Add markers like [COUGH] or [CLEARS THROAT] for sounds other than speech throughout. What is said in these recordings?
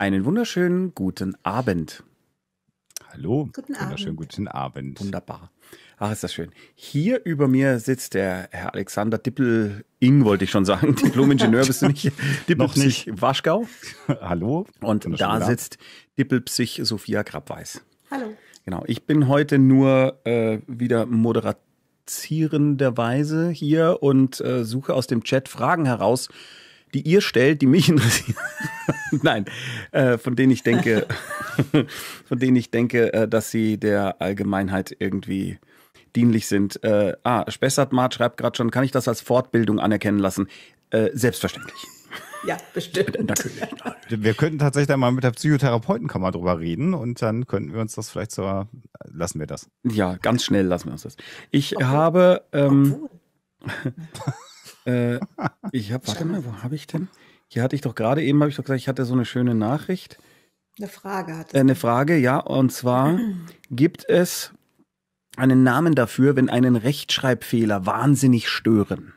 Einen wunderschönen guten Abend. Hallo. Guten Abend. Wunderschönen guten Abend. Wunderbar. Ach, ist das schön. Hier über mir sitzt der Herr Alexander Dippel-Ing, wollte ich schon sagen. [LAUGHS] Diplom-Ingenieur bist du nicht. dippel Dippelpsych Waschgau. [LAUGHS] Hallo. Und da sitzt Dippel-Psych Sophia Krabweis. Hallo. Genau. Ich bin heute nur äh, wieder moderatierenderweise hier und äh, suche aus dem Chat Fragen heraus die ihr stellt, die mich [LAUGHS] interessieren. Nein, äh, von denen ich denke, [LAUGHS] von denen ich denke, äh, dass sie der Allgemeinheit irgendwie dienlich sind. Äh, ah, Spessartmart schreibt gerade schon, kann ich das als Fortbildung anerkennen lassen? Äh, selbstverständlich. Ja, bestimmt. [LAUGHS] Wir könnten tatsächlich da mal mit der Psychotherapeutenkammer drüber reden und dann könnten wir uns das vielleicht so lassen wir das. Ja, ganz schnell lassen wir uns das. Ich Obwohl. habe ähm, äh, ich habe, warte mal, wo habe ich denn? Hier hatte ich doch gerade eben, habe ich doch gesagt, ich hatte so eine schöne Nachricht. Eine Frage hatte. Äh, eine Frage, ja. Und zwar gibt es einen Namen dafür, wenn einen Rechtschreibfehler wahnsinnig stören?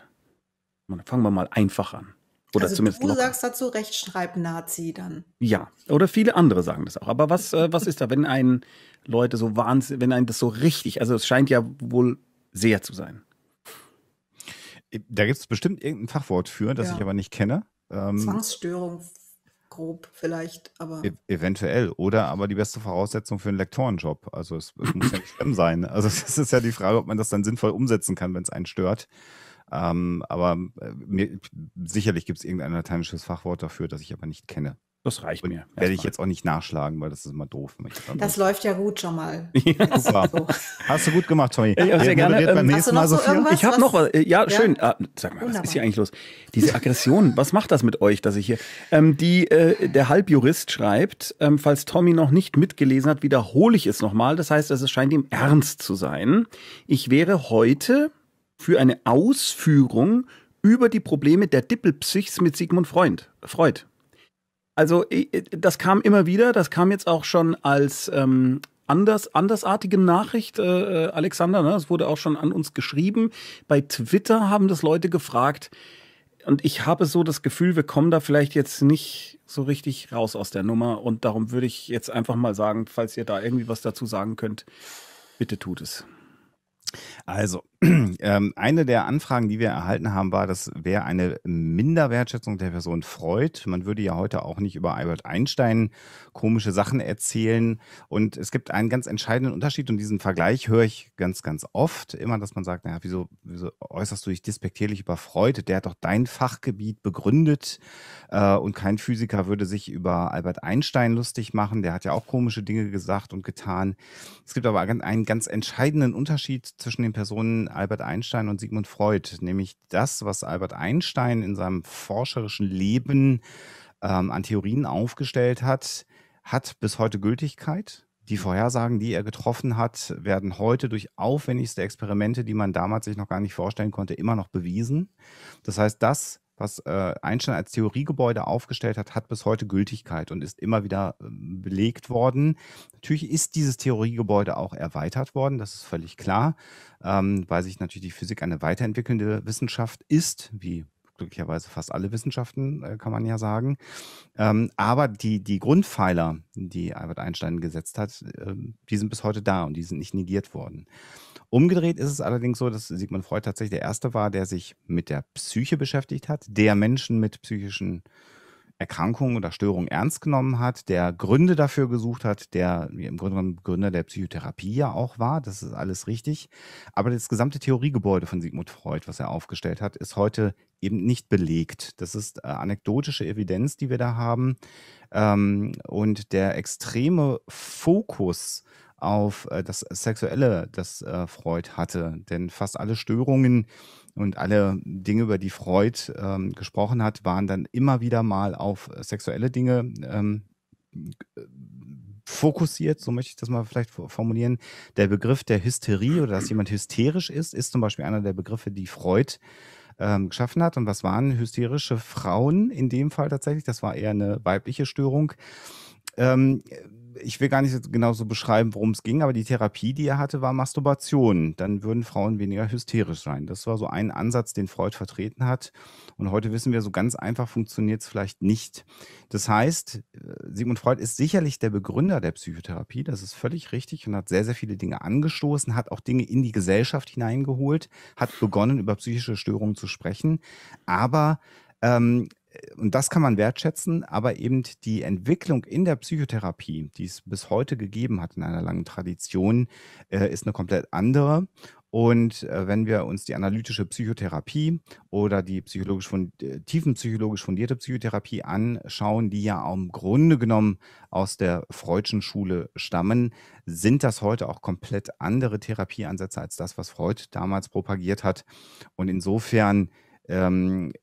Fangen wir mal einfach an. Oder also zumindest du locker. sagst dazu Rechtschreib-Nazi dann. Ja, oder viele andere sagen das auch. Aber was, äh, was ist da, wenn einen Leute so wahnsinnig, wenn einen das so richtig, also es scheint ja wohl sehr zu sein. Da gibt es bestimmt irgendein Fachwort für, das ja. ich aber nicht kenne. Ähm, Zwangsstörung grob vielleicht, aber. E eventuell. Oder aber die beste Voraussetzung für einen Lektorenjob. Also es, es muss ja nicht [LAUGHS] schlimm sein. Also es ist ja die Frage, ob man das dann sinnvoll umsetzen kann, wenn es einen stört. Ähm, aber äh, mir, sicherlich gibt es irgendein lateinisches Fachwort dafür, das ich aber nicht kenne. Das reicht mir. Werde ich jetzt auch nicht nachschlagen, weil das ist immer doof. Das läuft ja gut schon mal. [LAUGHS] ja, [LAUGHS] so. Hast du gut gemacht, Tommy. Ich sehr gerne. Ähm, hast du noch so irgendwas? Ich habe noch was. Äh, ja, ja? schön. Ah, sag mal, Wunderbar. was ist hier eigentlich los? Diese Aggression, was macht das mit euch, dass ich hier... Ähm, die, äh, der Halbjurist schreibt, ähm, falls Tommy noch nicht mitgelesen hat, wiederhole ich es nochmal. Das heißt, es scheint ihm ernst zu sein. Ich wäre heute für eine Ausführung über die Probleme der Dippelpsychs mit Sigmund Freund, Freud also das kam immer wieder, das kam jetzt auch schon als ähm, anders, andersartige Nachricht, äh, äh Alexander, ne? das wurde auch schon an uns geschrieben. Bei Twitter haben das Leute gefragt und ich habe so das Gefühl, wir kommen da vielleicht jetzt nicht so richtig raus aus der Nummer und darum würde ich jetzt einfach mal sagen, falls ihr da irgendwie was dazu sagen könnt, bitte tut es. Also, [CLEARS THROAT] ähm, eine der Anfragen, die wir erhalten haben, war, das wäre eine Minderwertschätzung der Person Freud. Man würde ja heute auch nicht über Albert Einstein komische Sachen erzählen. Und es gibt einen ganz entscheidenden Unterschied und diesen Vergleich höre ich ganz, ganz oft. Immer, dass man sagt, naja, wieso, wieso äußerst du dich despektierlich über Freud? Der hat doch dein Fachgebiet begründet äh, und kein Physiker würde sich über Albert Einstein lustig machen. Der hat ja auch komische Dinge gesagt und getan. Es gibt aber einen ganz entscheidenden Unterschied zwischen den Personen Albert Einstein und Sigmund Freud, nämlich das, was Albert Einstein in seinem forscherischen Leben ähm, an Theorien aufgestellt hat, hat bis heute Gültigkeit. Die mhm. Vorhersagen, die er getroffen hat, werden heute durch aufwendigste Experimente, die man damals sich noch gar nicht vorstellen konnte, immer noch bewiesen. Das heißt, das, was äh, Einstein als Theoriegebäude aufgestellt hat, hat bis heute Gültigkeit und ist immer wieder ähm, belegt worden. Natürlich ist dieses Theoriegebäude auch erweitert worden, das ist völlig klar, ähm, weil sich natürlich die Physik eine weiterentwickelnde Wissenschaft ist, wie glücklicherweise fast alle Wissenschaften, äh, kann man ja sagen. Ähm, aber die, die Grundpfeiler, die Albert Einstein gesetzt hat, äh, die sind bis heute da und die sind nicht negiert worden. Umgedreht ist es allerdings so, dass Sigmund Freud tatsächlich der Erste war, der sich mit der Psyche beschäftigt hat, der Menschen mit psychischen Erkrankungen oder Störungen ernst genommen hat, der Gründe dafür gesucht hat, der im Grunde genommen Gründer der Psychotherapie ja auch war, das ist alles richtig. Aber das gesamte Theoriegebäude von Sigmund Freud, was er aufgestellt hat, ist heute eben nicht belegt. Das ist äh, anekdotische Evidenz, die wir da haben. Ähm, und der extreme Fokus auf äh, das Sexuelle, das äh, Freud hatte. Denn fast alle Störungen und alle Dinge, über die Freud ähm, gesprochen hat, waren dann immer wieder mal auf sexuelle Dinge ähm, fokussiert, so möchte ich das mal vielleicht formulieren. Der Begriff der Hysterie oder dass jemand hysterisch ist, ist zum Beispiel einer der Begriffe, die Freud ähm, geschaffen hat. Und was waren hysterische Frauen in dem Fall tatsächlich? Das war eher eine weibliche Störung. Ähm, ich will gar nicht genau so beschreiben, worum es ging, aber die Therapie, die er hatte, war Masturbation. Dann würden Frauen weniger hysterisch sein. Das war so ein Ansatz, den Freud vertreten hat. Und heute wissen wir, so ganz einfach funktioniert es vielleicht nicht. Das heißt, äh, Sigmund Freud ist sicherlich der Begründer der Psychotherapie. Das ist völlig richtig und hat sehr, sehr viele Dinge angestoßen, hat auch Dinge in die Gesellschaft hineingeholt, hat begonnen, über psychische Störungen zu sprechen. Aber ähm, und das kann man wertschätzen, aber eben die Entwicklung in der Psychotherapie, die es bis heute gegeben hat in einer langen Tradition, äh, ist eine komplett andere. Und äh, wenn wir uns die analytische Psychotherapie oder die psychologisch fund äh, tiefenpsychologisch fundierte Psychotherapie anschauen, die ja im Grunde genommen aus der Freudschen Schule stammen, sind das heute auch komplett andere Therapieansätze als das, was Freud damals propagiert hat. Und insofern ähm,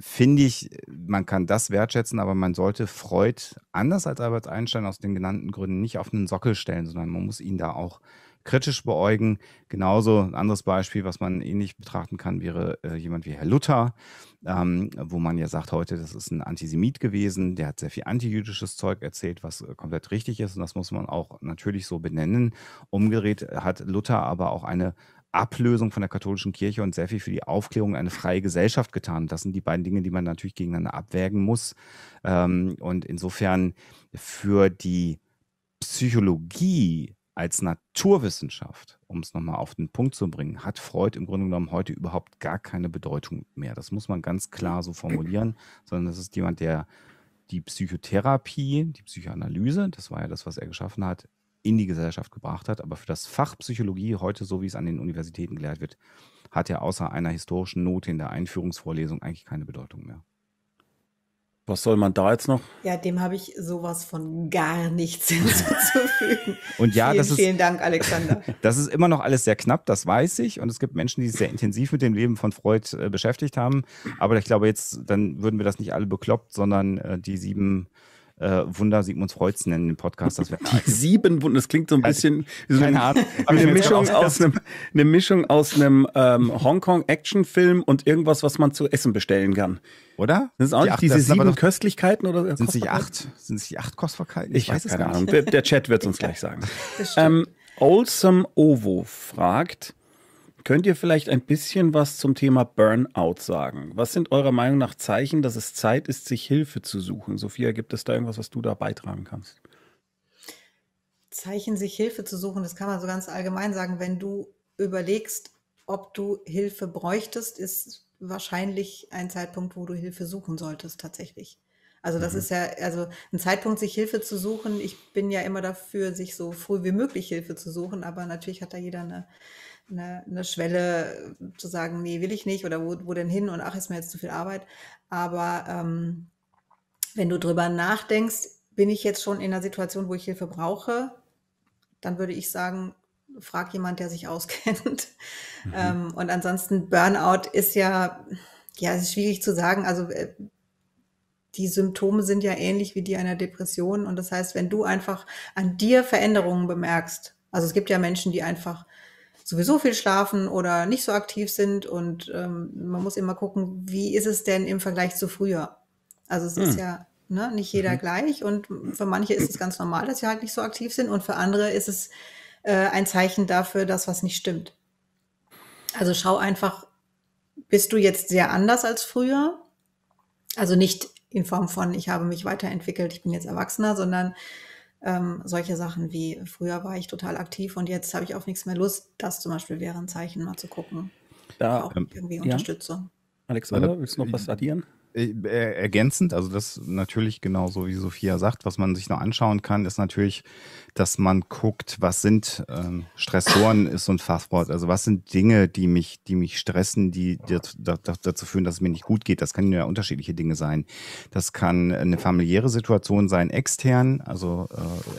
finde ich, man kann das wertschätzen, aber man sollte Freud, anders als Albert Einstein aus den genannten Gründen, nicht auf einen Sockel stellen, sondern man muss ihn da auch kritisch beäugen. Genauso ein anderes Beispiel, was man ähnlich betrachten kann, wäre äh, jemand wie Herr Luther, ähm, wo man ja sagt heute, das ist ein Antisemit gewesen, der hat sehr viel antijüdisches Zeug erzählt, was äh, komplett richtig ist und das muss man auch natürlich so benennen. Umgedreht hat Luther aber auch eine Ablösung von der katholischen Kirche und sehr viel für die Aufklärung eine freie Gesellschaft getan. Das sind die beiden Dinge, die man natürlich gegeneinander abwägen muss. Ähm, und insofern für die Psychologie als Naturwissenschaft, um es nochmal auf den Punkt zu bringen, hat Freud im Grunde genommen heute überhaupt gar keine Bedeutung mehr. Das muss man ganz klar so formulieren, sondern das ist jemand, der die Psychotherapie, die Psychoanalyse, das war ja das, was er geschaffen hat, in die Gesellschaft gebracht hat. Aber für das Fach Psychologie heute, so wie es an den Universitäten gelehrt wird, hat er außer einer historischen Note in der Einführungsvorlesung eigentlich keine Bedeutung mehr. Was soll man da jetzt noch? Ja, dem habe ich sowas von gar nichts [LAUGHS] hinzuzufügen. [LAUGHS] Und ja, vielen, das ist, vielen Dank, Alexander. [LAUGHS] Das ist immer noch alles sehr knapp, das weiß ich. Und es gibt Menschen, die sich sehr intensiv mit dem Leben von Freud äh, beschäftigt haben. Aber ich glaube, jetzt dann würden wir das nicht alle bekloppt, sondern äh, die sieben äh, Wunder Sigmunds Freuds nennen, den Podcast. Das [LAUGHS] die sieben Wunder, das klingt so ein bisschen wie so eine, Art, [LAUGHS] eine, Mischung aus einem, eine Mischung aus einem ähm, Hongkong-Actionfilm und irgendwas, was man zu essen bestellen kann. Oder? Sind es auch die nicht acht, diese sieben Köstlichkeiten oder Sind es nicht acht? Sind es nicht acht Kostbarkeiten? Ich, ich weiß es keine nicht. Ahnung. Der, Chat wird es uns [LAUGHS] gleich sagen. Ähm, Olsome Ovo fragt, Könnt ihr vielleicht ein bisschen was zum Thema Burnout sagen? Was sind eurer Meinung nach Zeichen, dass es Zeit ist, sich Hilfe zu suchen? Sophia, gibt es da irgendwas, was du da beitragen kannst? Zeichen, sich Hilfe zu suchen, das kann man so ganz allgemein sagen. Wenn du überlegst, ob du Hilfe bräuchtest, ist wahrscheinlich ein Zeitpunkt, wo du Hilfe suchen solltest tatsächlich. Also das mhm. ist ja, also ein Zeitpunkt, sich Hilfe zu suchen. Ich bin ja immer dafür, sich so früh wie möglich Hilfe zu suchen, aber natürlich hat da jeder eine, eine, eine Schwelle äh, zu sagen, nee, will ich nicht oder wo, wo denn hin und ach, ist mir jetzt zu viel Arbeit. Aber ähm, wenn du drüber nachdenkst, bin ich jetzt schon in einer Situation, wo ich Hilfe brauche, dann würde ich sagen, frag jemand, der sich [LAUGHS] auskennt. Mhm. Ähm, und ansonsten Burnout ist ja, ja, es ist schwierig zu sagen. Also äh, die Symptome sind ja ähnlich wie die einer Depression. Und das heißt, wenn du einfach an dir Veränderungen bemerkst, also es gibt ja Menschen, die einfach sowieso viel schlafen oder nicht so aktiv sind. Und ähm, man muss immer gucken, wie ist es denn im Vergleich zu früher? Also es hm. ist ja ne, nicht jeder mhm. gleich und für manche ist es ganz normal, dass sie halt nicht so aktiv sind und für andere ist es äh, ein Zeichen dafür, dass was nicht stimmt. Also schau einfach, bist du jetzt sehr anders als früher? Also nicht in Form von, ich habe mich weiterentwickelt, ich bin jetzt erwachsener, sondern ähm, solche Sachen wie früher war ich total aktiv und jetzt habe ich auch nichts mehr Lust. Das zum Beispiel wäre ein Zeichen, mal zu gucken. Da auch ähm, irgendwie ja. Unterstützung. Alexander, willst du noch was addieren? Äh, äh, ergänzend, also das natürlich genauso wie Sophia sagt, was man sich noch anschauen kann, ist natürlich, dass man guckt, was sind ähm, Stressoren, ist so ein Fachwort. Also was sind Dinge, die mich, die mich stressen, die, dazu führen, dass es mir nicht gut geht. Das können ja unterschiedliche Dinge sein. Das kann eine familiäre Situation sein, extern, also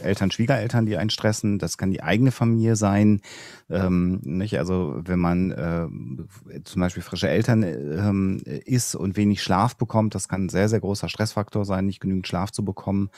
äh, Eltern, Schwiegereltern, die einen stressen. Das kann die eigene Familie sein. Ähm, nicht? Also wenn man äh, zum Beispiel frische Eltern äh, ähm, ist und wenig Schlaf bekommt, bekommt. Das kann ein sehr, sehr großer Stressfaktor sein, nicht genügend Schlaf zu bekommen.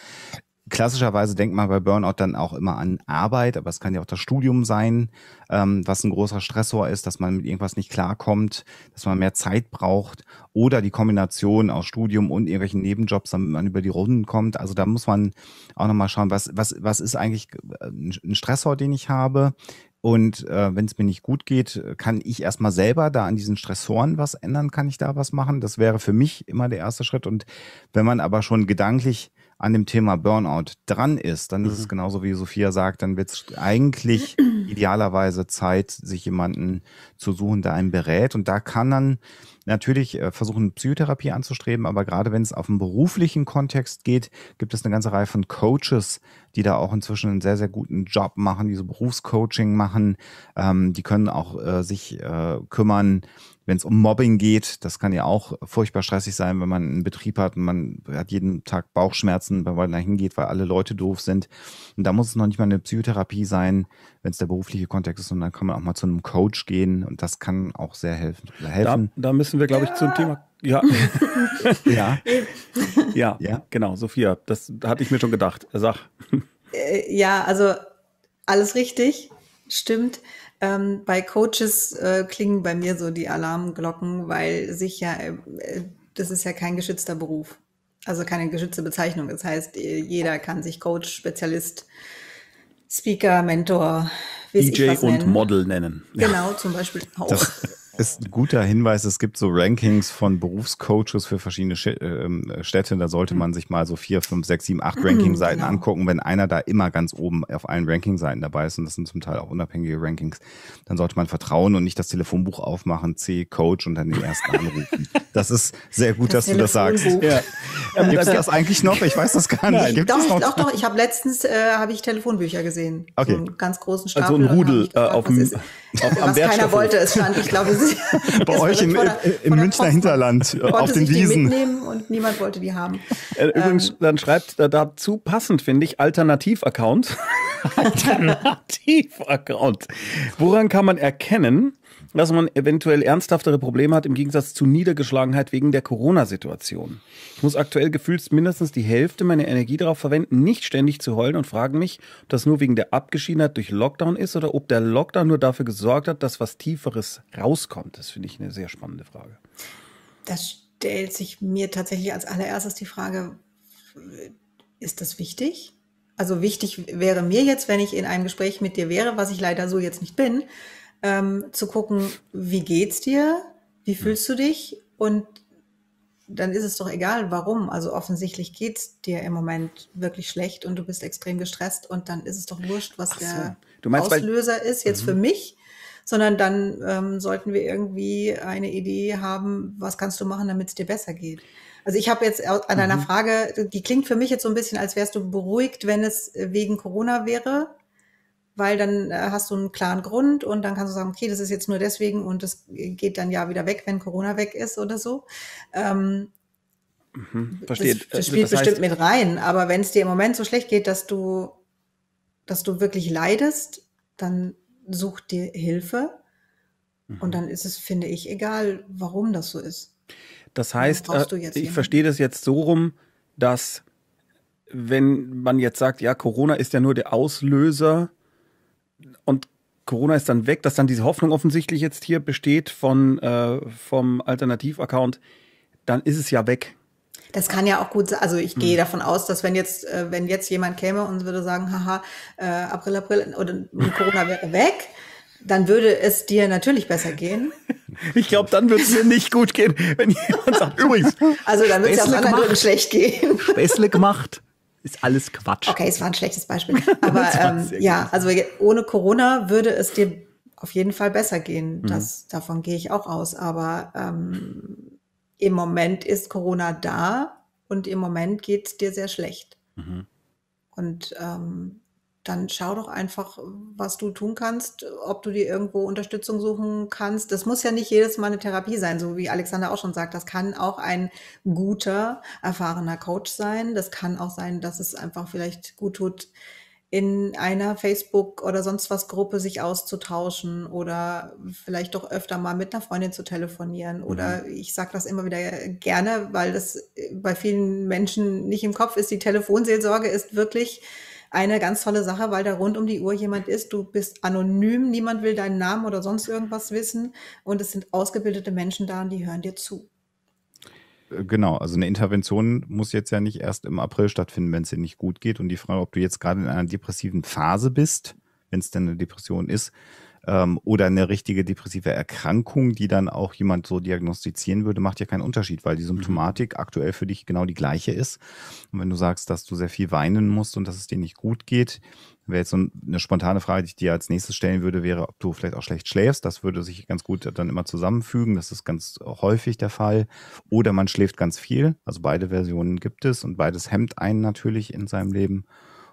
Klassischerweise denkt man bei Burnout dann auch immer an Arbeit, aber es kann ja auch das Studium sein, ähm, was ein großer Stressor ist, dass man mit irgendwas nicht klarkommt, dass man mehr Zeit braucht oder die Kombination aus Studium und irgendwelchen Nebenjobs, damit man über die Runden kommt. Also da muss man auch nochmal schauen, was, was, was ist eigentlich äh, ein Stressor, den ich habe? Und äh, wenn es mir nicht gut geht, kann ich erstmal selber da an diesen Stressoren was ändern, kann ich da was machen. Das wäre für mich immer der erste Schritt. Und wenn man aber schon gedanklich an dem Thema Burnout dran ist, dann mhm. ist es mhm. genauso wie Sophia sagt, dann wird es eigentlich [CLEARS THROAT] idealerweise Zeit, sich jemanden zu suchen, der einen berät. Und da kann dann natürlich äh, versuchen, Psychotherapie anzustreben, aber gerade wenn es auf einen beruflichen Kontext geht, gibt es eine ganze Reihe von Coaches, die da auch inzwischen einen sehr, sehr guten Job machen, die so Berufscoaching machen. Ähm, die können auch äh, sich äh, kümmern wenn es um Mobbing geht, das kann ja auch furchtbar stressig sein, wenn man einen Betrieb hat und man hat jeden Tag Bauchschmerzen, wenn man da hingeht, weil alle Leute doof sind. Und da muss es noch nicht mal eine Psychotherapie sein, wenn es der berufliche Kontext ist. sondern dann kann man auch mal zu einem Coach gehen und das kann auch sehr helfen. helfen. Da, da müssen wir, glaube ich, zum Thema. [LAUGHS] Ja. [LAUGHS] ja. ja. Ja, genau, Sophia, das hatte ich mir schon gedacht. Sag. Äh, ja, also alles richtig, stimmt. Ähm, bei Coaches äh, klingen bei mir so die Alarmglocken, weil sich ja, äh, das ist ja kein geschützter Beruf, also keine geschützte Bezeichnung. Das heißt, äh, jeder kann sich Coach, Spezialist, Speaker, Mentor, DJ und nennen. Model nennen. Genau, zum Beispiel auch. Das, ist ein guter Hinweis. Es gibt so Rankings von Berufscoaches für verschiedene äh, ähm, Städte. Da sollte man mhm. sich mal so vier, fünf, sechs, sieben, acht mhm, Ranking-Seiten genau. angucken. Wenn einer da immer ganz oben auf allen Ranking-Seiten dabei ist, und das sind zum Teil auch unabhängige Rankings, dann sollte man vertrauen und nicht das Telefonbuch aufmachen, C, Coach und dann den ersten anrufen. [LAUGHS] Das ist sehr gut, das dass du das sagst. Ja. [LAUGHS] Ähm, gibt es äh, das eigentlich noch? Ich weiß das gar nicht. Gibt doch, noch? doch, Ich habe letztens äh, hab ich Telefonbücher gesehen. Okay. So einen ganz großen Stapel. Also ein Rudel äh, auf dem. Auf, was keiner wollte, es stand, ich glaube, sie [LAUGHS] bei euch im, der, im Münchner Hinterland äh, auf den Wiesen. mitnehmen und niemand wollte die haben. Äh, ähm, übrigens, ähm, dann schreibt äh, dazu passend finde ich Alternativ-Account. [LAUGHS] Alternativ-Account. Woran kann man erkennen, dass man eventuell ernsthaftere Probleme hat im Gegensatz zu Niedergeschlagenheit wegen der Corona-Situation. Ich muss aktuell gefühlt mindestens die Hälfte meiner Energie darauf verwenden, nicht ständig zu heulen und fragen mich, ob das nur wegen der Abgeschiedenheit durch Lockdown ist oder ob der Lockdown nur dafür gesorgt hat, dass was Tieferes rauskommt. Das finde ich eine sehr spannende Frage. Das stellt sich mir tatsächlich als allererstes die Frage, ist das wichtig? Also wichtig wäre mir jetzt, wenn ich in einem Gespräch mit dir wäre, was ich leider so jetzt nicht bin, ähm, zu gucken, wie geht's dir, wie fühlst du dich und dann ist es doch egal, warum. Also offensichtlich geht's dir im Moment wirklich schlecht und du bist extrem gestresst und dann ist es doch wurscht, was so. der meinst, Auslöser ist jetzt mhm. für mich sondern dann ähm, sollten wir irgendwie eine Idee haben, was kannst du machen, damit es dir besser geht. Also ich habe jetzt an deiner mhm. Frage, die klingt für mich jetzt so ein bisschen, als wärst du beruhigt, wenn es äh, wegen Corona wäre weil dann äh, hast du einen klaren Grund und dann kannst du sagen, okay, das ist jetzt nur deswegen und das geht dann ja wieder weg, wenn Corona weg ist oder so. Ähm, mhm, verstehe. Das, das also spielt das heißt, bestimmt mit rein, aber wenn es dir im Moment so schlecht geht, dass du, dass du wirklich leidest, dann such dir Hilfe mhm. und dann ist es, finde ich, egal, warum das so ist. Das heißt, äh, ich verstehe das jetzt so rum, dass wenn man jetzt sagt, ja, Corona ist ja nur der Auslöser, Corona ist dann weg, dass dann diese Hoffnung offensichtlich jetzt hier besteht von, äh, vom Alternativ-Account, dann ist es ja weg. Das kann ja auch gut sein. Also ich gehe hm. davon aus, dass wenn jetzt, äh, wenn jetzt jemand käme und würde sagen, haha, äh, April, April oder Corona wäre weg, dann würde es dir natürlich besser gehen. [LAUGHS] Ich glaube, dann würde es mir nicht gut gehen, wenn jemand sagt, [LAUGHS] übrigens. Also dann würde es ja auch anderen schlecht gehen. Späßle gemacht ist alles Quatsch. Okay, es war ein schlechtes Beispiel. [LAUGHS] Aber ähm, ja, also ohne Corona würde es dir auf jeden Fall besser gehen. Mhm. Das, mhm. Davon gehe ich auch aus. Aber ähm, im Moment ist Corona da und im Moment geht es dir sehr schlecht. Mhm. Und ähm, dann schau doch einfach, was du tun kannst, ob du dir irgendwo Unterstützung suchen kannst. Das muss ja nicht jedes Mal eine Therapie sein, so wie Alexander auch schon sagt. Das kann auch ein guter, erfahrener Coach sein. Das kann auch sein, dass es einfach vielleicht gut tut, in einer Facebook- oder sonst was Gruppe sich auszutauschen oder vielleicht doch öfter mal mit einer Freundin zu telefonieren. Mhm. Oder mhm. ich sage das immer wieder gerne, weil das bei vielen Menschen nicht im Kopf ist. Die Telefonseelsorge ist wirklich eine ganz tolle Sache, weil da rund um die Uhr jemand ist. Du bist anonym, niemand will deinen Namen oder sonst irgendwas wissen. Und es sind ausgebildete Menschen da und die hören dir zu. Äh, genau, also eine Intervention muss jetzt ja nicht erst im April stattfinden, wenn es dir nicht gut geht. Und die Frage, ob du jetzt gerade in einer depressiven Phase bist, wenn es denn eine Depression ist, ähm, oder eine richtige depressive Erkrankung, die dann auch jemand so diagnostizieren würde, macht ja keinen Unterschied, weil die mhm. Symptomatik mhm. aktuell für dich genau die gleiche ist. Und wenn du sagst, dass du sehr viel weinen musst und dass es dir nicht gut geht, wäre jetzt so eine spontane Frage, die ich dir als nächstes stellen würde, wäre, ob du vielleicht auch schlecht schläfst. Das würde sich ganz gut dann immer zusammenfügen. Das ist ganz häufig der Fall. Oder man schläft ganz viel. Also beide Versionen gibt es und beides hemmt einen natürlich in seinem Leben.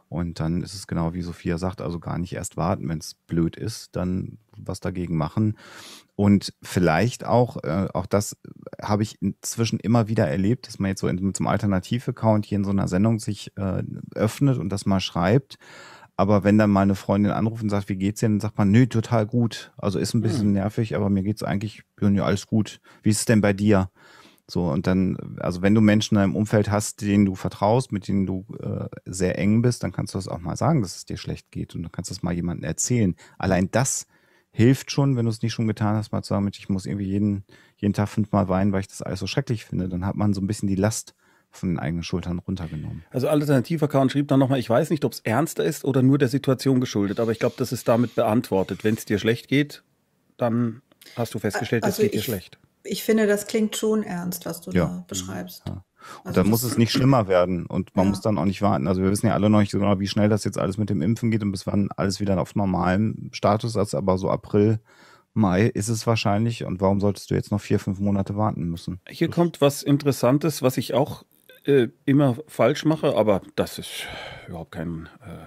Und dann ist es genau wie Sophia sagt, also gar nicht erst warten, wenn es blöd ist, dann was dagegen machen. Und vielleicht auch, äh, auch das habe ich inzwischen immer wieder erlebt, dass man jetzt so in, mit so einem Alternativ-Account hier in so einer Sendung sich äh, öffnet und das mal schreibt. Aber wenn dann mal eine Freundin anruft und sagt, wie geht's dir, dann sagt man, nö, total gut. Also ist ein hm. bisschen hm. nervig, aber mir geht's eigentlich, ja, alles gut. Wie ist es denn bei dir? So, und dann, also wenn du Menschen in deinem Umfeld hast, denen du vertraust, mit denen du äh, sehr eng bist, dann kannst du das auch mal sagen, dass es dir schlecht geht und dann kannst du das mal jemandem erzählen. Allein das hilft schon, wenn du es nicht schon getan hast, mal zu sagen, ich muss irgendwie jeden, jeden Tag fünfmal weinen, weil ich das alles so schrecklich finde. Dann hat man so ein bisschen die Last von den eigenen Schultern runtergenommen. Also Alternativ-Account schrieb dann nochmal, ich weiß nicht, ob es ernster ist oder nur der Situation geschuldet, aber ich glaube, das ist damit beantwortet. Wenn es dir schlecht geht, dann hast du festgestellt, also es geht dir schlecht ich finde, das klingt schon ernst, was du ja. da beschreibst. Ja. Und also dann muss es nicht schlimmer werden und man ja. muss dann auch nicht warten. Also wir wissen ja alle noch nicht genau, wie schnell das jetzt alles mit dem Impfen geht und bis wann alles wieder auf normalem Status ist, aber so April, Mai ist es wahrscheinlich und warum solltest du jetzt noch vier, fünf Monate warten müssen? Hier kommt was Interessantes, was ich auch äh, immer falsch mache, aber das ist überhaupt kein äh,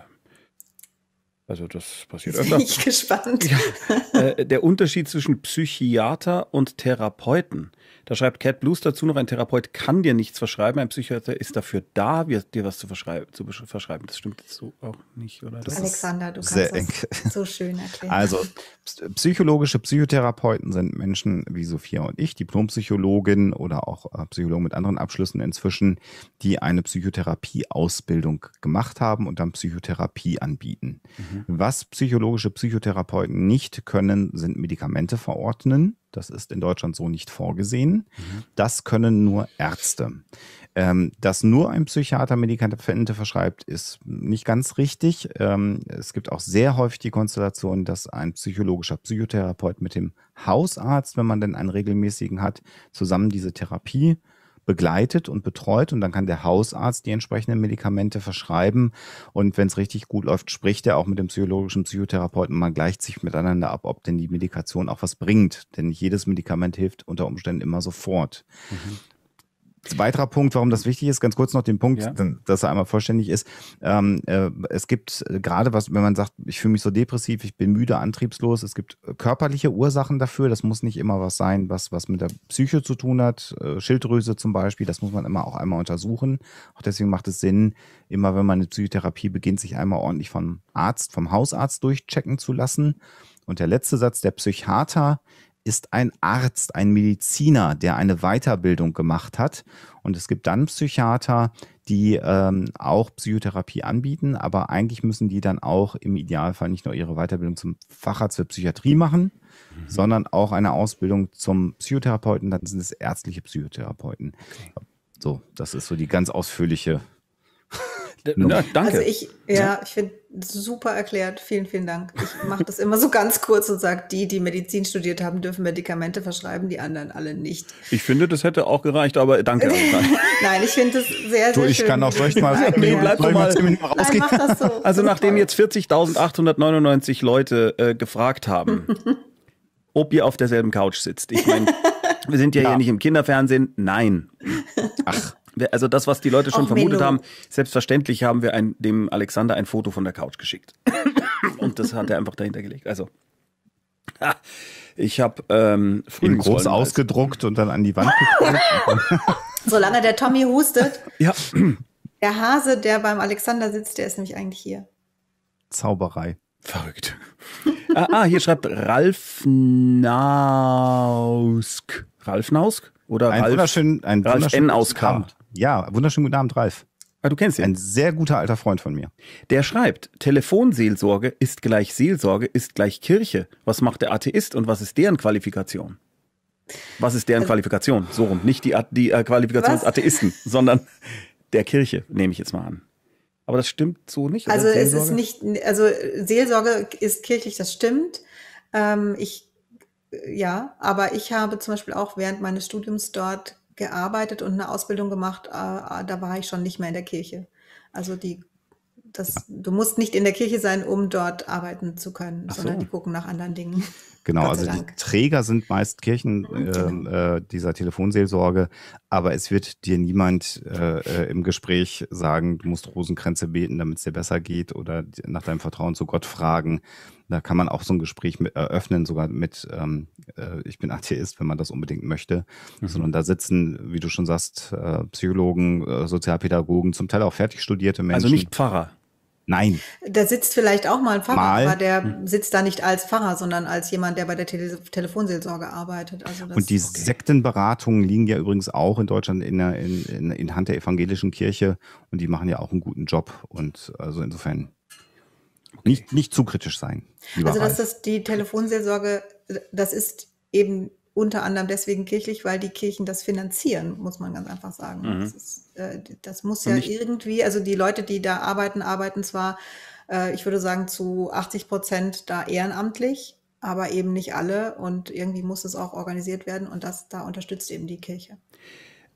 also das passiert öfter. Bin ich gespannt. Ja, äh, der Unterschied zwischen Psychiater und Therapeuten. Da schreibt Cat Blues dazu noch, ein Therapeut kann dir nichts verschreiben, ein Psychiater ist dafür da, dir was zu verschreiben. Zu verschreiben. Das stimmt jetzt so auch nicht, oder? Das Alexander, du kannst eng. das so schön erklären. Also, psychologische Psychotherapeuten sind Menschen wie Sophia und ich, Diplompsychologin oder auch äh, Psychologen mit anderen Abschlüssen inzwischen, die eine Psychotherapie-Ausbildung gemacht haben und dann Psychotherapie anbieten. Mhm. Was psychologische Psychotherapeuten nicht können, sind Medikamente verordnen das ist in Deutschland so nicht vorgesehen. Mhm. Das können nur Ärzte. Ähm, dass nur ein Psychiater Medikamente verschreibt, ist nicht ganz richtig. Ähm, es gibt auch sehr häufig die Konstellation, dass ein psychologischer Psychotherapeut mit dem Hausarzt, wenn man denn einen regelmäßigen hat, zusammen diese Therapie begleitet und betreut und dann kann der Hausarzt die entsprechenden Medikamente verschreiben und wenn es richtig gut läuft, spricht er auch mit dem psychologischen Psychotherapeuten und man gleicht sich miteinander ab, ob denn die Medikation auch was bringt, denn nicht jedes Medikament hilft unter Umständen immer sofort. Mhm. Weiterer Punkt, warum das wichtig ist, ganz kurz noch den Punkt, ja. dass er einmal vollständig ist. Ähm, äh, es gibt äh, gerade was, wenn man sagt, ich fühle mich so depressiv, ich bin müde, antriebslos, es gibt äh, körperliche Ursachen dafür. Das muss nicht immer was sein, was, was mit der Psyche zu tun hat. Äh, Schilddrüse zum Beispiel, das muss man immer auch einmal untersuchen. Auch deswegen macht es Sinn, immer wenn man eine Psychotherapie beginnt, sich einmal ordentlich vom Arzt, vom Hausarzt durchchecken zu lassen. Und der letzte Satz, der Psychiater ist ein Arzt, ein Mediziner, der eine Weiterbildung gemacht hat. Und es gibt dann Psychiater, die ähm, auch Psychotherapie anbieten, aber eigentlich müssen die dann auch im Idealfall nicht nur ihre Weiterbildung zum Facharzt für Psychiatrie machen, mhm. sondern auch eine Ausbildung zum Psychotherapeuten, dann sind es ärztliche Psychotherapeuten. Okay. So, das ist so die ganz ausführliche na, danke. Also ich, ja, ich finde super erklärt. Vielen, vielen Dank. Ich mache das immer so ganz kurz und sage, die, die Medizin studiert haben, dürfen Medikamente verschreiben, die anderen alle nicht. Ich finde, das hätte auch gereicht, aber danke. [LAUGHS] Nein, ich finde es sehr, sehr du, ich schön. Ich kann auch recht mal. Nee, bleib doch mal. Nein, mach das so. [LAUGHS] Also nachdem jetzt 40.899 Leute äh, gefragt haben, [LAUGHS] ob ihr auf derselben Couch sitzt. Ich meine, wir sind ja, ja hier nicht im Kinderfernsehen. Nein. Ach also das, was die Leute schon Och, vermutet Melo. haben, selbstverständlich haben wir ein, dem Alexander ein Foto von der Couch geschickt. [COUGHS] Und das hat er einfach dahinter gelegt. Also. Ich habe ähm, in groß ausgedruckt und dann an die Wand geklebt. [LAUGHS] Solange der Tommy hustet. Ja. Der Hase, der beim Alexander sitzt, der ist nämlich eigentlich hier. Zauberei. Verrückt. ah, ah, hier schreibt Ralf Nausk. Ralf Nausk? Oder ein Ralf, wunderschön, ein Ralf wunderschön N aus K. Abend. Ja, wunderschönen guten Abend, Ralf. Ah, du kennst ihn. Ein sehr guter alter Freund von mir. Der schreibt, Telefonseelsorge ist gleich Seelsorge, ist gleich Kirche. Was macht der Atheist und was ist deren Qualifikation? Was ist deren also Qualifikation? So rum. Nicht die, die äh, Qualifikation des Atheisten, [LAUGHS] sondern der Kirche, nehme ich jetzt mal an. Aber das stimmt so nicht. Also Seelsorge? es ist nicht, also Seelsorge ist kirchlich, das stimmt. Ähm, ich äh, ja, aber ich habe zum Beispiel auch während meines Studiums dort gearbeitet und eine Ausbildung gemacht, äh, äh, da war ich schon nicht mehr in der Kirche. Also die, das, du musst nicht in der Kirche sein, um dort arbeiten zu können, Ach sondern so. die gucken nach anderen Dingen. [LAUGHS] Genau, also Dank. die Träger sind meist Kirchen ähm, äh, dieser Telefonseelsorge, aber es wird dir niemand äh, äh im Gespräch sagen, du musst Rosenkränze beten, damit es dir besser geht oder nach deinem Vertrauen zu Gott fragen. Da kann man auch so ein Gespräch mit, eröffnen, sogar mit ähm, äh, Ich bin Atheist, wenn man das unbedingt möchte. Mhm. Sondern da sitzen, wie du schon sagst, äh, Psychologen, Sozialpädagogen, zum Teil auch fertig studierte Menschen. Also nicht Pfarrer. Nein. Da sitzt vielleicht auch mal ein Pfarrer, mal. aber der hm. sitzt da nicht als Pfarrer, sondern als jemand, der bei der Tele Telefonseelsorge arbeitet. Also und die okay. Sektenberatungen liegen ja übrigens auch in Deutschland in, der, in, in, in, Hand der evangelischen Kirche und die machen ja auch einen guten Job. Und also insofern okay. nicht, nicht zu kritisch sein. Also, dass das die Telefonseelsorge, das ist eben unter anderem deswegen kirchlich, weil die Kirchen das finanzieren, muss man ganz einfach sagen. Mhm. Das, ist, äh, das, muss ja irgendwie, also die Leute, die da arbeiten, arbeiten zwar, äh, ich würde sagen, zu 80 Prozent da ehrenamtlich, aber eben nicht alle und irgendwie muss es auch organisiert werden und das da unterstützt eben die Kirche.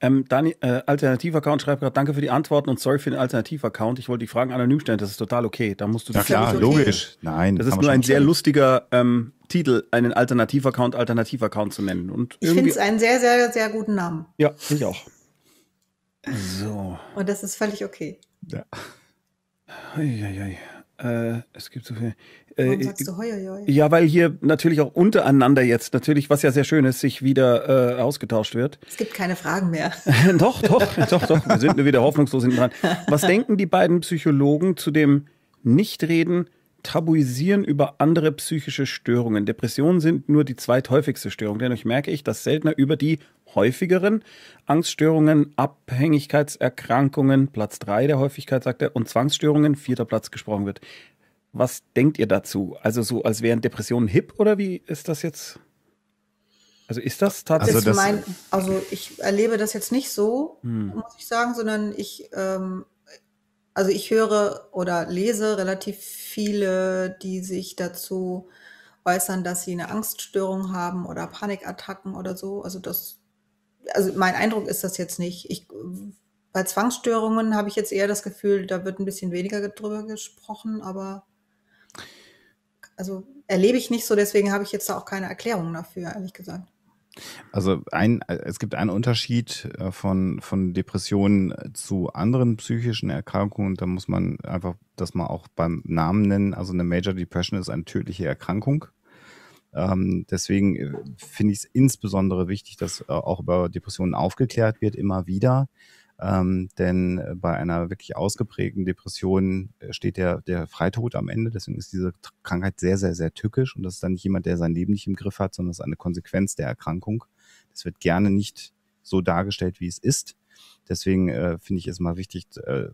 Ähm, Dani, äh, Alternativ-Account schreibt gerade, danke für die Antworten und sorry für den Alternativ-Account. Ich wollte die Fragen anonym stellen, das ist total okay. Da musst du ja, das klar, okay. Nein, das ist nur ein sehr stellen. lustiger ähm, Titel, einen Alternativ-Account Alternativ-Account zu nennen. Und ich finde es einen sehr, sehr, sehr guten Namen. Ja, ich auch. So. Und das ist völlig okay. Ja. Ei, ei, ei. Äh, es gibt so viel. Äh, sagst du äh, hoi, hoi? Ja, weil hier natürlich auch untereinander jetzt natürlich, was ja sehr schön ist, sich wieder äh, ausgetauscht wird. Es gibt keine Fragen mehr. [LAUGHS] doch, doch, [LAUGHS] doch, doch. Wir sind nur wieder hoffnungslos hinten dran. Was denken die beiden Psychologen zu dem Nichtreden, Tabuisieren über andere psychische Störungen? Depressionen sind nur die zweithäufigste Störung. Dennoch merke ich, dass seltener über die häufigeren Angststörungen, Abhängigkeitserkrankungen, Platz 3 der Häufigkeit, sagt er, und Zwangsstörungen, vierter Platz gesprochen wird. Was denkt ihr dazu? Also so, als wären Depressionen hip oder wie ist das jetzt? Also ist das also tatsächlich? Also, das mein, also ich erlebe das jetzt nicht so, hm. muss ich sagen, sondern ich, ähm, also ich höre oder lese relativ viele, die sich dazu äußern, dass sie eine Angststörung haben oder Panikattacken oder so. Also das, also mein Eindruck ist das jetzt nicht. Ich, bei Zwangsstörungen habe ich jetzt eher das Gefühl, da wird ein bisschen weniger drüber gesprochen, aber also erlebe ich nicht so, deswegen habe ich jetzt da auch keine Erklärung dafür, ehrlich gesagt. Also ein, es gibt einen Unterschied äh, von, von Depressionen äh, zu anderen psychischen Erkrankungen. Da muss man einfach das mal auch beim Namen nennen. Also eine Major Depression ist eine tödliche Erkrankung. Ähm, deswegen äh, finde ich es insbesondere wichtig, dass auch über Depressionen aufgeklärt wird, immer wieder. Ähm, denn äh, bei einer wirklich ausgeprägten Depression äh, steht der, der Freitod am Ende. Deswegen ist diese Krankheit sehr, sehr, sehr tückisch. Und das ist dann nicht jemand, der sein Leben nicht im Griff hat, sondern es ist eine Konsequenz der Erkrankung. Das wird gerne nicht so dargestellt, wie es ist. Deswegen äh, finde ich es mal wichtig, äh,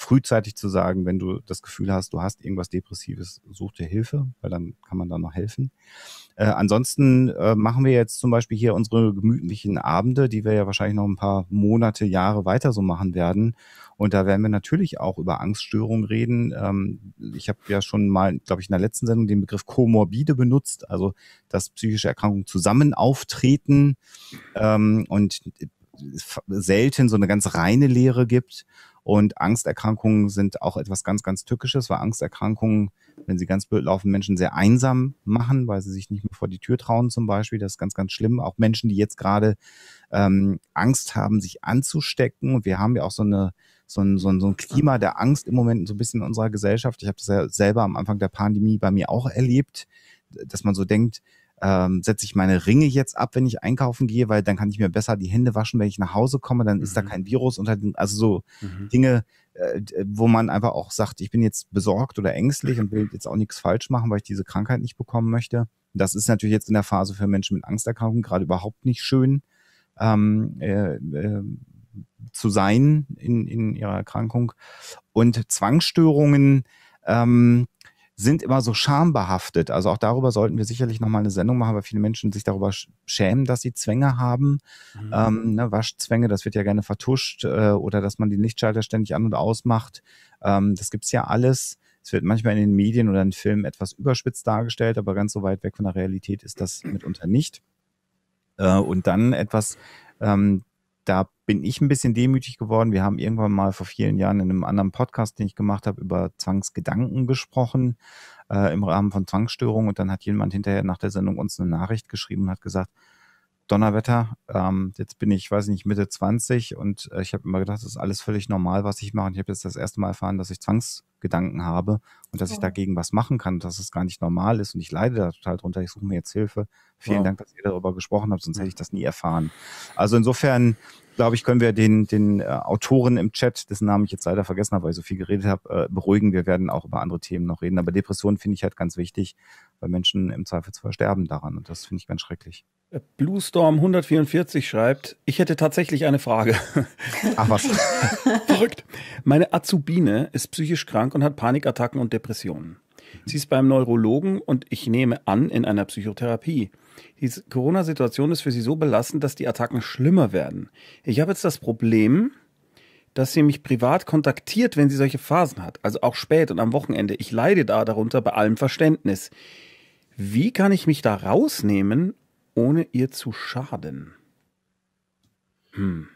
frühzeitig zu sagen, wenn du das Gefühl hast, du hast irgendwas Depressives, such dir Hilfe, weil dann kann man da noch helfen. Äh, ansonsten äh, machen wir jetzt zum Beispiel hier unsere gemütlichen Abende, die wir ja wahrscheinlich noch ein paar Monate, Jahre weiter so machen werden. Und da werden wir natürlich auch über Angststörungen reden. Ähm, ich habe ja schon mal, glaube ich, in der letzten Sendung den Begriff Komorbide benutzt, also dass psychische Erkrankungen zusammen auftreten ähm, und äh, selten so eine ganz reine Lehre gibt. Und Angsterkrankungen sind auch etwas ganz, ganz Tückisches, weil Angsterkrankungen, wenn sie ganz blöd laufen, Menschen sehr einsam machen, weil sie sich nicht mehr vor die Tür trauen zum Beispiel. Das ist ganz, ganz schlimm. Auch Menschen, die jetzt gerade ähm, Angst haben, sich anzustecken. wir haben ja auch so, eine, so, ein, so, ein, so ein Klima der Angst im Moment so ein bisschen in unserer Gesellschaft. Ich habe das ja selber am Anfang der Pandemie bei mir auch erlebt, dass man so denkt, ähm, setze ich meine Ringe jetzt ab, wenn ich einkaufen gehe, weil dann kann ich mir besser die Hände waschen, wenn ich nach Hause komme, dann mhm. ist da mhm. kein Virus unter den, also so mhm. Dinge, äh, äh, wo man einfach auch sagt, ich bin jetzt besorgt oder ängstlich und will jetzt auch nichts falsch machen, weil ich diese Krankheit nicht bekommen möchte. Das ist natürlich jetzt in der Phase für Menschen mit Angsterkrankungen gerade überhaupt nicht schön ähm, äh, äh, zu sein in, in ihrer Erkrankung. Und Zwangsstörungen, ähm, sind immer so schambehaftet. Also auch darüber sollten wir sicherlich nochmal eine Sendung machen, weil viele Menschen sich darüber schämen, dass sie Zwänge haben. Mhm. Ähm, ne, Waschzwänge, das wird ja gerne vertuscht äh, oder dass man die Lichtschalter ständig an und ausmacht. Ähm, das gibt's ja alles. Es wird manchmal in den Medien oder in Filmen etwas überspitzt dargestellt, aber ganz so weit weg von der Realität ist das mitunter nicht. Äh, und dann etwas ähm, da bin ich ein bisschen demütig geworden. Wir haben irgendwann mal vor vielen Jahren in einem anderen Podcast, den ich gemacht habe, über Zwangsgedanken gesprochen äh, im Rahmen von Zwangsstörungen. Und dann hat jemand hinterher nach der Sendung uns eine Nachricht geschrieben und hat gesagt, Donnerwetter, ähm, jetzt bin ich, weiß ich nicht, Mitte 20 und äh, ich habe immer gedacht, das ist alles völlig normal, was ich mache. Und ich habe jetzt das erste Mal erfahren, dass ich Zwangsgedanken habe und dass ja. ich dagegen was machen kann, dass es gar nicht normal ist und ich leide da total drunter. Ich suche mir jetzt Hilfe. Vielen wow. Dank, dass ihr darüber gesprochen habt, sonst hätte ich das nie erfahren. Also insofern glaube ich, können wir den, den äh, Autoren im Chat, dessen Namen ich jetzt leider vergessen habe, weil ich so viel geredet habe, äh, beruhigen. Wir werden auch über andere Themen noch reden. Aber Depressionen finde ich halt ganz wichtig, weil Menschen im Zweifelsfall sterben daran. Und das finde ich ganz schrecklich. Äh, Bluestorm 144 schreibt, ich hätte tatsächlich eine Frage. [LAUGHS] Ach was. [LAUGHS] Verrückt. Meine Azubine ist psychisch krank und hat Panikattacken und Depressionen. Sie ist beim Neurologen und ich nehme an, in einer Psychotherapie. Die Corona-Situation ist für sie so belastend, dass die Attacken schlimmer werden. Ich habe jetzt das Problem, dass sie mich privat kontaktiert, wenn sie solche Phasen hat, also auch spät und am Wochenende. Ich leide da darunter bei allem Verständnis. Wie kann ich mich da rausnehmen, ohne ihr zu schaden? Hm.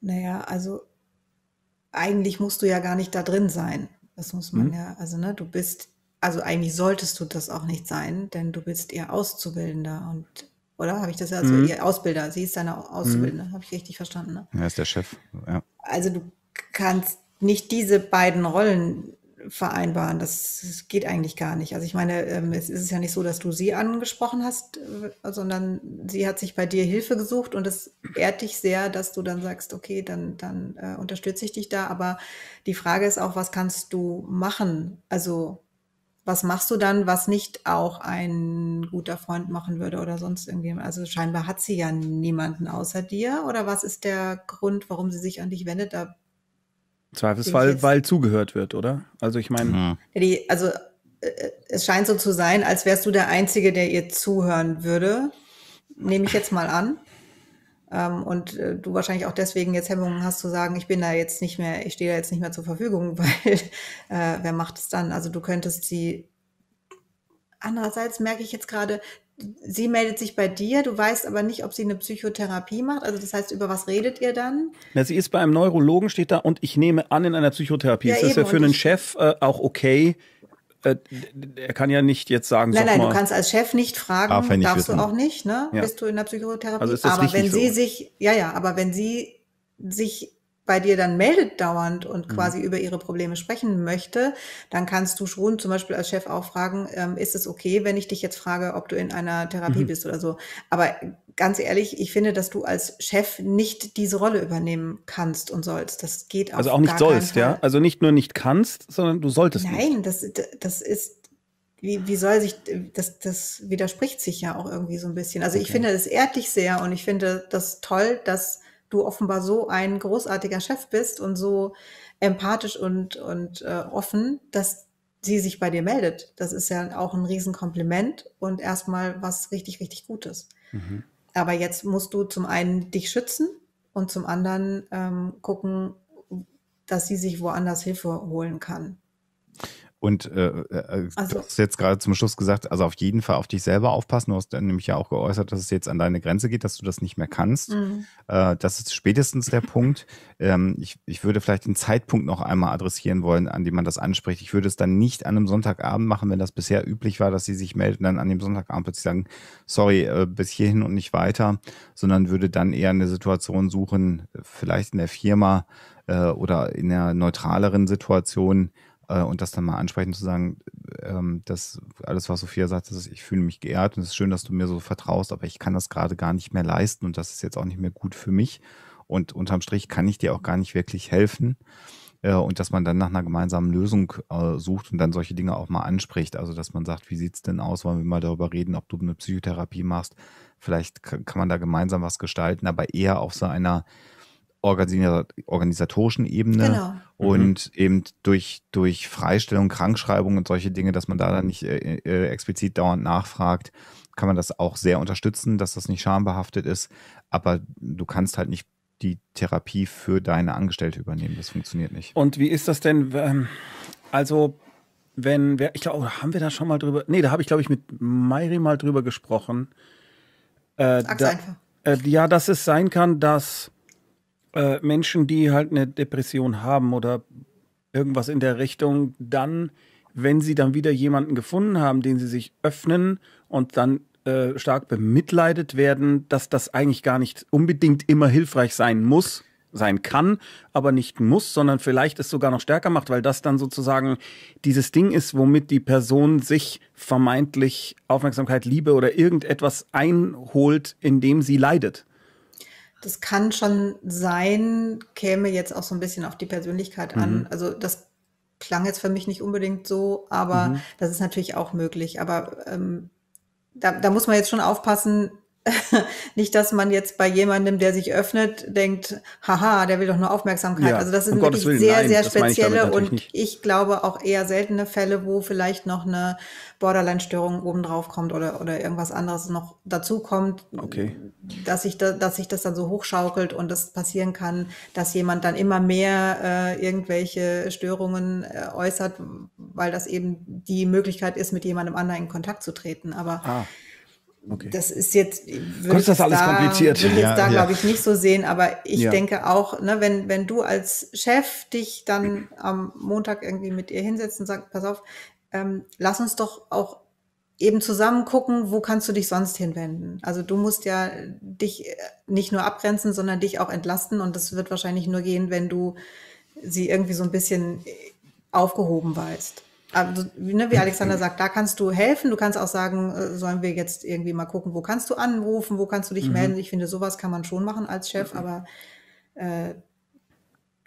Naja, also eigentlich musst du ja gar nicht da drin sein. Das muss man mhm. ja, also ne, du bist, also eigentlich solltest du das auch nicht sein, denn du bist ihr Auszubildender und oder? Habe ich das also mhm. ihr Ausbilder, sie ist deine mhm. Auszubildende, mhm. habe ich richtig verstanden, ne? Er ist der Chef, ja. Also du kannst nicht diese beiden Rollen vereinbaren. Das geht eigentlich gar nicht. Also ich meine, ähm, es ist ja nicht so, dass du sie angesprochen hast, äh, sondern sie hat sich bei dir Hilfe gesucht und es ehrt dich sehr, dass du dann sagst, okay, dann, dann äh, unterstütze ich dich da. Aber die Frage ist auch, was kannst du machen? Also was machst du dann, was nicht auch ein guter Freund machen würde oder sonst irgendwie? Also scheinbar hat sie ja niemanden außer dir. Oder was ist der Grund, warum sie sich an dich wendet? Da Zweifelsfall, weil zugehört wird, oder? Also ich meine. Ja, also äh, es scheint so zu sein, als wärst du der Einzige, der ihr zuhören würde. Nehme ich jetzt mal an. Ähm, und äh, du wahrscheinlich auch deswegen jetzt Hemmungen hast zu sagen, ich bin da jetzt nicht mehr, ich stehe da jetzt nicht mehr zur Verfügung, [LAUGHS] weil äh, wer macht es dann? Also du könntest sie. Andererseits merke ich jetzt gerade, sie meldet sich bei dir, du weißt aber nicht, ob sie eine Psychotherapie macht. Also das heißt, über was redet ihr dann? Na, sie ist bei einem Neurologen, steht da, und ich nehme an, in einer Psychotherapie. Ja, das ist ja für einen Chef äh, auch okay. Äh, er kann ja nicht jetzt sagen, Nein, nein, mal, du kannst als Chef nicht fragen, darf nicht darfst wissen. du auch nicht, ne? Ja. Bist du in der Psychotherapie? Also ist das aber wenn so. sich, ja, ja, aber wenn sie sich bei dir dann meldet dauernd und mhm. quasi mhm. über ihre Probleme sprechen möchte, dann kannst du schon zum Beispiel als Chef auch fragen, ähm, ist es okay, wenn ich dich jetzt frage, ob du in einer Therapie mhm. bist oder so. Aber ganz ehrlich, ich finde, dass du als Chef nicht diese Rolle übernehmen kannst und sollst. Das geht auch Also auch nicht sollst, ja? Also nicht nur nicht kannst, sondern du solltest Nein, nicht. Nein, das, das ist wie, wie soll sich, das, das widerspricht sich ja auch irgendwie so ein bisschen. Also okay. ich finde, das ehrt dich sehr und ich finde das toll, dass du offenbar so ein großartiger Chef bist und so empathisch und, und äh, offen, dass sie sich bei dir meldet. Das ist ja auch ein Riesenkompliment und erstmal was richtig, richtig Gutes. Mhm. Aber jetzt musst du zum einen dich schützen und zum anderen ähm, gucken, dass sie sich woanders Hilfe holen kann. Und äh, äh, äh also, du hast jetzt gerade zum Schluss gesagt, also auf jeden Fall auf dich selber aufpassen. Du hast dann nämlich ja auch geäußert, dass es jetzt an deine Grenze geht, dass du das nicht mehr kannst. Mhm. Äh, das ist spätestens der Punkt. Ähm, ich, ich würde vielleicht den Zeitpunkt noch einmal adressieren wollen, an dem man das anspricht. Ich würde es dann nicht an einem Sonntagabend machen, wenn das bisher üblich war, dass sie sich melden, dann an dem Sonntagabend plötzlich sagen, sorry, äh, bis hierhin und nicht weiter, sondern würde dann eher eine Situation suchen, vielleicht in der Firma äh, oder in einer neutraleren Situation, äh, und das dann mal ansprechen, zu sagen, ähm, dass alles, was Sophia sagt, ist, ich fühle mich geehrt und es ist schön, dass du mir so vertraust, aber ich kann das gerade gar nicht mehr leisten und das ist jetzt auch nicht mehr gut für mich. Und unterm Strich kann ich dir auch gar nicht wirklich helfen. Äh, und dass man dann nach einer gemeinsamen Lösung äh, sucht und dann solche Dinge auch mal anspricht. Also, dass man sagt, wie sieht es denn aus? Wollen wir mal darüber reden, ob du eine Psychotherapie machst? Vielleicht kann man da gemeinsam was gestalten, aber eher auf so einer organisatorischen Ebene genau. und mhm. eben durch, durch Freistellung, Krankschreibung und solche Dinge, dass man da dann nicht äh, äh, explizit dauernd nachfragt, kann man das auch sehr unterstützen, dass das nicht schambehaftet ist. Aber du kannst halt nicht die Therapie für deine Angestellte übernehmen. Das funktioniert nicht. Und wie ist das denn? Ähm, also wenn wir, ich glaube, haben wir da schon mal drüber? Nee, da habe ich, glaube ich, mit Mayri mal drüber gesprochen. Äh, Sag's da, einfach. Äh, ja, dass es sein kann, dass äh, Menschen, die halt eine Depression haben oder irgendwas in der Richtung, dann, wenn sie dann wieder jemanden gefunden haben, den sie sich öffnen und dann äh, stark bemitleidet werden, dass das eigentlich gar nicht unbedingt immer hilfreich sein muss, sein kann, aber nicht muss, sondern vielleicht es sogar noch stärker macht, weil das dann sozusagen dieses Ding ist, womit die Person sich vermeintlich Aufmerksamkeit, Liebe oder irgendetwas einholt, indem sie leidet. Das kann schon sein, käme jetzt auch so ein bisschen auf die Persönlichkeit mhm. an. Also das klang jetzt für mich nicht unbedingt so, aber mhm. das ist natürlich auch möglich. Aber ähm, da, da muss man jetzt schon aufpassen, [LAUGHS] nicht, dass man jetzt bei jemandem, der sich öffnet, denkt, haha, der will doch nur Aufmerksamkeit. Ja, also das sind um wirklich Willen, sehr, nein, sehr spezielle ich und nicht. ich glaube auch eher seltene Fälle, wo vielleicht noch eine Borderline-Störung obendrauf kommt oder, oder irgendwas anderes noch dazu kommt, okay. dass, sich da, dass sich das dann so hochschaukelt und es passieren kann, dass jemand dann immer mehr äh, irgendwelche Störungen äh, äußert, weil das eben die Möglichkeit ist, mit jemandem anderen in Kontakt zu treten. Aber ah. Okay. Das ist jetzt, äh, würde Gott, das alles da, kompliziert. Will jetzt ja, da, ja. glaube ich, nicht so sehen, aber ich ja. denke auch, ne, wenn, wenn du als Chef dich dann am Montag irgendwie mit ihr hinsetzt und sagst, pass auf, ähm, lass uns doch auch eben zusammen gucken, wo kannst du dich sonst hinwenden. Also du musst ja dich äh, nicht nur abgrenzen, sondern dich auch entlasten und das wird wahrscheinlich nur gehen, wenn du sie irgendwie so ein bisschen äh, aufgehoben weißt also, ne, wie Alexander sagt, da kannst du helfen. Du kannst auch sagen, äh, sollen wir jetzt irgendwie mal gucken, wo kannst du anrufen, wo kannst du dich mhm. melden. Ich finde, sowas kann man schon machen als Chef, mhm. aber äh,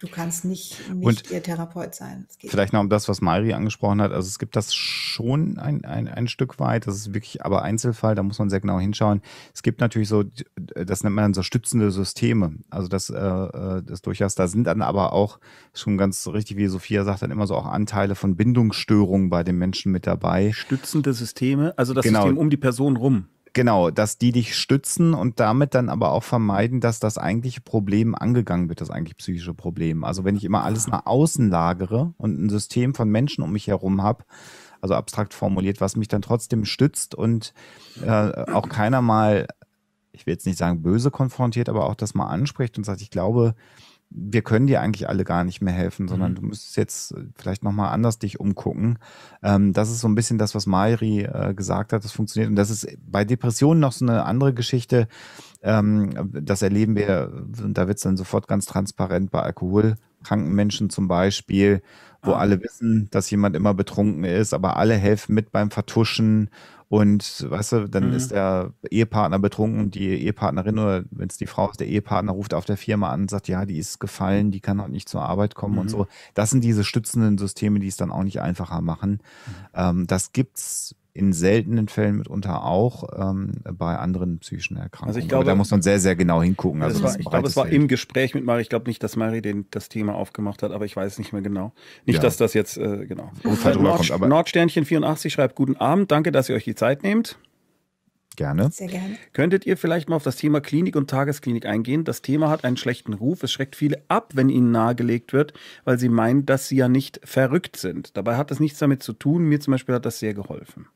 Du kannst nicht, nicht und ihr Therapeut sein. Vielleicht noch um das, was Mairi angesprochen hat. Also es gibt das schon ein, ein, ein Stück weit. Das ist wirklich aber Einzelfall, da muss man sehr genau hinschauen. Es gibt natürlich so, das nennt man dann so stützende Systeme. Also das, äh, äh, das durchaus, da sind dann aber auch schon ganz richtig, wie Sophia sagt, dann immer so auch Anteile von Bindungsstörungen bei den Menschen mit dabei. Stützende Systeme, also das genau. System um die Person rum. Genau, dass die dich stützen und damit dann aber auch vermeiden, dass das eigentliche Problem angegangen wird, das eigentlich psychische Problem. Also wenn ich immer alles nach außen lagere und ein System von Menschen um mich herum habe, also abstrakt formuliert, was mich dann trotzdem stützt und äh, auch keiner mal, ich will jetzt nicht sagen böse konfrontiert, aber auch das mal anspricht und sagt, ich glaube, wir können dir eigentlich alle gar nicht mehr helfen, sondern mhm. du müsstest jetzt äh, vielleicht nochmal anders dich umgucken. Ähm, das ist so ein bisschen das, was Mairi äh, gesagt hat, das funktioniert. Und das ist bei Depressionen noch so eine andere Geschichte. Ähm, das erleben wir, und äh, da wird es dann sofort ganz transparent bei alkoholkranken Menschen zum Beispiel, wo ah. alle wissen, dass jemand immer betrunken ist, aber alle helfen mit beim Vertuschen und weißt du, dann mhm. ist der Ehepartner betrunken, und die Ehepartnerin oder wenn es die Frau ist, der Ehepartner ruft auf der Firma an und sagt, ja, die ist gefallen, die kann auch nicht zur Arbeit kommen mhm. und so. Das sind diese stützenden Systeme, die es dann auch nicht einfacher machen. Mhm. Ähm, das gibt's in seltenen Fällen mitunter auch ähm, bei anderen psychischen Erkrankungen. Also ich glaube, Aber da muss man sehr, sehr genau hingucken. Also war, ich glaube, es war Feld. im Gespräch mit Mari. Ich glaube nicht, dass Mari den, das Thema aufgemacht hat, aber ich weiß nicht mehr genau. Nicht, ja. dass das jetzt, äh, genau. Nord, kommt, aber Nordsternchen84 schreibt, guten Abend, danke, dass ihr euch die Zeit nehmt. Gerne. Sehr gerne. Könntet ihr vielleicht mal auf das Thema Klinik und Tagesklinik eingehen? Das Thema hat einen schlechten Ruf. Es schreckt viele ab, wenn ihnen nahegelegt wird, weil sie meinen, dass sie ja nicht verrückt sind. Dabei hat es nichts damit zu tun. Mir zum Beispiel hat das sehr geholfen.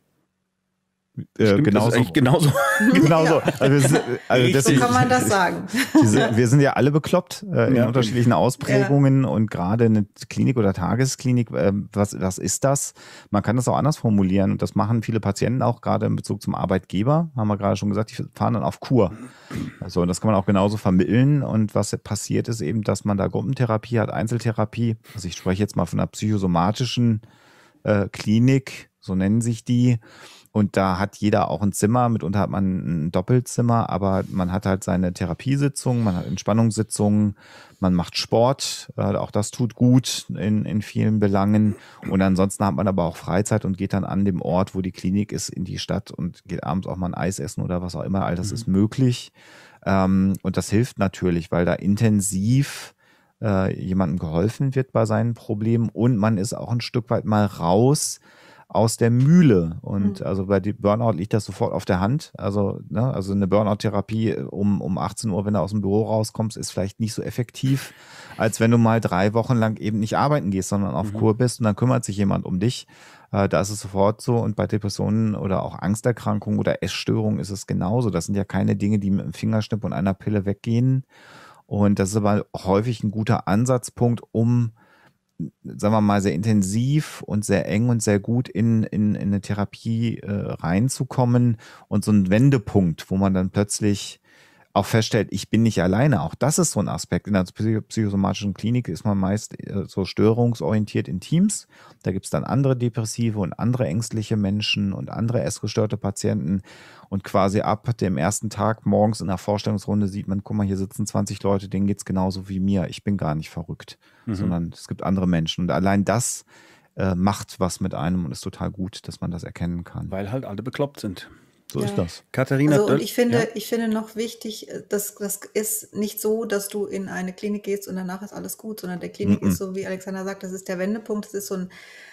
Äh, Stimmt, genauso, eigentlich genauso. [LAUGHS] [LAUGHS] genauso. Ja. Also, also so kann man das sagen. [LAUGHS] Diese, wir sind ja alle bekloppt äh, in ja. unterschiedlichen Ausprägungen ja. und gerade eine Klinik oder Tagesklinik, äh, was, was ist das? Man kann das auch anders formulieren und das machen viele Patienten auch, gerade in Bezug zum Arbeitgeber, haben wir gerade schon gesagt, die fahren dann auf Kur. Also, und das kann man auch genauso vermitteln und was passiert ist eben, dass man da Gruppentherapie hat, Einzeltherapie. Also ich spreche jetzt mal von einer psychosomatischen äh, Klinik, so nennen sich die und da hat jeder auch ein Zimmer, mitunter hat man ein Doppelzimmer, aber man hat halt seine Therapiesitzungen, man hat Entspannungssitzungen, man macht Sport, äh, auch das tut gut in, in vielen Belangen. Und ansonsten hat man aber auch Freizeit und geht dann an dem Ort, wo die Klinik ist, in die Stadt und geht abends auch mal ein Eis essen oder was auch immer. All das mhm. ist möglich. Ähm, und das hilft natürlich, weil da intensiv äh, jemandem geholfen wird bei seinen Problemen und man ist auch ein Stück weit mal raus aus der Mühle. Und mhm. also bei Burnout liegt das sofort auf der Hand. Also, ne, also eine Burnout-Therapie äh, um, um 18 Uhr, wenn du aus dem Büro rauskommst, ist vielleicht nicht so effektiv, [LAUGHS] als wenn du mal drei Wochen lang eben nicht arbeiten gehst, sondern auf mhm. Kur bist und dann kümmert sich jemand um dich. Äh, da ist es sofort so. Und bei Depressionen oder auch Angsterkrankungen oder Essstörungen ist es genauso. Das sind ja keine Dinge, die mit einem Fingerschnipp und einer Pille weggehen. Und das ist aber häufig ein guter Ansatzpunkt, um sagen wir mal, sehr intensiv und sehr eng und sehr gut in, in, in eine Therapie äh, reinzukommen und so ein Wendepunkt, wo man dann plötzlich auch feststellt, ich bin nicht alleine. Auch das ist so ein Aspekt. In der psychosomatischen Klinik ist man meist äh, so störungsorientiert in Teams. Da gibt es dann andere depressive und andere ängstliche Menschen und andere essgestörte Patienten. Und quasi ab dem ersten Tag morgens in der Vorstellungsrunde sieht man, guck mal, hier sitzen 20 Leute, denen geht es genauso wie mir. Ich bin gar nicht verrückt, mhm. sondern es gibt andere Menschen. Und allein das äh, macht was mit einem und ist total gut, dass man das erkennen kann. Weil halt alle bekloppt sind. So ja. ist das. Katharina. Also, und ich finde, ja. ich finde noch wichtig, äh, dass das ist nicht so, dass du in eine Klinik gehst und danach ist alles gut, sondern der Klinik mm -mm. ist so, wie Alexander sagt, das ist der Wendepunkt, das ist so ein,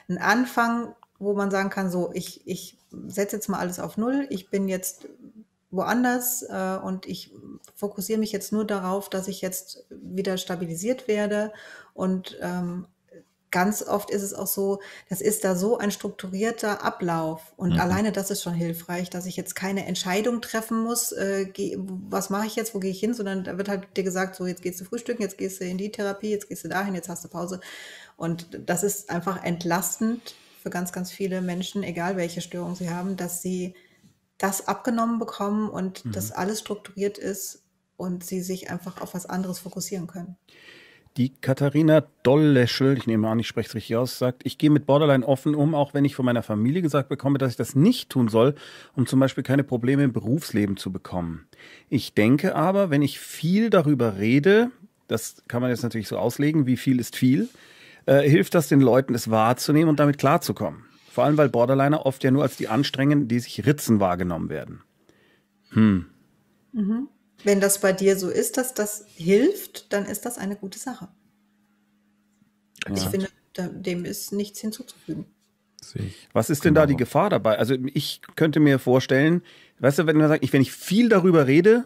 ein Anfang, wo man sagen kann, so, ich, ich setze jetzt mal alles auf Null, ich bin jetzt woanders äh, und ich fokussiere mich jetzt nur darauf, dass ich jetzt wieder stabilisiert werde und ähm, ganz oft ist es auch so, das ist da so ein strukturierter Ablauf und mhm. alleine das ist schon hilfreich, dass ich jetzt keine Entscheidung treffen muss, äh, was mache ich jetzt, wo gehe ich hin, sondern da wird halt dir gesagt, so jetzt gehst du frühstücken, jetzt gehst du in die Therapie, jetzt gehst du dahin, jetzt hast du Pause und das ist einfach entlastend für ganz, ganz viele Menschen, egal welche Störung sie haben, dass sie das abgenommen bekommen und mhm. dass alles strukturiert ist und sie sich einfach auf was anderes fokussieren können. Die Katharina Dolleschel, ich nehme an, ich spreche es richtig aus, sagt, ich gehe mit Borderline offen um, auch wenn ich von meiner Familie gesagt bekomme, dass ich das nicht tun soll, um zum Beispiel keine Probleme im Berufsleben zu bekommen. Ich denke aber, wenn ich viel darüber rede, das kann man jetzt natürlich so auslegen, wie viel ist viel, äh, hilft das den Leuten, es wahrzunehmen und damit klarzukommen. Vor allem, weil Borderliner oft ja nur als die Anstrengenden, die sich ritzen, wahrgenommen werden. Hm. Mhm wenn das bei dir so ist, dass das hilft, dann ist das eine gute Sache. Ja. Ich finde, dem ist nichts hinzuzufügen. Was ist denn genau. da die genau. Gefahr dabei? Also ich könnte mir vorstellen, weißt du, wenn man sagt, ich, wenn ich viel darüber rede,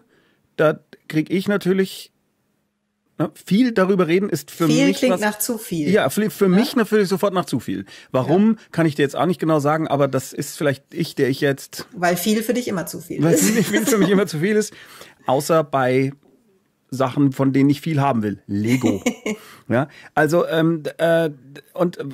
da kriege ich natürlich na, ne, viel darüber reden ist für viel mich. Viel klingt was, nach zu viel. Ja, für, für ja? mich natürlich sofort nach zu viel. Warum, ja. kann ich dir jetzt auch nicht genau sagen, aber das ist vielleicht ich, der ich jetzt. Weil viel für dich immer zu viel weil ist. Weil viel für mich immer zu viel ist. Außer bei Sachen, von denen ich viel haben will. Lego. [LAUGHS] ja, also, ähm, äh, und äh,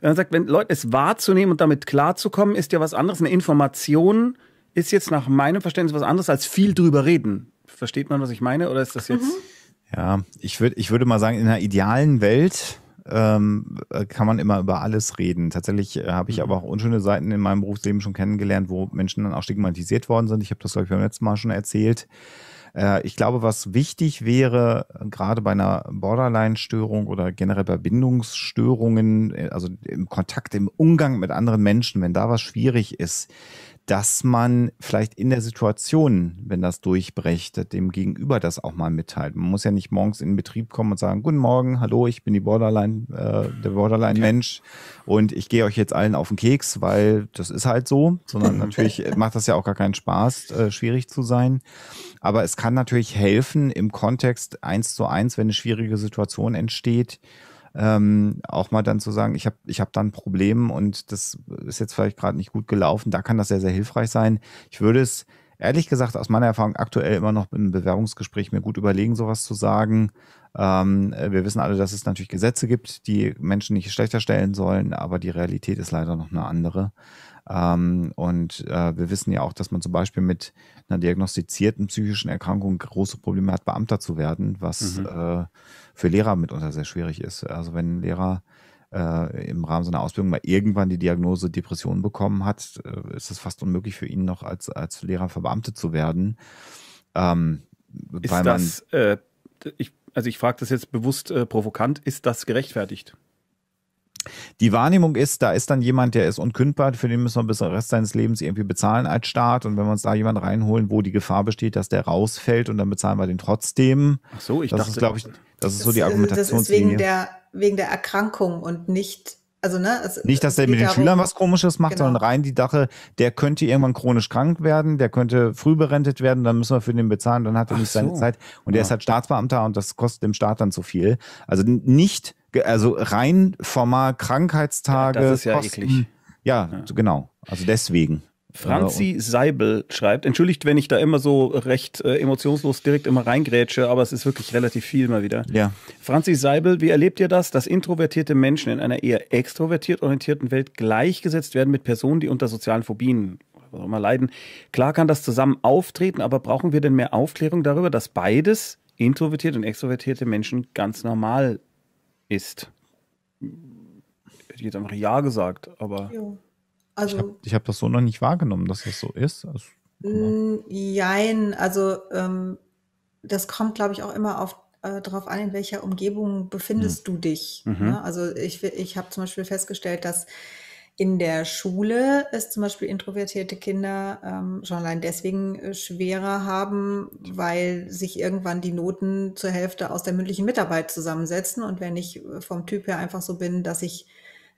wenn man sagt, wenn Leute es wahrzunehmen und damit klarzukommen, ist ja was anderes. Eine Information ist jetzt nach meinem Verständnis was anderes als viel drüber reden. Versteht man, was ich meine? Oder ist das jetzt. Mhm. Ja, ich, würde ich würde mal sagen, in einer idealen Welt ähm, äh, kann man immer über alles reden. Tatsächlich äh, habe ich mhm. aber auch unschöne Seiten in meinem Berufsleben schon kennengelernt, wo Menschen dann auch stigmatisiert worden sind. Ich habe das, glaube ich, beim letzten Mal schon erzählt. Äh, ich glaube, was wichtig wäre, äh, gerade bei einer Borderline-Störung oder generell bei Bindungsstörungen, also im Kontakt, im Umgang mit anderen Menschen, wenn da was schwierig ist, dass man vielleicht in der Situation, wenn das durchbrecht, dem Gegenüber das auch mal mitteilt. Man muss ja nicht morgens in den Betrieb kommen und sagen, guten Morgen, hallo, ich bin die Borderline, äh, der Borderline-Mensch und ich gehe euch jetzt allen auf den Keks, weil das ist halt so, sondern [LAUGHS] natürlich macht das ja auch gar keinen Spaß, äh, schwierig zu sein. Aber es kann natürlich helfen im Kontext eins zu eins, wenn eine schwierige Situation entsteht, ähm, auch mal dann zu sagen, ich habe ich hab da ein Problem und das ist jetzt vielleicht gerade nicht gut gelaufen, da kann das sehr, sehr hilfreich sein. Ich würde es ehrlich gesagt aus meiner Erfahrung aktuell immer noch im Bewerbungsgespräch mir gut überlegen, sowas zu sagen. Ähm, wir wissen alle, dass es natürlich Gesetze gibt, die Menschen nicht schlechter stellen sollen, aber die Realität ist leider noch eine andere. Ähm, und äh, wir wissen ja auch, dass man zum Beispiel mit einer diagnostizierten psychischen Erkrankung große Probleme hat, Beamter zu werden, was mhm. äh, für Lehrer mitunter sehr schwierig ist. Also wenn ein Lehrer äh, im Rahmen seiner Ausbildung mal irgendwann die Diagnose Depression bekommen hat, äh, ist es fast unmöglich für ihn noch als, als Lehrer verbeamtet zu werden. Ähm, ist das, äh, ich, also ich frage das jetzt bewusst äh, provokant, ist das gerechtfertigt? die Wahrnehmung ist, da ist dann jemand, der ist unkündbar, für den müssen wir bis zum Rest seines Lebens irgendwie bezahlen als Staat. Und wenn wir uns da jemanden reinholen, wo die Gefahr besteht, dass der rausfällt und dann bezahlen wir den trotzdem. Ach so, ich das dachte, ist, glaube ich, das, das ist so die Argumentation. Äh, das ist wegen der, wegen der Erkrankung und nicht also, ne, nicht, dass der mit den darum, Schülern was Komisches macht, genau. sondern rein die Dache, der könnte irgendwann chronisch krank werden, der könnte früh berentet werden, dann müssen wir für den bezahlen, dann hat er Ach nicht so. seine Zeit. Und ja. er ist halt Staatsbeamter und das kostet dem Staat dann zu viel. Also nicht, also rein formal Krankheitstage. Ja, das ist ja Kosten, eklig. Ja, ja, genau. Also deswegen. Franzi Seibel schreibt, entschuldigt, wenn ich da immer so recht äh, emotionslos direkt immer reingrätsche, aber es ist wirklich relativ viel mal wieder. Ja. Franzi Seibel, wie erlebt ihr das, dass introvertierte Menschen in einer eher extrovertiert orientierten Welt gleichgesetzt werden mit Personen, die unter sozialen Phobien was auch immer leiden? Klar kann das zusammen auftreten, aber brauchen wir denn mehr Aufklärung darüber, dass beides, introvertierte und extrovertierte Menschen, ganz normal ist? Ich hätte jetzt einfach Ja gesagt, aber. Ja. Also, ich habe hab das so noch nicht wahrgenommen, dass das so ist. Also, genau. Jein, also ähm, das kommt, glaube ich, auch immer auf äh, darauf an, in welcher Umgebung befindest mhm. du dich. Mhm. Ne? Also ich, ich habe zum Beispiel festgestellt, dass in der Schule es zum Beispiel introvertierte Kinder ähm, schon allein deswegen äh, schwerer haben, weil sich irgendwann die Noten zur Hälfte aus der mündlichen Mitarbeit zusammensetzen. Und wenn ich äh, vom Typ her einfach so bin, dass ich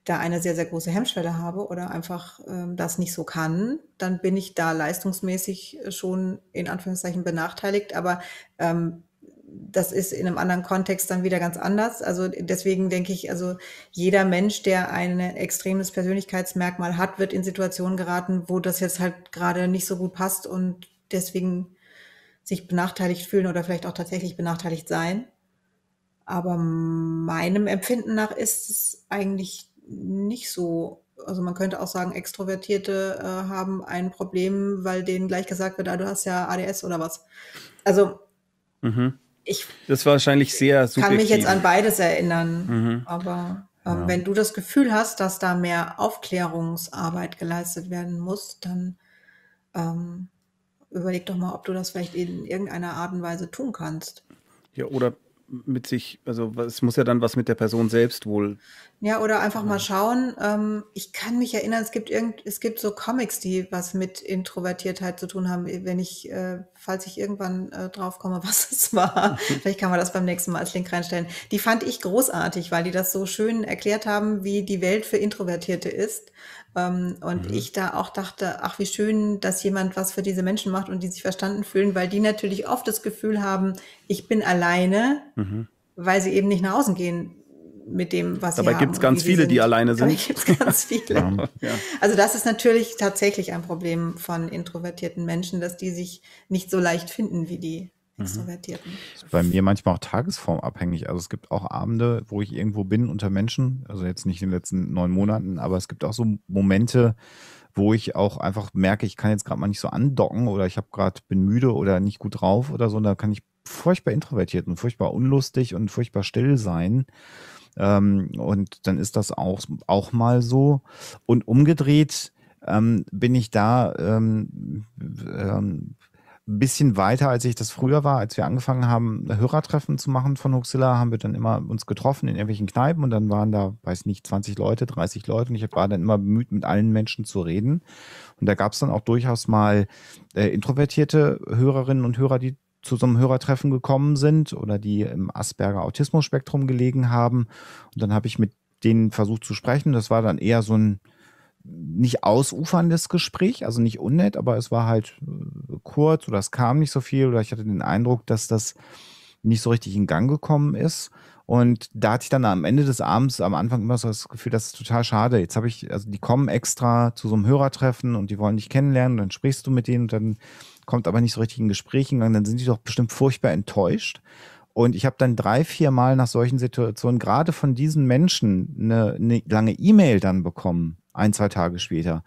da eine sehr, sehr große Hemmschwelle habe oder einfach ähm, das nicht so kann, dann bin ich da leistungsmäßig äh, schon in Anführungszeichen benachteiligt. Aber ähm, das ist in einem anderen Kontext dann wieder ganz anders. Also deswegen denke ich, also jeder Mensch, der ein extremes Persönlichkeitsmerkmal hat, wird in Situationen geraten, wo das jetzt halt gerade nicht so gut passt und deswegen sich benachteiligt fühlen oder vielleicht auch tatsächlich benachteiligt sein. Aber meinem Empfinden nach ist es eigentlich nicht so, also man könnte auch sagen, Extrovertierte äh, haben ein Problem, weil denen gleich gesagt wird, ah, du hast ja ADS oder was. Also mhm. ich das war wahrscheinlich sehr subjektiv. kann mich jetzt an beides erinnern, mhm. aber ähm, ja. wenn du das Gefühl hast, dass da mehr Aufklärungsarbeit geleistet werden muss, dann ähm, überleg doch mal, ob du das vielleicht in irgendeiner Art und Weise tun kannst. Ja, oder mit sich, also es muss ja dann was mit der Person selbst wohl. Ja, oder einfach mal schauen. Ähm, ich kann mich erinnern, es gibt irgend, es gibt so Comics, die was mit Introvertiertheit zu tun haben, wenn ich, äh, falls ich irgendwann äh, draufkomme, [LAUGHS] was es war. [LAUGHS] Vielleicht kann man das beim nächsten Mal als Link reinstellen. Die fand ich großartig, weil die das so schön erklärt haben, wie die Welt für Introvertierte ist. Ähm, und mhm. ich da auch dachte, ach, wie schön, dass jemand was für diese Menschen macht und die sich verstanden fühlen, weil die natürlich oft das Gefühl haben, ich bin alleine, mhm. weil sie eben nicht nach außen gehen mit dem, was Dabei gibt es ganz viele, sind. die alleine sind. Dabei gibt ganz [LAUGHS] viele. Ja. Also das ist natürlich tatsächlich ein Problem von introvertierten Menschen, dass die sich nicht so leicht finden wie die Extrovertierten. Mhm. Bei mir manchmal auch tagesformabhängig. Also es gibt auch Abende, wo ich irgendwo bin unter Menschen, also jetzt nicht in den letzten neun Monaten, aber es gibt auch so Momente, wo ich auch einfach merke, ich kann jetzt gerade mal nicht so andocken oder ich habe gerade bin müde oder nicht gut drauf oder so, und da kann ich furchtbar introvertiert und furchtbar unlustig und furchtbar still sein. Ähm, und dann ist das auch, auch mal so. Und umgedreht ähm, bin ich da ähm, ähm ein bisschen weiter, als ich das früher war, als wir angefangen haben, Hörertreffen zu machen von Huxilla, haben wir dann immer uns getroffen in irgendwelchen Kneipen und dann waren da, weiß nicht, 20 Leute, 30 Leute und ich war dann immer bemüht, mit allen Menschen zu reden. Und da gab es dann auch durchaus mal äh, introvertierte Hörerinnen und Hörer, die zu so einem Hörertreffen gekommen sind oder die im Asperger Autismus-Spektrum gelegen haben. Und dann habe ich mit denen versucht zu sprechen. Das war dann eher so ein nicht ausuferndes Gespräch, also nicht unnett, aber es war halt äh, kurz oder es kam nicht so viel oder ich hatte den Eindruck, dass das nicht so richtig in Gang gekommen ist. Und da hatte ich dann am Ende des Abends am Anfang immer so das Gefühl, das ist total schade. Jetzt habe ich, also die kommen extra zu so einem Hörertreffen und die wollen dich kennenlernen und dann sprichst du mit denen und dann kommt aber nicht so richtig ein Gespräch in Gang, dann sind die doch bestimmt furchtbar enttäuscht. Und ich habe dann drei, vier Mal nach solchen Situationen gerade von diesen Menschen eine, eine lange E-Mail dann bekommen, ein, zwei Tage später.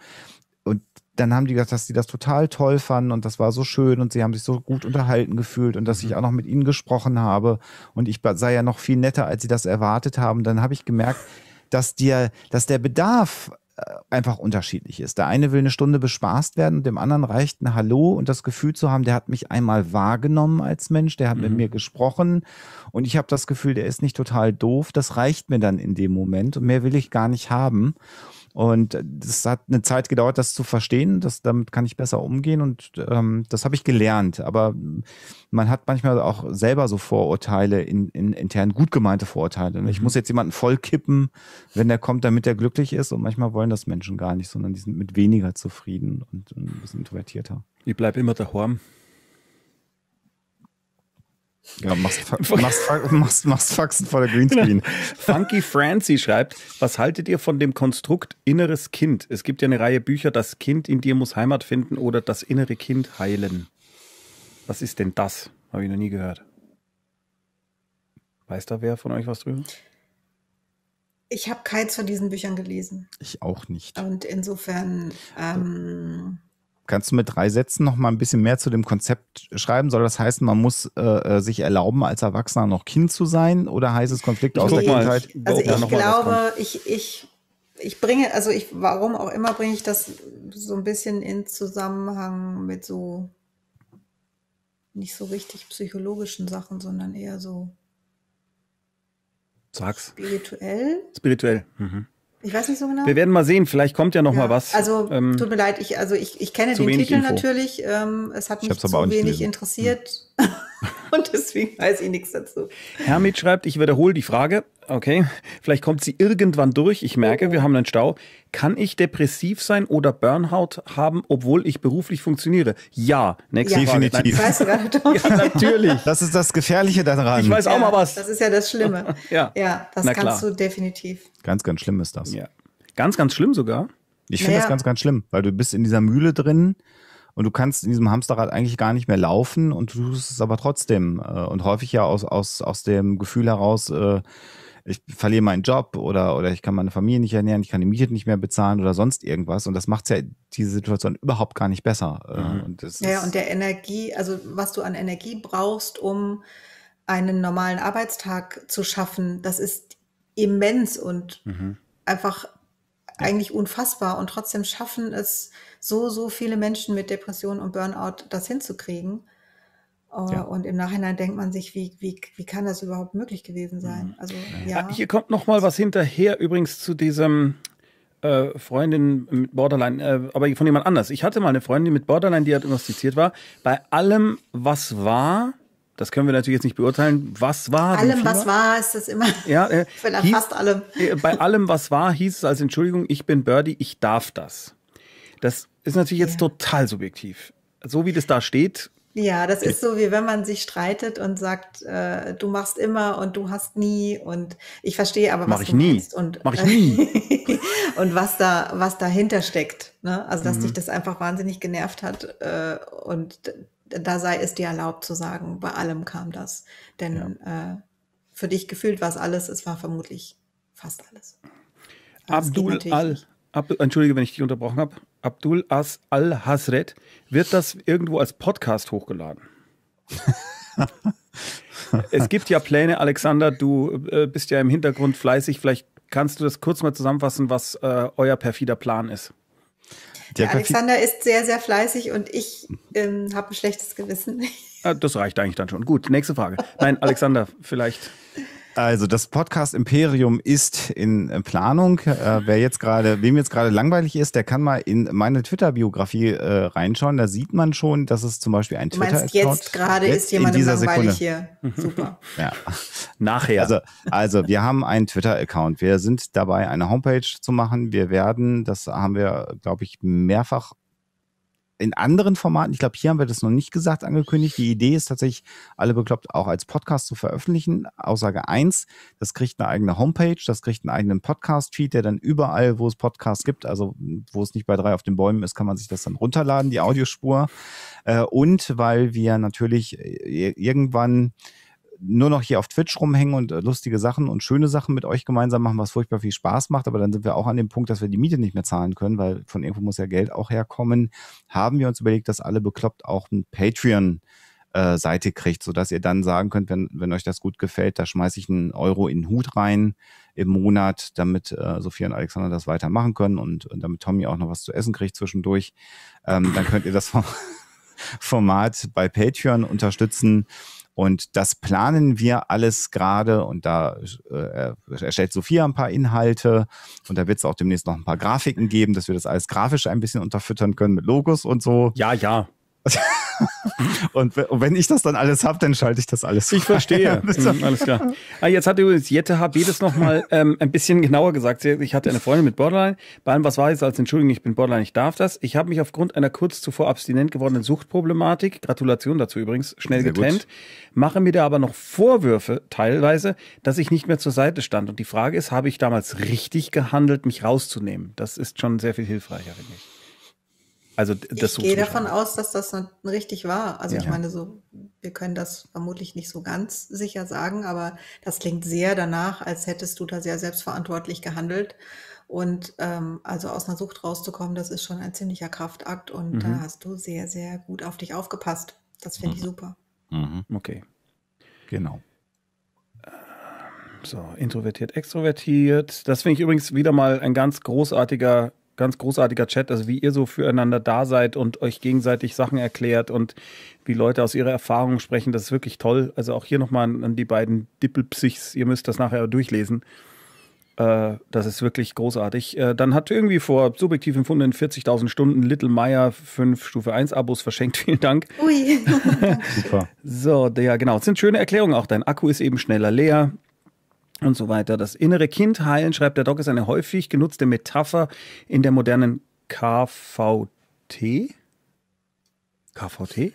Und dann haben die gesagt, dass sie das total toll fanden und das war so schön und sie haben sich so gut unterhalten gefühlt und dass ich mhm. auch noch mit ihnen gesprochen habe und ich sei ja noch viel netter, als sie das erwartet haben. Dann habe ich gemerkt, dass, dir, dass der Bedarf äh, einfach unterschiedlich ist. Der eine will eine Stunde bespaßt werden und dem anderen reicht ein Hallo und das Gefühl zu haben, der hat mich einmal wahrgenommen als Mensch, der hat mhm. mit mir gesprochen und ich habe das Gefühl, der ist nicht total doof. Das reicht mir dann in dem Moment und mehr will ich gar nicht haben. Und das hat eine Zeit gedauert, das zu verstehen. Das, damit kann ich besser umgehen und ähm, das habe ich gelernt. Aber man hat manchmal auch selber so Vorurteile, in, in intern gut gemeinte Vorurteile. Mhm. Ich muss jetzt jemanden vollkippen, wenn der kommt, damit er glücklich ist. Und manchmal wollen das Menschen gar nicht, sondern die sind mit weniger zufrieden und, und ein bisschen introvertierter. Ich bleibe immer daheim. Ja, machst, [LAUGHS] machst, machst, machst Faxen vor der Greenscreen. Genau. [LAUGHS] Funky Francie schreibt, was haltet ihr von dem Konstrukt inneres Kind? Es gibt ja eine Reihe Bücher, das Kind in dir muss Heimat finden oder das innere Kind heilen. Was ist denn das? Habe ich noch nie gehört. Weiß da wer von euch was drüber? Ich habe keins von diesen Büchern gelesen. Ich auch nicht. Und insofern ähm, Kannst du mit drei Sätzen noch mal ein bisschen mehr zu dem Konzept schreiben? Soll das heißen, man muss äh, äh sich erlauben, als Erwachsener noch Kind zu sein? Oder heißt es Konflikt aus der Kindheit? Also ich glaube, ich, ich, ich bringe, also ich, warum auch immer bringe ich das so ein bisschen in Zusammenhang mit so nicht so richtig psychologischen Sachen, sondern eher so Sag's. spirituell. Spirituell. Mhm. Ich weiß nicht so genau. Wir werden mal sehen, vielleicht kommt ja noch ja, mal was. Also ähm, tut mir leid, ich, also ich, ich kenne den Titel Info. natürlich. Ähm, es hat mich zu wenig interessiert. Hm. [LAUGHS] Und deswegen weiß ich nichts dazu. Hermit schreibt, ich wiederhole die Frage. Okay, vielleicht kommt sie irgendwann durch. Ich merke, wir haben einen Stau. Kann ich depressiv sein oder Burnout haben, obwohl ich beruflich funktioniere? Ja, nächste ja. Frage. Definitiv. Weißt du [LAUGHS] Ja, natürlich. Das ist das Gefährliche daran. Ich weiß ja, auch mal was. Das ist ja das Schlimme. [LAUGHS] ja. ja, das Na kannst klar. du definitiv. Ganz, ganz schlimm ist das. Ja. Ganz, ganz schlimm sogar. Ich finde naja. das ganz, ganz schlimm, weil du bist in dieser Mühle drin und du kannst in diesem Hamsterrad eigentlich gar nicht mehr laufen und du tust es aber trotzdem. Äh, und häufig ja aus, aus, aus dem Gefühl heraus, äh, ich verliere meinen Job oder, oder ich kann meine Familie nicht ernähren, ich kann die Miete nicht mehr bezahlen oder sonst irgendwas. Und das macht ja diese Situation überhaupt gar nicht besser. Äh, mhm. Und ja, und der Energie, also was du an Energie brauchst, um einen normalen Arbeitstag zu schaffen, das ist immens und mhm. einfach eigentlich unfassbar und trotzdem schaffen es so, so viele Menschen mit Depressionen und Burnout, das hinzukriegen. Oh, ja. Und im Nachhinein denkt man sich, wie, wie, wie kann das überhaupt möglich gewesen sein? Mhm. Also, ja. Hier kommt noch mal was hinterher übrigens zu diesem äh, Freundin mit Borderline, äh, aber von jemand anders. Ich hatte mal eine Freundin mit Borderline, die diagnostiziert war. Bei allem, was war, das können wir natürlich jetzt nicht beurteilen. Was war? Allem, was war, ist das immer. [LAUGHS] Ja, äh, [LAUGHS] hieß, fast allem. Äh, bei allem, was war, hieß es als Entschuldigung, ich bin Birdie, ich darf das. Das ist natürlich jetzt ja. total subjektiv. So wie das da steht. Ja, das ist so, wie wenn man sich streitet und sagt, äh, du machst immer und du hast nie und ich verstehe aber, was Mach du machst. und, Mach ich äh, nie. [LAUGHS] und was da, was dahinter steckt. Ne? Also, dass mhm. dich das einfach wahnsinnig genervt hat äh, und da sei es dir erlaubt zu sagen, bei allem kam das. Denn ja. äh, für dich gefühlt war es alles, es war vermutlich fast alles. Aber Abdul Al, Ab, entschuldige, wenn ich dich unterbrochen habe. Abdul As Al Hasret, wird das irgendwo als Podcast hochgeladen? [LAUGHS] es gibt ja Pläne, Alexander, du äh, bist ja im Hintergrund fleißig, vielleicht kannst du das kurz mal zusammenfassen, was äh, euer perfider Plan ist. Der Alexander ist sehr, sehr fleißig und ich ähm, habe ein schlechtes Gewissen. Ah, das reicht eigentlich dann schon. Gut, nächste Frage. Nein, [LAUGHS] Alexander, vielleicht also das Podcast Imperium ist in äh, Planung. Äh, wer jetzt gerade, wem jetzt gerade langweilig ist, der kann mal in meine Twitter-Biografie äh, reinschauen. Da sieht man schon, dass es zum Beispiel ein Twitter. Du meinst jetzt gerade ist jemand langweilig Sekunde. hier. Mhm. Super. [LAUGHS] ja. Nachher. Also, also wir haben einen Twitter-Account. Wir sind dabei, eine Homepage zu machen. Wir werden, das haben wir, glaube ich, mehrfach in anderen Formaten, ich glaube, hier haben wir das noch nicht gesagt, angekündigt. Die Idee ist tatsächlich, alle bekloppt auch als Podcast zu veröffentlichen. Aussage 1, das kriegt eine eigene Homepage, das kriegt einen eigenen Podcast-Feed, der dann überall, wo es Podcasts gibt, also wo es nicht bei drei auf den Bäumen ist, kann man sich das dann runterladen, die Audiospur. Äh, und weil wir natürlich äh, irgendwann nur noch hier auf Twitch rumhängen und äh, lustige Sachen und schöne Sachen mit euch gemeinsam machen, was furchtbar viel Spaß macht. Aber dann sind wir auch an dem Punkt, dass wir die Miete nicht mehr zahlen können, weil von irgendwo muss ja Geld auch herkommen. Haben wir uns überlegt, dass alle bekloppt auch ein Patreon äh, Seite kriegt, sodass ihr dann sagen könnt, wenn, wenn euch das gut gefällt, da schmeiße ich einen Euro in den Hut rein im Monat, damit äh, Sophia und Alexander das weitermachen können und, und, damit Tommy auch noch was zu essen kriegt zwischendurch. Ähm, dann könnt ihr das [LAUGHS] Format bei Patreon unterstützen und das planen wir alles gerade und da äh, erstellt Sophia ein paar Inhalte und da wird es auch demnächst noch ein paar Grafiken geben, dass wir das alles grafisch ein bisschen unterfüttern können mit Logos und so. Ja, ja. [LAUGHS] und wenn ich das dann alles habe, dann schalte ich das alles. Frei. Ich verstehe. [LAUGHS] mhm, alles klar. Ah, jetzt hat übrigens Jette HB das nochmal [LAUGHS] ähm, ein bisschen genauer gesagt. Ich hatte eine Freundin mit Borderline. Bei allem, was war jetzt als Entschuldigung, ich bin Borderline, ich darf das. Ich habe mich aufgrund einer kurz zuvor abstinent gewordenen Suchtproblematik, Gratulation dazu übrigens, schnell Sehr getrennt, gut. mache mir da aber noch Vorwürfe teilweise, dass ich nicht mehr zur Seite stand. Und die Frage ist, habe ich damals richtig gehandelt, mich rauszunehmen? Das ist schon sehr viel hilfreicher, finde ich. Also das ich gehe davon an. aus, dass das richtig war. Also ja. ich meine, so wir können das vermutlich nicht so ganz sicher sagen, aber das klingt sehr danach, als hättest du da sehr selbstverantwortlich gehandelt. Und ähm, also aus einer Sucht rauszukommen, das ist schon ein ziemlicher Kraftakt und mhm. da hast du sehr, sehr gut auf dich aufgepasst. Das finde mhm. ich super. Mhm. Okay. Genau. Ähm, so, introvertiert, extrovertiert. Das finde ich übrigens wieder mal ein ganz großartiger ganz großartiger Chat, also wie ihr so füreinander da seid und euch gegenseitig Sachen erklärt und wie Leute aus ihrer Erfahrung sprechen, das ist wirklich toll. Also auch hier nochmal an die beiden Dippelpsichs, ihr müsst das nachher durchlesen. Äh, das ist wirklich großartig. Äh, dann hat irgendwie vor subjektiv empfundenen 40.000 Stunden Little Meyer 5 Stufe 1 Abos verschenkt. [LAUGHS] Vielen Dank. Ui. [LAUGHS] Super. So, ja, genau. Es sind schöne Erklärungen auch. Dein Akku ist eben schneller leer und so weiter. Das innere Kind heilen, schreibt der Doc, ist eine häufig genutzte Metapher in der modernen KVT. KVT?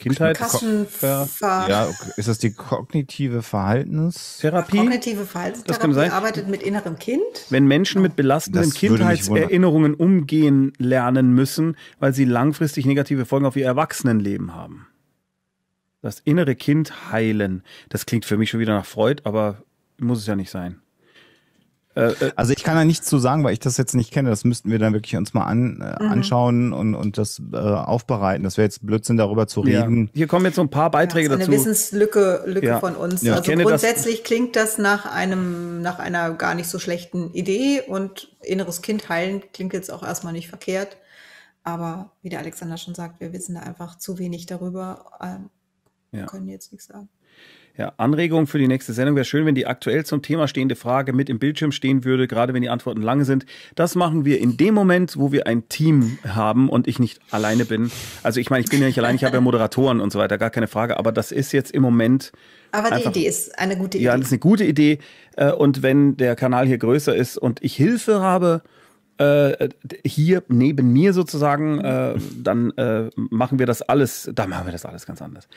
Kindheit. Ver ja, ist das die kognitive Verhaltenstherapie? Kognitive Verhaltenstherapie das kann sein. arbeitet mit innerem Kind. Wenn Menschen mit belastenden das Kindheitserinnerungen umgehen lernen müssen, weil sie langfristig negative Folgen auf ihr Erwachsenenleben haben. Das innere Kind heilen. Das klingt für mich schon wieder nach Freud, aber muss es ja nicht sein. Äh, äh, also ich kann da nichts zu sagen, weil ich das jetzt nicht kenne. Das müssten wir dann wirklich uns mal an, äh, mhm. anschauen und, und das aufbereiten. Das wäre jetzt Blödsinn, darüber zu reden. Ja. Hier kommen jetzt so ein paar Beiträge ja, das ist eine dazu. Eine Wissenslücke Lücke ja. von uns. Ja. Also grundsätzlich das klingt das nach einem, nach einer gar nicht so schlechten Idee und inneres Kind heilen klingt jetzt auch erstmal nicht verkehrt. Aber wie der Alexander schon sagt, wir wissen da einfach zu wenig darüber. Ähm, ja. können jetzt nichts sagen. Ja, Anregung für die nächste Sendung wäre schön, wenn die aktuell zum Thema stehende Frage mit im Bildschirm stehen würde, gerade wenn die Antworten lange sind. Das machen wir in dem Moment, wo wir ein Team haben und ich nicht alleine bin. Also ich meine, ich bin ja nicht allein, ich habe ja [LAUGHS] Moderatoren und so weiter, gar keine Frage, aber das ist jetzt im Moment. Aber die einfach, Idee ist eine gute Idee. Ja, das ist eine gute Idee. Äh, und wenn der Kanal hier größer ist und ich Hilfe habe, äh, hier neben mir sozusagen, äh, dann äh, machen wir das alles, da machen wir das alles ganz anders.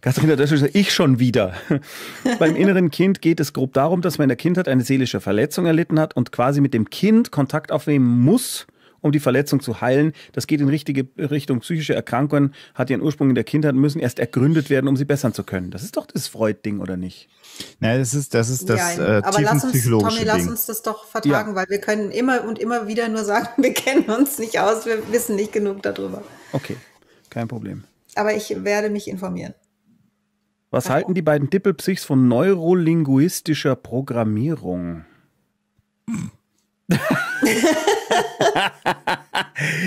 Katharina Döschel, ich schon wieder. [LAUGHS] Beim inneren Kind geht es grob darum, dass man in der Kindheit eine seelische Verletzung erlitten hat und quasi mit dem Kind Kontakt aufnehmen muss, um die Verletzung zu heilen. Das geht in richtige Richtung. Psychische Erkrankungen hat ihren Ursprung in der Kindheit, müssen erst ergründet werden, um sie bessern zu können. Das ist doch das Freud-Ding, oder nicht? Nein, das ist das, ist das ja, äh, aber lass uns, Tommy, lass uns das doch vertragen, ja. weil wir können immer und immer wieder nur sagen, [LAUGHS] wir kennen uns nicht aus, wir wissen nicht genug darüber. Okay, kein Problem. Aber ich werde mich informieren. Was Warum? halten die beiden Dippelpsichs von neurolinguistischer Programmierung? [LAUGHS] [LAUGHS]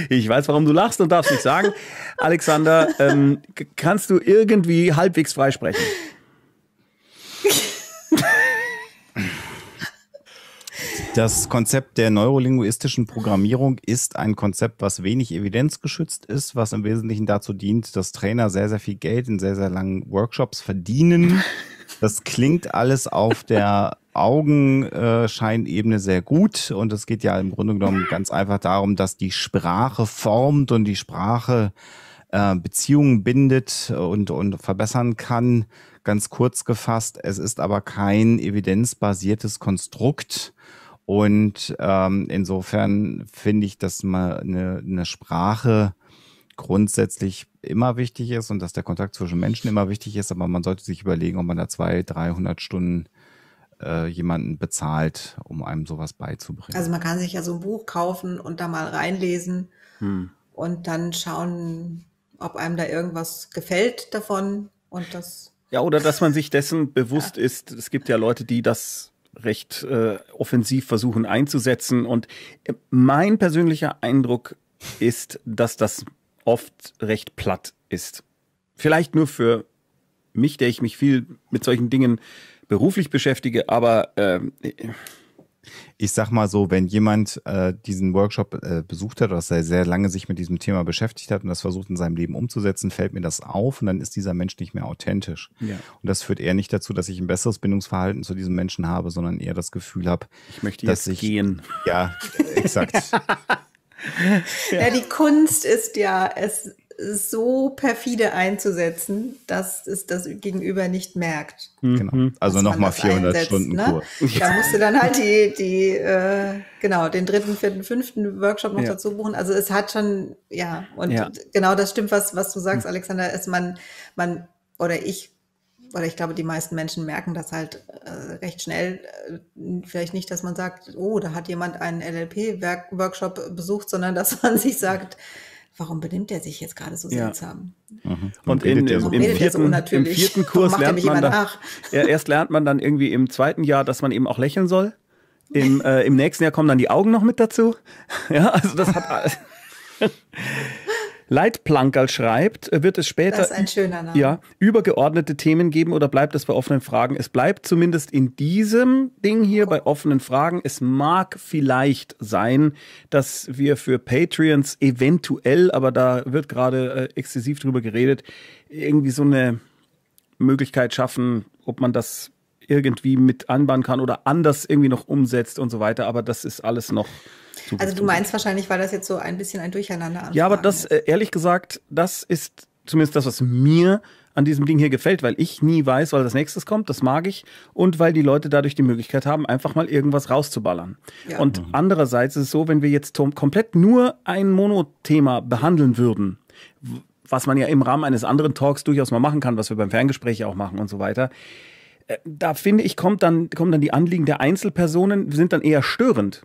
ich weiß, warum du lachst und darfst nicht sagen. Alexander, ähm, kannst du irgendwie halbwegs freisprechen? Das Konzept der neurolinguistischen Programmierung ist ein Konzept, was wenig evidenzgeschützt ist, was im Wesentlichen dazu dient, dass Trainer sehr, sehr viel Geld in sehr, sehr langen Workshops verdienen. Das klingt alles auf der Augenscheinebene sehr gut und es geht ja im Grunde genommen ganz einfach darum, dass die Sprache formt und die Sprache äh, Beziehungen bindet und, und verbessern kann. Ganz kurz gefasst, es ist aber kein evidenzbasiertes Konstrukt. Und ähm, insofern finde ich, dass man eine, eine Sprache grundsätzlich immer wichtig ist und dass der Kontakt zwischen Menschen immer wichtig ist, aber man sollte sich überlegen, ob man da 200, 300 Stunden äh, jemanden bezahlt, um einem sowas beizubringen. Also man kann sich ja so ein Buch kaufen und da mal reinlesen hm. und dann schauen, ob einem da irgendwas gefällt davon und das. Ja, oder dass man sich dessen [LAUGHS] bewusst ja. ist. Es gibt ja Leute, die das recht äh, offensiv versuchen einzusetzen. Und äh, mein persönlicher Eindruck ist, dass das oft recht platt ist. Vielleicht nur für mich, der ich mich viel mit solchen Dingen beruflich beschäftige, aber ähm, ich sag mal so, wenn jemand äh, diesen Workshop äh, besucht hat, dass er sehr lange sich mit diesem Thema beschäftigt hat und das versucht in seinem Leben umzusetzen, fällt mir das auf und dann ist dieser Mensch nicht mehr authentisch. Ja. Und das führt eher nicht dazu, dass ich ein besseres Bindungsverhalten zu diesem Menschen habe, sondern eher das Gefühl habe, ich möchte dass ich, gehen. Ja, exakt. [LAUGHS] ja. ja, die Kunst ist ja, es so perfide einzusetzen, dass es das Gegenüber nicht merkt. Mhm. Genau. Also nochmal 400 einsetzt, Stunden ne? Kurs. Da musst du dann halt die, die äh, genau, den dritten, vierten, fünften Workshop noch ja. dazu buchen. Also es hat schon, ja, und ja. genau das stimmt, was, was du sagst, mhm. Alexander, ist man, man, oder ich weil ich glaube, die meisten Menschen merken das halt äh, recht schnell. Äh, vielleicht nicht, dass man sagt, oh, da hat jemand einen LLP-Workshop besucht, sondern dass man sich sagt, warum benimmt er sich jetzt gerade so ja. seltsam? Mhm. Und, und in, so, im, vierten, so im, vierten, Kurs lernt man dann, erst lernt man dann irgendwie im zweiten Jahr, dass man eben auch lächeln soll. Im, äh, im nächsten Jahr kommen dann die Augen noch mit dazu. [LAUGHS] Ja, also das hat alles. [LAUGHS] Leitplankerl schreibt, wird es später Ja, übergeordnete Themen geben oder bleibt es bei offenen Fragen? Es bleibt zumindest in diesem Ding hier bei offenen Fragen. Es mag vielleicht sein, dass wir für Patreons eventuell, aber da wird gerade äh, exzessiv drüber geredet, irgendwie so eine Möglichkeit schaffen, ob man das irgendwie mit anbauen kann oder anders irgendwie noch umsetzt und so weiter. Aber das ist alles noch also du meinst wahrscheinlich, weil das jetzt so ein bisschen ein Durcheinander anfängt. Ja, aber das, ist. Äh, ehrlich gesagt, das ist zumindest das, was mir an diesem Ding hier gefällt, weil ich nie weiß, weil das nächstes kommt, das mag ich, und weil die Leute dadurch die Möglichkeit haben, einfach mal irgendwas rauszuballern. Ja. Und mhm. andererseits ist es so, wenn wir jetzt komplett nur ein Monothema behandeln würden, was man ja im Rahmen eines anderen Talks durchaus mal machen kann, was wir beim Ferngespräch auch machen und so weiter, äh, da finde ich, kommt dann, kommen dann die Anliegen der Einzelpersonen, sind dann eher störend.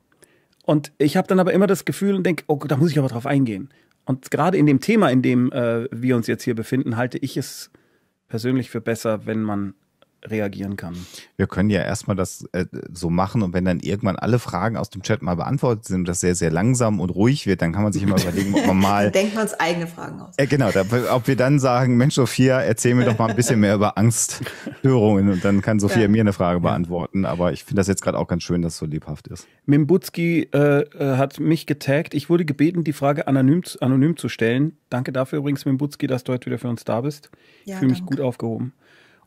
Und ich habe dann aber immer das Gefühl und denke, oh, da muss ich aber drauf eingehen. Und gerade in dem Thema, in dem äh, wir uns jetzt hier befinden, halte ich es persönlich für besser, wenn man reagieren kann. Wir können ja erstmal das äh, so machen und wenn dann irgendwann alle Fragen aus dem Chat mal beantwortet sind und das sehr, sehr langsam und ruhig wird, dann kann man sich immer überlegen, ob man mal. [LAUGHS] Denkt man uns eigene Fragen aus. Äh, genau, da, ob wir dann sagen, Mensch, Sophia, erzähl mir doch mal ein bisschen mehr über Angststörungen und dann kann Sophia ja. mir eine Frage beantworten. Aber ich finde das jetzt gerade auch ganz schön, dass es so lebhaft ist. Mimbutski äh, äh, hat mich getaggt. Ich wurde gebeten, die Frage anonym, anonym zu stellen. Danke dafür übrigens, Mimbutski, dass du heute wieder für uns da bist. Ja, ich fühle mich gut aufgehoben.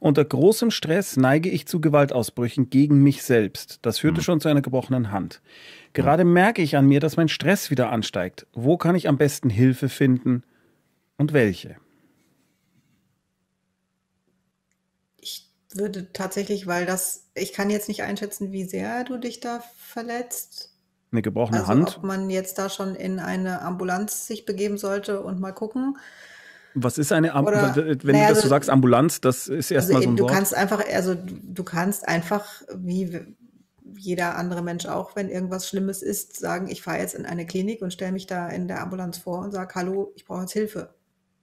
Unter großem Stress neige ich zu Gewaltausbrüchen gegen mich selbst. Das führte mhm. schon zu einer gebrochenen Hand. Mhm. Gerade mhm. merke ich an mir, dass mein Stress wieder ansteigt. Wo kann ich am besten Hilfe finden und welche? Ich würde tatsächlich, weil das, ich kann jetzt nicht einschätzen, wie sehr du dich da verletzt eine gebrochene also, Hand. Ob man jetzt da schon in eine Ambulanz sich begeben sollte und mal gucken. Was ist eine Ambulanz? Wenn naja, du das also so sagst, Ambulanz, das ist also erstmal also so ein du Wort. Du kannst einfach, also du kannst einfach, wie jeder andere Mensch auch, wenn irgendwas Schlimmes ist, sagen, ich fahre jetzt in eine Klinik und stelle mich da in der Ambulanz vor und sage, hallo, ich brauche jetzt Hilfe.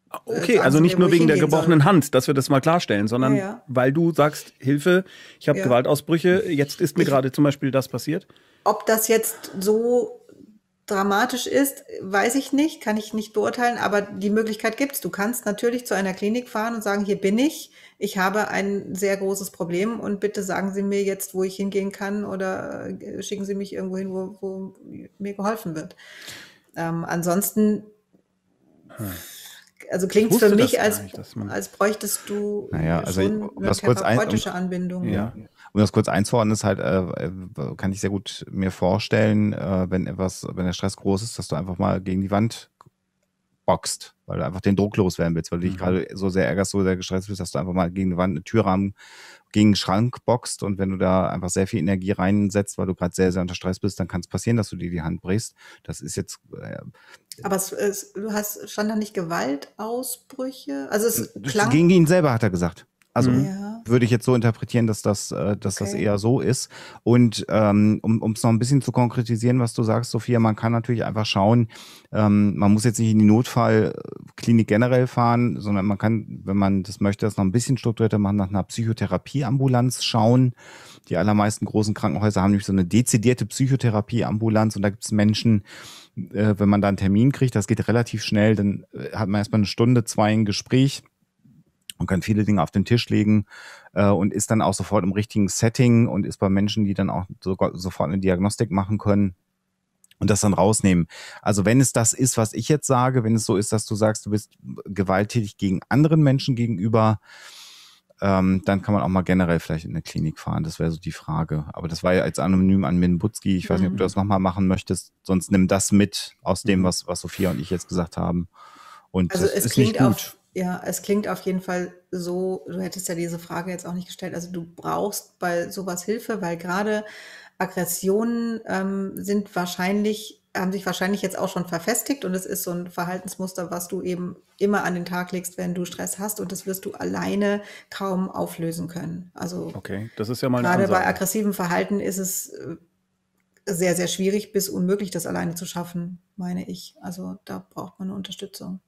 Ah, äh, okay, sagen also nicht mir, nur wegen der gebrochenen soll. Hand, dass wir das mal klarstellen, sondern ja, ja. weil du sagst, Hilfe, ich habe ja. Gewaltausbrüche, jetzt ist mir gerade zum Beispiel das passiert. Ob das jetzt so dramatisch ist, weiß ich nicht, kann ich nicht beurteilen, aber die Möglichkeit gibt es. Du kannst natürlich zu einer Klinik fahren und sagen, hier bin ich, ich habe ein sehr großes Problem und bitte sagen Sie mir jetzt, wo ich hingehen kann oder äh, schicken Sie mich irgendwo hin, wo, wo mir geholfen wird. Ähm, ansonsten, hm. also klingt es für mich, als, nicht, als bräuchtest du naja, also, um das ein, um, Anbindung. Ja. ja um das kurz einzuordnen, ist halt, äh, äh, kann ich sehr gut mir vorstellen, äh, wenn etwas, wenn der Stress groß ist, dass du einfach mal gegen die Wand boxt, weil du einfach den Druck loswerden willst, weil du dich mhm. gerade so sehr ärgerst, so sehr gestresst bist, dass du einfach mal gegen die Wand, eine Türrahmen, gegen den Schrank boxt und wenn du da einfach sehr viel Energie reinsetzt, weil du gerade sehr, sehr unter Stress bist, dann kann es passieren, dass du dir die Hand brichst. Das ist jetzt. Äh, aber es, es, du hast, stand da nicht Gewaltausbrüche? Also es klang, Gegen ihn selber hat er gesagt. Also mhm. ja. würde ich jetzt so interpretieren, dass das, äh, dass okay. das eher so ist. Und ähm, um es noch ein bisschen zu konkretisieren, was du sagst, Sophia, man kann natürlich einfach schauen, ähm, man muss jetzt nicht in die Notfallklinik generell fahren, sondern man kann, wenn man das möchte, das noch ein bisschen strukturierter machen, nach einer Psychotherapieambulanz schauen. Die allermeisten großen Krankenhäuser haben nämlich so eine dezidierte Psychotherapieambulanz und da gibt es Menschen, äh, wenn man da einen Termin kriegt, das geht relativ schnell, dann äh, hat man erstmal eine Stunde, zwei ein Gespräch man kann viele Dinge auf den Tisch legen äh, und ist dann auch sofort im richtigen Setting und ist bei Menschen, die dann auch sogar sofort eine Diagnostik machen können und das dann rausnehmen. Also wenn es das ist, was ich jetzt sage, wenn es so ist, dass du sagst, du bist gewalttätig gegen anderen Menschen gegenüber, ähm, dann kann man auch mal generell vielleicht in eine Klinik fahren. Das wäre so die Frage. Aber das war ja als anonym an Minbutski. Ich weiß nicht, ob du mhm. das nochmal machen möchtest. Sonst nimm das mit aus dem, mhm. was, was Sophia und ich jetzt gesagt haben. Und also es klingt auch ja, es klingt auf jeden Fall so, du hättest ja diese Frage jetzt auch nicht gestellt. Also du brauchst bei sowas Hilfe, weil gerade Aggressionen ähm, sind wahrscheinlich, haben sich wahrscheinlich jetzt auch schon verfestigt und es ist so ein Verhaltensmuster, was du eben immer an den Tag legst, wenn du Stress hast und das wirst du alleine kaum auflösen können. Also okay, das ist ja mal gerade bei aggressivem Verhalten ist es äh, sehr, sehr schwierig bis unmöglich, das alleine zu schaffen, meine ich. Also da braucht man eine Unterstützung.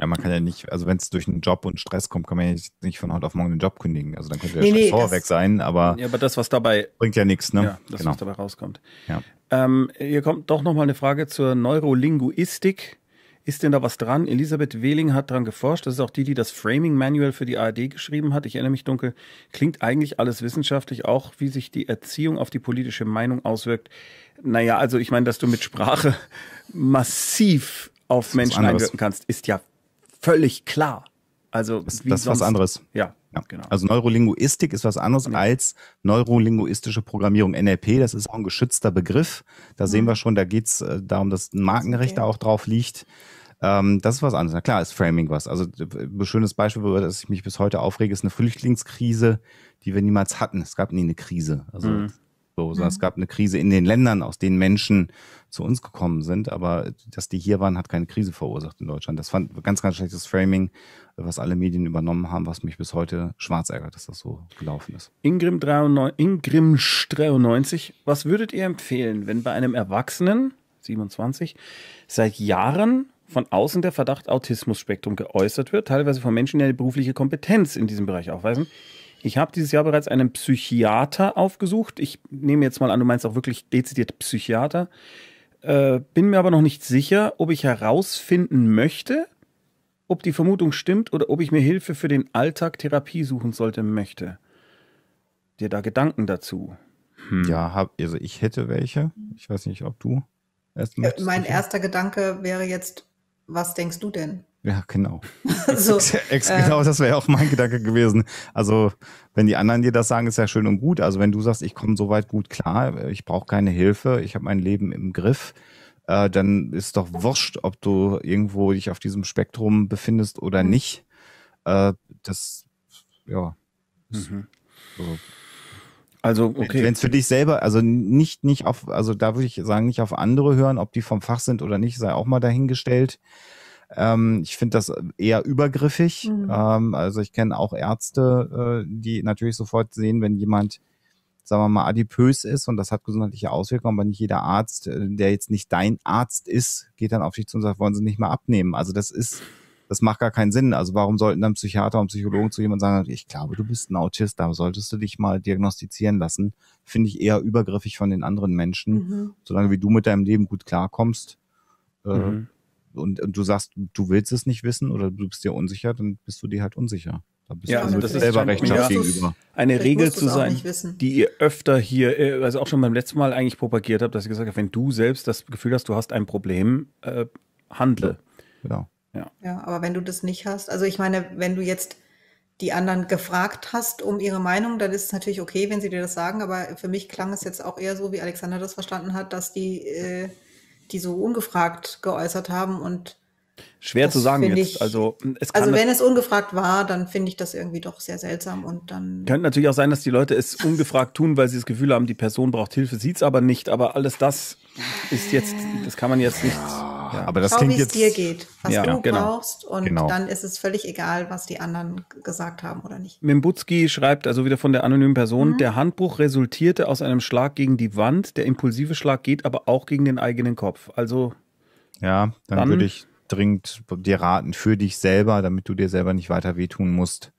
Ja, man kann ja nicht, also wenn es durch einen Job und Stress kommt, kann man ja nicht von heute auf morgen den Job kündigen. Also dann könnte der nee, Stress nee, vorweg sein, aber. Ja, aber das, was dabei. Bringt ja nichts, ne? Ja, das, genau. was dabei rauskommt. Ja. Ähm, hier kommt doch nochmal eine Frage zur Neurolinguistik. Ist denn da was dran? Elisabeth Wehling hat dran geforscht. Das ist auch die, die das Framing Manual für die ARD geschrieben hat. Ich erinnere mich dunkel. Klingt eigentlich alles wissenschaftlich, auch wie sich die Erziehung auf die politische Meinung auswirkt. Naja, also ich meine, dass du mit Sprache [LAUGHS] massiv auf Menschen einwirken kannst, ist ja völlig klar. Also das, das ist was anderes. Ja, ja, genau. Also Neurolinguistik ist was anderes ja. als neurolinguistische Programmierung NLP. Das ist auch ein geschützter Begriff. Da mhm. sehen wir schon, da geht es äh, darum, dass ein Markenrecht okay. da auch drauf liegt. Ähm, das ist was anderes. Na klar ist Framing was. Also ein schönes Beispiel, über das ich mich bis heute aufrege, ist eine Flüchtlingskrise, die wir niemals hatten. Es gab nie eine Krise. Also mhm. So, sondern mhm. es gab eine Krise in den Ländern, aus denen Menschen zu uns gekommen sind. Aber dass die hier waren, hat keine Krise verursacht in Deutschland. Das fand ganz, ganz schlechtes Framing, was alle Medien übernommen haben, was mich bis heute schwarz ärgert, dass das so gelaufen ist. Ingrim 93, Ingrimsch 93, was würdet ihr empfehlen, wenn bei einem Erwachsenen, 27, seit Jahren von außen der Verdacht Autismus-Spektrum geäußert wird, teilweise von Menschen, die eine berufliche Kompetenz in diesem Bereich aufweisen? Ich habe dieses Jahr bereits einen Psychiater aufgesucht. Ich nehme jetzt mal an, du meinst auch wirklich dezidiert Psychiater. Äh, bin mir aber noch nicht sicher, ob ich herausfinden möchte, ob die Vermutung stimmt oder ob ich mir Hilfe für den Alltag Therapie suchen sollte möchte. Dir da Gedanken dazu? Hm. Ja, hab, also ich hätte welche. Ich weiß nicht, ob du. Erst äh, mein erster Gedanke wäre jetzt, was denkst du denn? Ja, genau. [LAUGHS] so. Ex äh. genau, das wäre auch mein Gedanke gewesen. Also, wenn die anderen dir das sagen, ist ja schön und gut. Also, wenn du sagst, ich komme soweit gut klar, ich brauche keine Hilfe, ich habe mein Leben im Griff, äh, dann ist doch wurscht, ob du irgendwo dich auf diesem Spektrum befindest oder mhm. nicht. Äh, das, ja. Mhm. So. Also, okay. Wenn es für dich selber, also nicht, nicht auf, also da würde ich sagen, nicht auf andere hören, ob die vom Fach sind oder nicht, sei auch mal dahingestellt. Ähm, ich finde das eher übergriffig. Mhm. Ähm, also ich kenne auch Ärzte, äh, die natürlich sofort sehen, wenn jemand sagen wir mal, adipös ist und das hat gesundheitliche Auswirkungen, aber nicht jeder Arzt, äh, der jetzt nicht dein Arzt ist, geht dann auf dich zu und sagt, wollen Sie nicht mal abnehmen. Also das ist, das macht gar keinen Sinn. Also warum sollten dann Psychiater und Psychologen zu jemandem sagen, ich glaube, du bist ein Autist, da solltest du dich mal diagnostizieren lassen. Finde ich eher übergriffig von den anderen Menschen. Mhm. Solange wie du mit deinem Leben gut klarkommst, äh, mhm und, und du sagst, du willst es nicht wissen oder du bist dir unsicher, dann bist du dir halt unsicher. Da bist ja, du also das ist selber Rechenschaft gegenüber. Eine Regel zu sein, die ihr öfter hier, äh, also auch schon beim letzten Mal eigentlich propagiert habt, dass ich gesagt habe, wenn du selbst das Gefühl hast, du hast ein Problem, äh, handle. Genau. Ja. ja, aber wenn du das nicht hast, also ich meine, wenn du jetzt die anderen gefragt hast um ihre Meinung, dann ist es natürlich okay, wenn sie dir das sagen, aber für mich klang es jetzt auch eher so, wie Alexander das verstanden hat, dass die äh, die so ungefragt geäußert haben und Schwer zu sagen jetzt. Ich, also, es also wenn es ungefragt war, dann finde ich das irgendwie doch sehr seltsam und dann. Könnte natürlich auch sein, dass die Leute es ungefragt tun, weil sie das Gefühl haben, die Person braucht Hilfe, sieht es aber nicht. Aber alles das ist jetzt, das kann man jetzt nicht. Ja, aber das Schau, wie es dir geht, was ja, du genau, brauchst und genau. dann ist es völlig egal, was die anderen gesagt haben oder nicht. Mimbutski schreibt also wieder von der anonymen Person, mhm. der Handbruch resultierte aus einem Schlag gegen die Wand, der impulsive Schlag geht aber auch gegen den eigenen Kopf. Also ja, dann, dann würde ich dringend dir raten, für dich selber, damit du dir selber nicht weiter wehtun musst,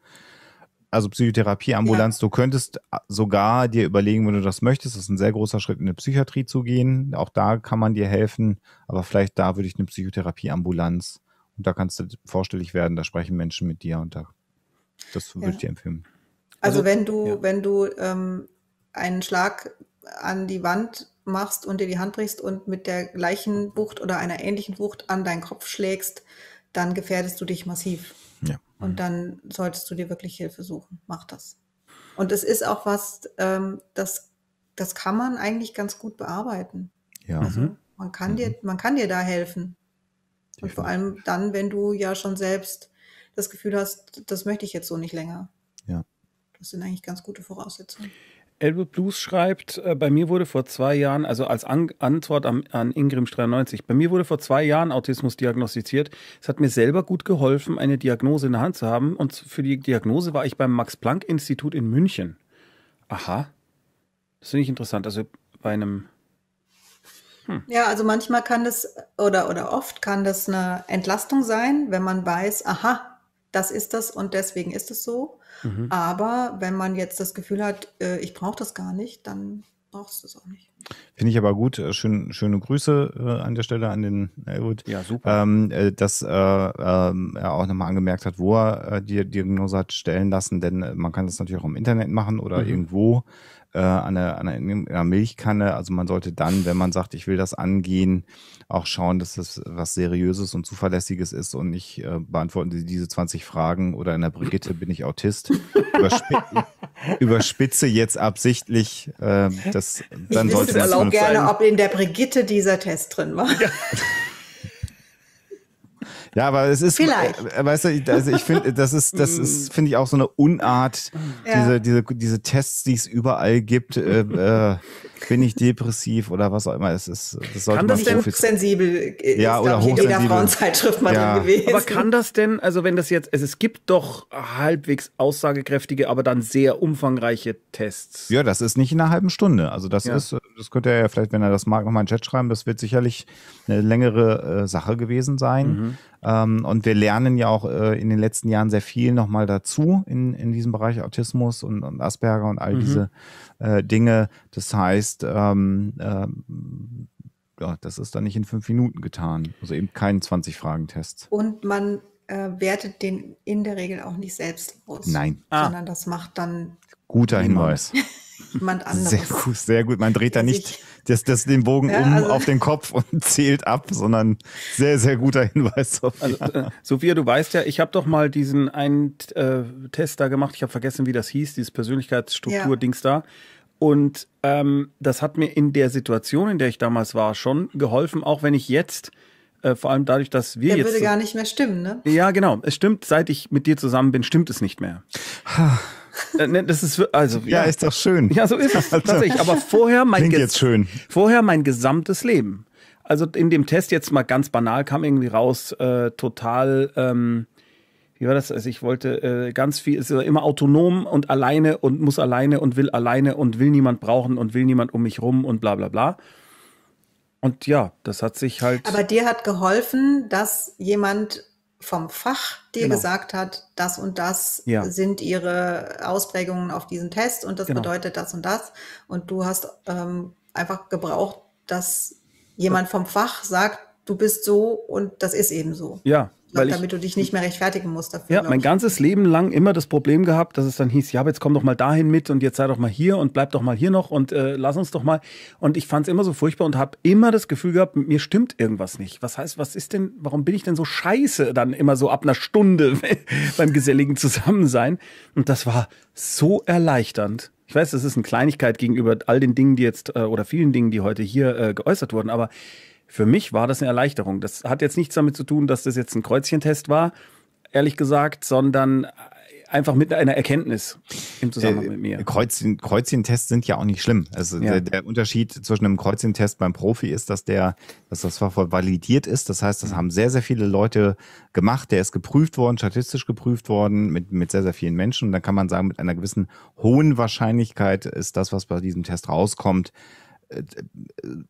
also Psychotherapieambulanz, ja. du könntest sogar dir überlegen, wenn du das möchtest, das ist ein sehr großer Schritt, in eine Psychiatrie zu gehen. Auch da kann man dir helfen, aber vielleicht da würde ich eine Psychotherapieambulanz und da kannst du vorstellig werden, da sprechen Menschen mit dir und da, das würde ja. ich dir empfehlen. Also, also wenn du, ja. wenn du ähm, einen Schlag an die Wand machst und dir die Hand brichst und mit der gleichen Wucht oder einer ähnlichen Wucht an deinen Kopf schlägst, dann gefährdest du dich massiv. Und mhm. dann solltest du dir wirklich Hilfe suchen. Mach das. Und es ist auch was, ähm, das, das kann man eigentlich ganz gut bearbeiten. Ja. Also mhm. man kann mhm. dir, man kann dir da helfen. Definitiv. Und vor allem dann, wenn du ja schon selbst das Gefühl hast, das möchte ich jetzt so nicht länger. Ja. Das sind eigentlich ganz gute Voraussetzungen. Elbe Blues schreibt, äh, bei mir wurde vor zwei Jahren, also als an Antwort am, an Ingrim93, bei mir wurde vor zwei Jahren Autismus diagnostiziert. Es hat mir selber gut geholfen, eine Diagnose in der Hand zu haben. Und für die Diagnose war ich beim Max-Planck-Institut in München. Aha. Das finde ich interessant. Also bei einem. Hm. Ja, also manchmal kann das oder, oder oft kann das eine Entlastung sein, wenn man weiß, aha, das ist das und deswegen ist es so. Mhm. Aber wenn man jetzt das Gefühl hat, äh, ich brauche das gar nicht, dann brauchst du es auch nicht. Finde ich aber gut. Äh, schön, schöne Grüße äh, an der Stelle an den Elwood. Ja, super. Ähm, äh, dass äh, ähm, er auch nochmal angemerkt hat, wo er äh, die Diagnose hat stellen lassen, denn äh, man kann das natürlich auch im Internet machen oder mhm. irgendwo äh, an, der, an einer Milchkanne. Also man sollte dann, wenn man sagt, ich will das angehen, auch schauen, dass das was Seriöses und Zuverlässiges ist und nicht äh, beantworten Sie diese 20 Fragen oder in der Brigitte bin ich Autist. Überspi [LAUGHS] überspitze jetzt absichtlich. Äh, das, dann ich wüsste mal auch gerne, sein. ob in der Brigitte dieser Test drin war. Ja. [LAUGHS] Ja, aber es ist, Vielleicht. Äh, weißt du, also ich finde, das ist, das [LAUGHS] mm. ist, finde ich auch so eine Unart, ja. diese, diese, diese Tests, die es überall gibt. Äh, äh bin ich depressiv oder was auch immer. Es ist, das sollte kann das denn hochsensibel? Ja, ist, oder hochsensibel. In jeder Frauenzeitschrift mal ja. drin gewesen. Aber kann das denn, also wenn das jetzt, also es gibt doch halbwegs aussagekräftige, aber dann sehr umfangreiche Tests. Ja, das ist nicht in einer halben Stunde. Also das ja. ist, äh, das könnte er ja vielleicht, wenn er das mag, nochmal in den Chat schreiben. Das wird sicherlich eine längere äh, Sache gewesen sein. Mhm. Ähm, und wir lernen ja auch äh, in den letzten Jahren sehr viel nochmal dazu in, in diesem Bereich Autismus und, und Asperger und all mhm. diese äh, Dinge. Das heißt, ähm, ähm, ja, das ist dann nicht in fünf Minuten getan. Also eben kein 20-Fragen-Test. Und man äh, wertet den in der Regel auch nicht selbst aus. Nein. Ah. Sondern das macht dann Guter Hinweis. Jemand anderes. Sehr gut, sehr gut. Man dreht da nicht das, das den Bogen ja, um also auf den Kopf und [LAUGHS] zählt ab, sondern sehr, sehr guter Hinweis. Sophia, also, äh, Sophia du weißt ja, ich habe doch mal diesen einen äh, Test da gemacht. Ich habe vergessen, wie das hieß, dieses Persönlichkeitsstruktur-Dings ja. da. Und ähm, das hat mir in der Situation, in der ich damals war, schon geholfen, auch wenn ich jetzt äh, vor allem dadurch, dass wir der jetzt. Der würde gar nicht mehr stimmen, ne? Ja, genau. Es stimmt, seit ich mit dir zusammen bin, stimmt es nicht mehr. [SIGHS] Äh, ne, das ist also ja, ja, ist doch schön. Ja, so ist es [LAUGHS] also, tatsächlich. Aber vorher mein jetzt schön. vorher mein gesamtes Leben. Also in dem Test jetzt mal ganz banal kam irgendwie raus äh, total. Ähm, wie war das? Also ich wollte äh, ganz viel, ist immer autonom und alleine und muss alleine und will alleine und will niemand brauchen und will niemand um mich rum und bla bla bla. Und ja, das hat sich halt. Aber dir hat geholfen, dass jemand vom Fach dir genau. gesagt hat, das und das ja. sind ihre Ausprägungen auf diesen Test und das genau. bedeutet das und das. Und du hast ähm, einfach gebraucht, dass jemand vom Fach sagt, du bist so und das ist eben so. Ja, weil damit ich, du dich nicht mehr rechtfertigen musst dafür. Ja, mein ich. ganzes Leben lang immer das Problem gehabt, dass es dann hieß, ja, aber jetzt komm doch mal dahin mit und jetzt sei doch mal hier und bleib doch mal hier noch und äh, lass uns doch mal. Und ich fand es immer so furchtbar und habe immer das Gefühl gehabt, mit mir stimmt irgendwas nicht. Was heißt, was ist denn, warum bin ich denn so scheiße dann immer so ab einer Stunde [LAUGHS] beim geselligen Zusammensein? Und das war so erleichternd. Ich weiß, das ist eine Kleinigkeit gegenüber all den Dingen, die jetzt, äh, oder vielen Dingen, die heute hier äh, geäußert wurden, aber für mich war das eine Erleichterung. Das hat jetzt nichts damit zu tun, dass das jetzt ein Kreuzchentest war, ehrlich gesagt, sondern einfach mit einer Erkenntnis im Zusammenhang äh, mit mir. Kreuzchen, Kreuzchentests sind ja auch nicht schlimm. Also ja. der, der, Unterschied zwischen einem Kreuzchentest beim Profi ist, dass der, dass das validiert ist. Das heißt, das mhm. haben sehr, sehr viele Leute gemacht. Der ist geprüft worden, statistisch geprüft worden mit, mit sehr, sehr vielen Menschen. Und dann kann man sagen, mit einer gewissen hohen Wahrscheinlichkeit ist das, was bei diesem Test rauskommt, äh,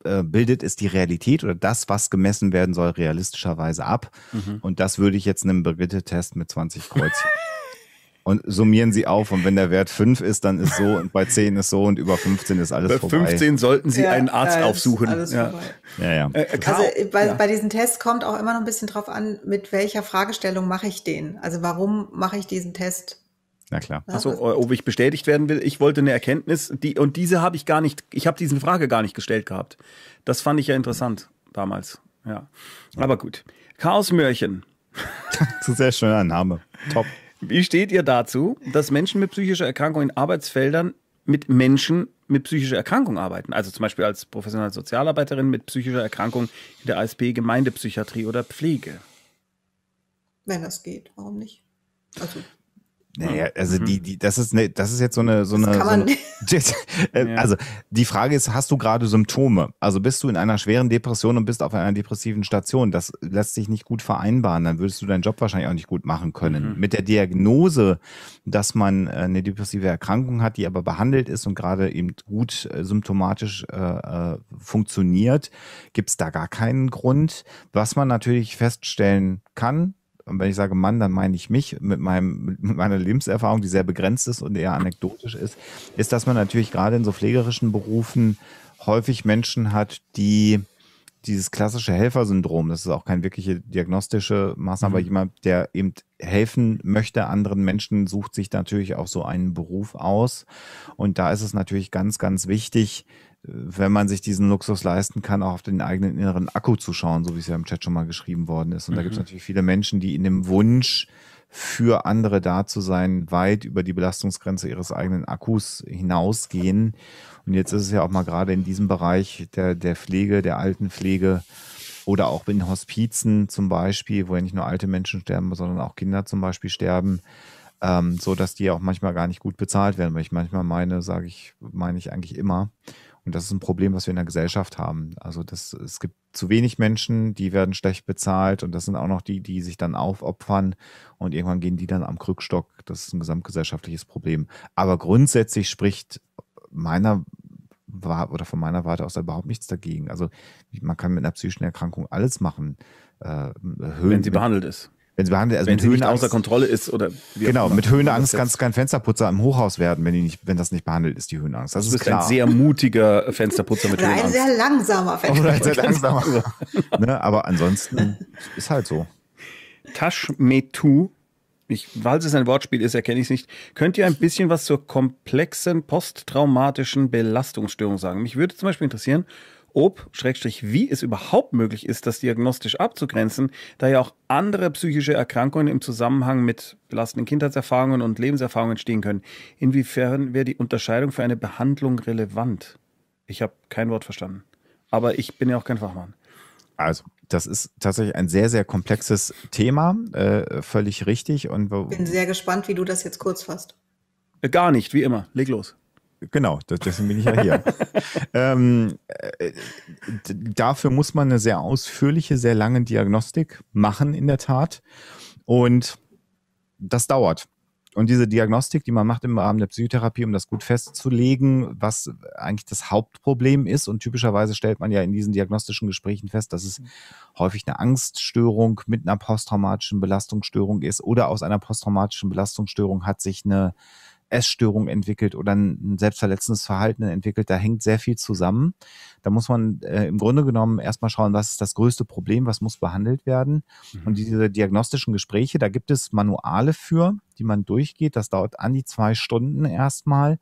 äh, bildet es die Realität oder das, was gemessen werden soll, realistischerweise ab. Mhm. Und das würde ich jetzt einem Brigitte-Test mit 20 Kreuz. [LAUGHS] und summieren sie auf. Und wenn der Wert 5 ist, dann ist so und bei 10 ist so und über 15 ist alles bei vorbei. Bei 15 sollten sie ja, einen Arzt aufsuchen. Ja. Ja, äh, also, ja. also bei, bei diesen Tests kommt auch immer noch ein bisschen drauf an, mit welcher Fragestellung mache ich den? Also warum mache ich diesen Test? na klar. Achso, oh, ob ich bestätigt werden will. Ich wollte eine Erkenntnis, die, und diese habe ich gar nicht, ich habe diese Frage gar nicht gestellt gehabt. Das fand ich ja interessant damals. Ja. ja. Aber gut. Chaosmörchen. [LAUGHS] das ist sehr schöner Name. Top. Wie steht ihr dazu, dass Menschen mit psychischer Erkrankung in Arbeitsfeldern mit Menschen mit psychischer Erkrankung arbeiten? Also zum Beispiel als professionelle Sozialarbeiterin mit psychischer Erkrankung in der ASP Gemeindepsychiatrie oder Pflege. Wenn das geht, warum nicht? Also Ne? Naja, also mhm. die, die, das ist ne, das ist jetzt so eine, so eine. Kann So eine [LAUGHS] äh, also die Frage ist, hast du gerade Symptome? Also bist du in einer schweren Depression und bist auf einer depressiven Station? Das lässt sich nicht gut vereinbaren. Dann würdest du deinen Job wahrscheinlich auch nicht gut machen können. Mhm. Mit der Diagnose, dass man äh, eine depressive Erkrankung hat, die aber behandelt ist und gerade eben gut äh, symptomatisch äh, funktioniert, gibt es da gar keinen Grund. Was man natürlich feststellen kann, und wenn ich sage Mann, dann meine ich mich mit, meinem, mit meiner Lebenserfahrung, die sehr begrenzt ist und eher anekdotisch ist, ist, dass man natürlich gerade in so pflegerischen Berufen häufig Menschen hat, die dieses klassische Helfersyndrom, das ist auch keine wirkliche diagnostische Maßnahme, mhm. aber jemand, der eben helfen möchte anderen Menschen, sucht sich natürlich auch so einen Beruf aus. Und da ist es natürlich ganz, ganz wichtig, wenn man sich diesen Luxus leisten kann, auch auf den eigenen inneren Akku zu schauen, so wie es ja im Chat schon mal geschrieben worden ist. Und mhm. da gibt es natürlich viele Menschen, die in dem Wunsch, für andere da zu sein, weit über die Belastungsgrenze ihres eigenen Akkus hinausgehen. Und jetzt ist es ja auch mal gerade in diesem Bereich der, der Pflege, der Altenpflege oder auch in Hospizen zum Beispiel, wo ja nicht nur alte Menschen sterben, sondern auch Kinder zum Beispiel sterben, ähm, so dass die auch manchmal gar nicht gut bezahlt werden, weil ich manchmal meine, sage ich, meine ich eigentlich immer, und das ist ein Problem, was wir in der Gesellschaft haben. Also das, es gibt zu wenig Menschen, die werden schlecht bezahlt und das sind auch noch die, die sich dann aufopfern und irgendwann gehen die dann am Krückstock. Das ist ein gesamtgesellschaftliches Problem. Aber grundsätzlich spricht meiner oder von meiner Warte aus überhaupt nichts dagegen. Also man kann mit einer psychischen Erkrankung alles machen. Äh, wenn sie behandelt ist wenn sie behandelt, also wenn mit sie Höhenangst, nicht außer Kontrolle ist oder genau mit Höhenangst kann es kein Fensterputzer im Hochhaus werden, wenn die nicht, wenn das nicht behandelt ist die Höhenangst. Das du ist klar. ein sehr mutiger Fensterputzer mit oder Höhenangst. Ein sehr langsamer Fensterputzer. [LAUGHS] Oder ein sehr langsamer. [LAUGHS] ne, aber ansonsten ist halt so. Taschmetu ich, weil es ein Wortspiel ist, erkenne ich es nicht. Könnt ihr ein bisschen was zur komplexen posttraumatischen Belastungsstörung sagen? Mich würde zum Beispiel interessieren, ob, Schrägstrich, wie es überhaupt möglich ist, das diagnostisch abzugrenzen, da ja auch andere psychische Erkrankungen im Zusammenhang mit belastenden Kindheitserfahrungen und Lebenserfahrungen stehen können. Inwiefern wäre die Unterscheidung für eine Behandlung relevant? Ich habe kein Wort verstanden. Aber ich bin ja auch kein Fachmann. Also, das ist tatsächlich ein sehr, sehr komplexes Thema, äh, völlig richtig. Und bin sehr gespannt, wie du das jetzt kurz fasst. Äh, gar nicht, wie immer. Leg los. Genau, deswegen bin ich ja hier. [LAUGHS] ähm, äh, dafür muss man eine sehr ausführliche, sehr lange Diagnostik machen, in der Tat. Und das dauert. Und diese Diagnostik, die man macht im Rahmen der Psychotherapie, um das gut festzulegen, was eigentlich das Hauptproblem ist. Und typischerweise stellt man ja in diesen diagnostischen Gesprächen fest, dass es mhm. häufig eine Angststörung mit einer posttraumatischen Belastungsstörung ist oder aus einer posttraumatischen Belastungsstörung hat sich eine Essstörung entwickelt oder ein selbstverletzendes Verhalten entwickelt. Da hängt sehr viel zusammen. Da muss man äh, im Grunde genommen erstmal schauen, was ist das größte Problem, was muss behandelt werden. Mhm. Und diese diagnostischen Gespräche, da gibt es Manuale für, die man durchgeht. Das dauert an die zwei Stunden erstmal.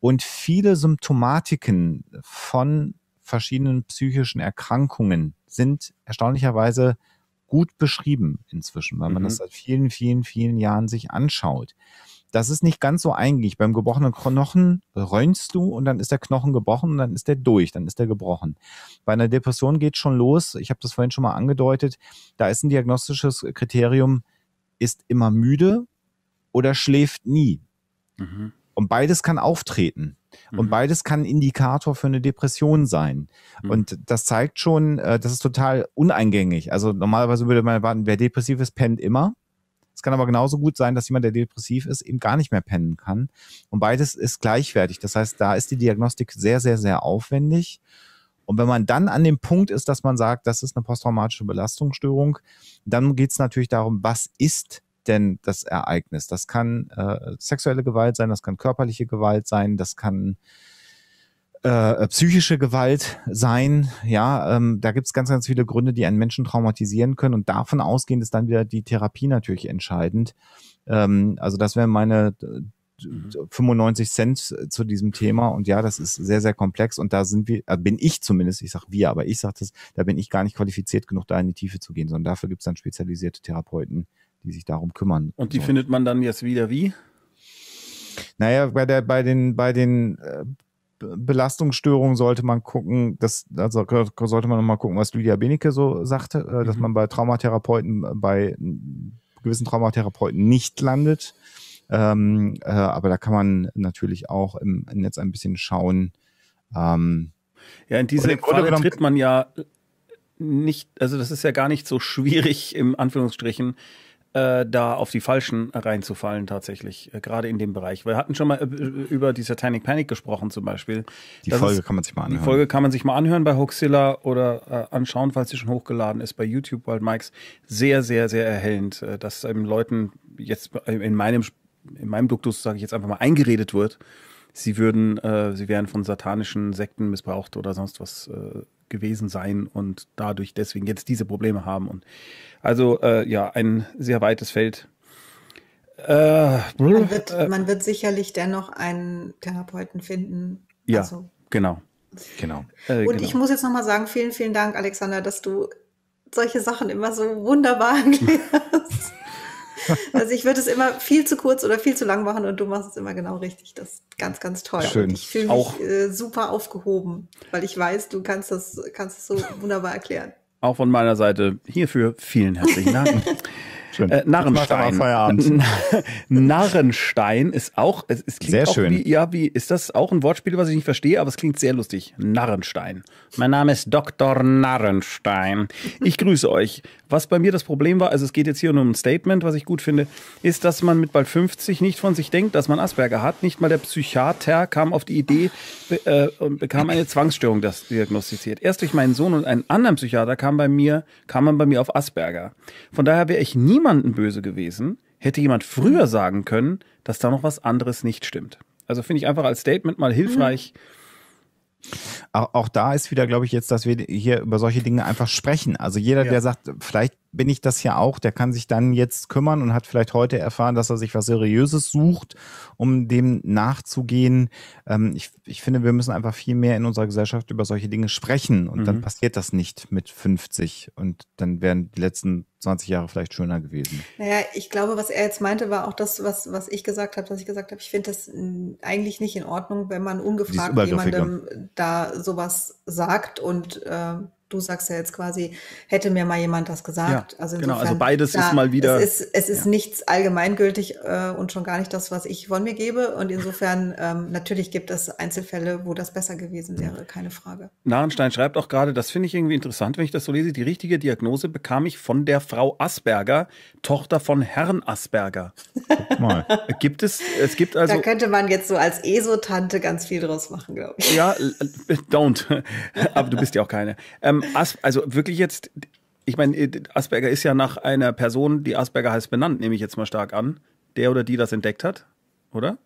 Und viele Symptomatiken von verschiedenen psychischen Erkrankungen sind erstaunlicherweise gut beschrieben inzwischen, weil man mhm. das seit vielen, vielen, vielen Jahren sich anschaut. Das ist nicht ganz so eingängig. Beim gebrochenen Knochen röntst du und dann ist der Knochen gebrochen und dann ist der durch, dann ist der gebrochen. Bei einer Depression geht es schon los. Ich habe das vorhin schon mal angedeutet. Da ist ein diagnostisches Kriterium, ist immer müde oder schläft nie. Mhm. Und beides kann auftreten. Mhm. Und beides kann Indikator für eine Depression sein. Mhm. Und das zeigt schon, äh, das ist total uneingängig. Also normalerweise würde man erwarten, wer depressiv ist, pennt immer. Es kann aber genauso gut sein, dass jemand, der depressiv ist, eben gar nicht mehr pennen kann. Und beides ist gleichwertig. Das heißt, da ist die Diagnostik sehr, sehr, sehr aufwendig. Und wenn man dann an dem Punkt ist, dass man sagt, das ist eine posttraumatische Belastungsstörung, dann geht es natürlich darum, was ist denn das Ereignis? Das kann äh, sexuelle Gewalt sein, das kann körperliche Gewalt sein, das kann äh, äh, psychische Gewalt sein. Ja, ähm, da gibt es ganz, ganz viele Gründe, die einen Menschen traumatisieren können. Und davon ausgehend ist dann wieder die Therapie natürlich entscheidend. Ähm, also das wäre meine 95 äh, Cent zu diesem Thema. Und ja, das ist sehr, sehr komplex. Und da sind wir, bin ich zumindest, ich sage wir, aber ich sage das, da bin ich gar nicht qualifiziert genug, da in die Tiefe zu gehen, sondern dafür gibt es dann spezialisierte Therapeuten, die sich darum kümmern. Und die so. findet man dann jetzt wieder wie? Naja, bei der, bei den, bei den Belastungsstörungen sollte man gucken, das also sollte man nochmal gucken, was Lydia Benecke so sagte, äh, mhm. dass man bei Traumatherapeuten, bei gewissen Traumatherapeuten nicht landet. Ähm, äh, aber da kann man natürlich auch im Netz ein bisschen schauen. Ähm, ja, in diese Falle tritt man ja nicht, also das ist ja gar nicht so schwierig, im Anführungsstrichen, äh, da auf die Falschen reinzufallen tatsächlich, äh, gerade in dem Bereich. Wir hatten schon mal äh, über die Satanic Panic gesprochen zum Beispiel. Die das Folge ist, kann man sich mal anhören. Die Folge kann man sich mal anhören bei Hoaxilla oder äh, anschauen, falls sie schon hochgeladen ist bei YouTube, weil Mike's sehr, sehr, sehr erhellend, dass eben Leuten jetzt in meinem, in meinem Duktus, sage ich jetzt einfach mal, eingeredet wird, sie würden, äh, sie wären von satanischen Sekten missbraucht oder sonst was äh, gewesen sein und dadurch deswegen jetzt diese Probleme haben. Und also äh, ja, ein sehr weites Feld. Äh, man, wird, äh, man, wird, sicherlich dennoch einen Therapeuten finden. Ja, also. genau. Genau. Äh, und genau. ich muss jetzt nochmal sagen, vielen, vielen Dank, Alexander, dass du solche Sachen immer so wunderbar [LAUGHS] erklärst. [LAUGHS] Also ich würde es immer viel zu kurz oder viel zu lang machen und du machst es immer genau richtig. Das ist ganz, ganz toll. Schön. Und ich fühle mich auch, äh, super aufgehoben, weil ich weiß, du kannst das, kannst das so wunderbar erklären. Auch von meiner Seite hierfür vielen herzlichen Dank. [LAUGHS] Äh, Narrenstein. [LAUGHS] Narrenstein ist auch, es, es klingt sehr auch schön. Wie, ja, wie, ist das auch ein Wortspiel, was ich nicht verstehe, aber es klingt sehr lustig. Narrenstein. Mein Name ist Dr. Narrenstein. Ich grüße euch. Was bei mir das Problem war, also es geht jetzt hier nur um ein Statement, was ich gut finde, ist, dass man mit bald 50 nicht von sich denkt, dass man Asperger hat. Nicht mal der Psychiater kam auf die Idee äh, und bekam eine Zwangsstörung das diagnostiziert. Erst durch meinen Sohn und einen anderen Psychiater kam bei mir, kam man bei mir auf Asperger. Von daher wäre ich nie niemanden böse gewesen, hätte jemand früher mhm. sagen können, dass da noch was anderes nicht stimmt. Also finde ich einfach als Statement mal mhm. hilfreich. Auch, auch da ist wieder, glaube ich, jetzt, dass wir hier über solche Dinge einfach sprechen. Also jeder, ja. der sagt, vielleicht bin ich das ja auch. Der kann sich dann jetzt kümmern und hat vielleicht heute erfahren, dass er sich was Seriöses sucht, um dem nachzugehen. Ähm, ich, ich finde, wir müssen einfach viel mehr in unserer Gesellschaft über solche Dinge sprechen und mhm. dann passiert das nicht mit 50 und dann wären die letzten 20 Jahre vielleicht schöner gewesen. Naja, ich glaube, was er jetzt meinte, war auch das, was, was ich gesagt habe, was ich gesagt habe, ich finde das hm, eigentlich nicht in Ordnung, wenn man ungefragt jemandem da sowas sagt und äh, du sagst ja jetzt quasi, hätte mir mal jemand das gesagt. Ja, also insofern, genau, also beides klar, ist mal wieder. Es ist, es ist ja. nichts allgemeingültig äh, und schon gar nicht das, was ich von mir gebe. Und insofern, [LAUGHS] ähm, natürlich gibt es Einzelfälle, wo das besser gewesen wäre, keine Frage. Narenstein schreibt auch gerade, das finde ich irgendwie interessant, wenn ich das so lese, die richtige Diagnose bekam ich von der Frau Asperger, Tochter von Herrn Asperger. Guck mal. [LAUGHS] gibt es, es gibt also. Da könnte man jetzt so als ESO-Tante ganz viel draus machen, glaube ich. Ja, don't. [LAUGHS] Aber du bist ja auch keine. Ähm, ähm, also wirklich jetzt, ich meine, äh, Asperger ist ja nach einer Person, die Asperger heißt, benannt, nehme ich jetzt mal stark an, der oder die das entdeckt hat, oder?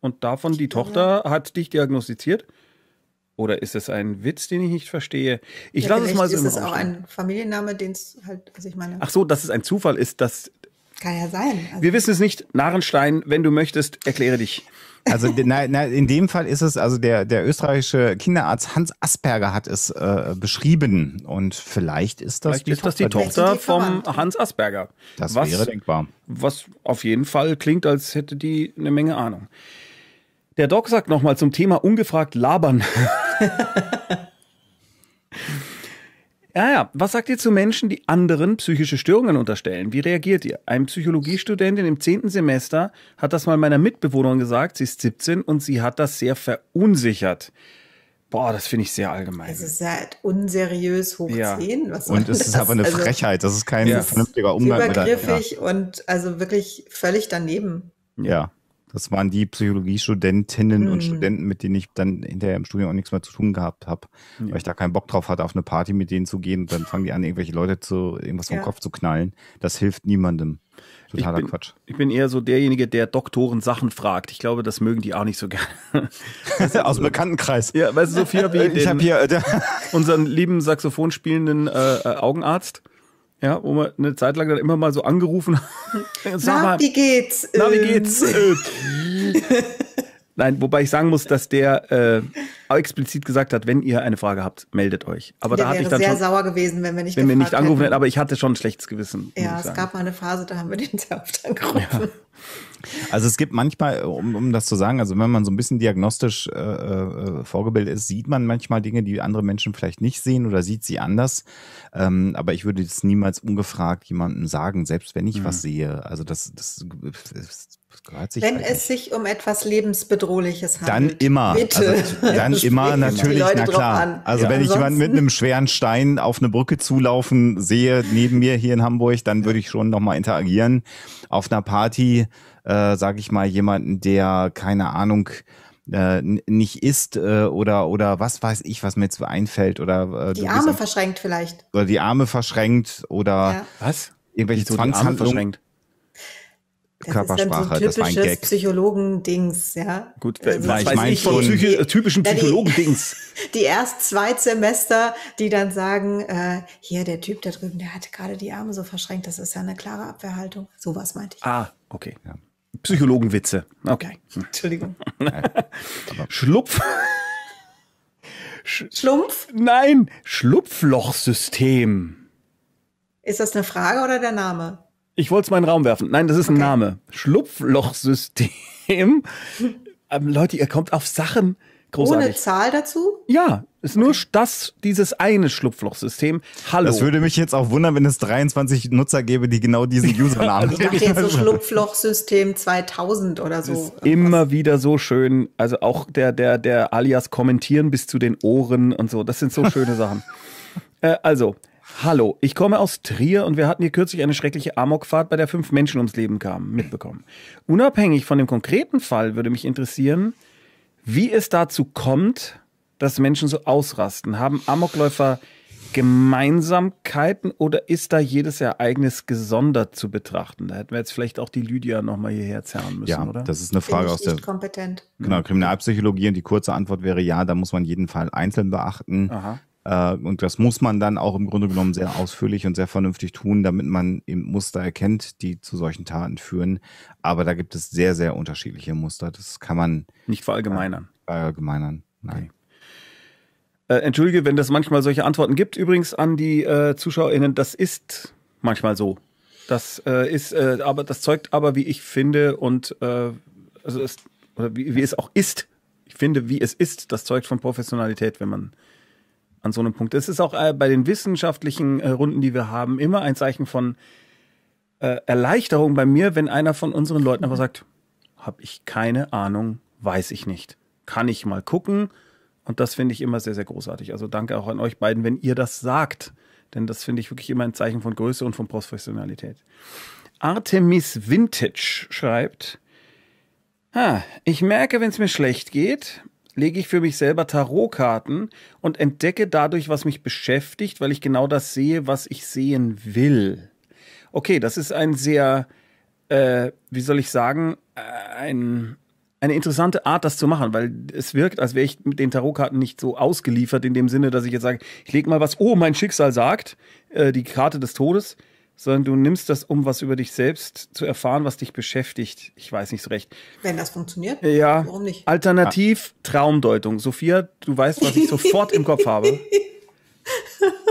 Und davon die Tochter hat dich diagnostiziert. Oder ist es ein Witz, den ich nicht verstehe? Ich ja, lasse es mal so. Ist es auch ein Familienname, den es halt, also ich meine. Ach so, dass es ein Zufall ist, dass kann ja sein. Also Wir wissen es nicht. Narrenstein, wenn du möchtest, erkläre dich. Also na, na, in dem Fall ist es, also der, der österreichische Kinderarzt Hans Asperger hat es äh, beschrieben. Und vielleicht ist das vielleicht die ist Tochter, das die Tochter vom Hans Asperger. Das was, wäre denkbar. Was auf jeden Fall klingt, als hätte die eine Menge Ahnung. Der Doc sagt nochmal zum Thema ungefragt labern. [LAUGHS] Ja, ja. Was sagt ihr zu Menschen, die anderen psychische Störungen unterstellen? Wie reagiert ihr? Ein Psychologiestudentin im zehnten Semester hat das mal meiner Mitbewohnerin gesagt. Sie ist 17 und sie hat das sehr verunsichert. Boah, das finde ich sehr allgemein. Es ist halt unseriös hoch 10. Ja. Und es ist aber eine also, Frechheit. Das ist kein ja. vernünftiger Umgang. Übergriffig mit der, ja. und also wirklich völlig daneben. Ja. Das waren die Psychologiestudentinnen mhm. und Studenten, mit denen ich dann hinterher im Studium auch nichts mehr zu tun gehabt habe, ja. weil ich da keinen Bock drauf hatte, auf eine Party mit denen zu gehen und dann fangen die an, irgendwelche Leute zu irgendwas vom Kopf zu knallen. Das hilft niemandem. Totaler ich bin, Quatsch. Ich bin eher so derjenige, der Doktoren Sachen fragt. Ich glaube, das mögen die auch nicht so gerne. [LAUGHS] Aus dem Bekanntenkreis. Ja, weißt du, viel wie ich habe hier äh, [LAUGHS] unseren lieben Saxophonspielenden äh, äh Augenarzt ja, wo man eine Zeit lang dann immer mal so angerufen hat. na, mal, wie geht's? Na, wie geht's? [LAUGHS] Nein, wobei ich sagen muss, dass der äh, explizit gesagt hat, wenn ihr eine Frage habt, meldet euch. Aber der da hatte ich dann sehr schon, sauer gewesen, wenn wir nicht, wenn wir nicht angerufen hätten. hätten. Aber ich hatte schon ein schlechtes Gewissen. Ja, es gab mal eine Phase, da haben wir den sehr oft angerufen. Ja. Also es gibt manchmal, um, um das zu sagen, also wenn man so ein bisschen diagnostisch äh, äh vorgebildet ist, sieht man manchmal Dinge, die andere Menschen vielleicht nicht sehen oder sieht sie anders. Ähm, aber ich würde das niemals ungefragt jemandem sagen, selbst wenn ich mhm. was sehe. Also das, das, das wenn halt es sich um etwas Lebensbedrohliches handelt. Also dann [LAUGHS] [LAUGHS] immer. Bitte. Also, dann immer natürlich, na klar. Also ja. wenn ich jemanden mit einem schweren Stein auf eine Brücke zulaufen sehe, neben mir hier in Hamburg, dann würde ich schon nochmal interagieren. Auf einer Party, äh, sage ich mal, jemanden, der, keine Ahnung, äh, nicht isst äh, oder oder was weiß ich, was mir jetzt einfällt oder äh, die Arme verschränkt vielleicht oder die Arme verschränkt oder ja. was irgendwelche Wieso Zwangshandlungen das Körpersprache, ist dann so ein das war ein Gag. Psychologendings, ja. Gut, also, war ich meine von Psychi äh, typischen Psychologendings. Die, [LAUGHS] die erst zwei Semester, die dann sagen, äh, hier der Typ da drüben, der hat gerade die Arme so verschränkt, das ist ja eine klare Abwehrhaltung. Sowas meinte ich. Ah, okay. Ja. Psychologenwitze. Okay. okay. [LAUGHS] Entschuldigung. Schlupf. Sch [LAUGHS] Schlumpf? Nein, Schlupflochsystem. Ist das eine Frage oder der Name? Ich wollte es mal in den Raum werfen. Nein, das ist ein Name. Schlupflochsystem. [LAUGHS] ähm, Leute, ihr kommt auf Sachen. Großartig. Ohne Zahl dazu? Ja, ist nur das, dieses eine Schlupflochsystem. Hallo. Das würde mich jetzt auch wundern, wenn es 23 Nutzer gäbe, die genau diesen [LAUGHS] Usernamen also haben. Ich dachte jetzt so also- Schlupflochsystem 2000 oder so. Ist immer wieder so schön. Also auch der, der, der Alias kommentieren bis zu den Ohren und so. Das sind so schöne Sachen. [LAUGHS] Äh, also, Hallo, ich komme aus Trier und wir hatten hier kürzlich eine schreckliche Amokfahrt, bei der fünf Menschen ums Leben kamen, mitbekommen. Unabhängig von dem konkreten Fall würde mich interessieren, wie es dazu kommt, dass Menschen so ausrasten. Haben Amokläufer Gemeinsamkeiten oder ist da jedes Ereignis gesondert zu betrachten? Da hätten wir jetzt vielleicht auch die Lydia nochmal hierher zerren müssen, ja, oder? Das ist eine Frage aus der kompetent. Genau, Kriminalpsychologie und die kurze Antwort wäre ja, da muss man jeden Fall einzeln beachten. Aha. Äh, und das muss man dann auch im Grunde genommen sehr ausführlich und sehr vernünftig tun, damit man eben Muster erkennt, die zu solchen Taten führen. Aber da gibt es sehr, sehr unterschiedliche Muster. Das kann man nicht verallgemeinern. Äh, verallgemeinern, nein. Okay. Äh, entschuldige, wenn das manchmal solche Antworten gibt, übrigens an die äh, ZuschauerInnen, das ist manchmal so. Das äh, ist, äh, aber das zeugt aber, wie ich finde, und also es, oder wie, wie es auch ist. Ich finde, wie es ist, das zeugt von Professionalität, wenn man an so einem Punkt. Es ist auch äh, bei den wissenschaftlichen äh, Runden, die wir haben, immer ein Zeichen von äh, Erleichterung bei mir, wenn einer von unseren Leuten aber sagt, habe ich keine Ahnung, weiß ich nicht. Kann ich mal gucken? Und das finde ich immer sehr, sehr großartig. Also danke auch an euch beiden, wenn ihr das sagt. Denn das finde ich wirklich immer ein Zeichen von Größe und von Professionalität. Artemis Vintage schreibt, ah, ich merke, wenn es mir schlecht geht, lege ich für mich selber Tarotkarten und entdecke dadurch, was mich beschäftigt, weil ich genau das sehe, was ich sehen will. Okay, das ist ein sehr, äh, wie soll ich sagen, äh, ein, eine interessante Art, das zu machen, weil es wirkt, als wäre ich mit den Tarotkarten nicht so ausgeliefert in dem Sinne, dass ich jetzt sage, ich lege mal was, oh, mein Schicksal sagt, äh, die Karte des Todes, sondern du nimmst das um, was über dich selbst zu erfahren, was dich beschäftigt. Ich weiß nicht so recht. Wenn das funktioniert, ja. warum nicht? Alternativ ja. Ah. Traumdeutung. Sophia, du weißt, was ich sofort im Kopf habe.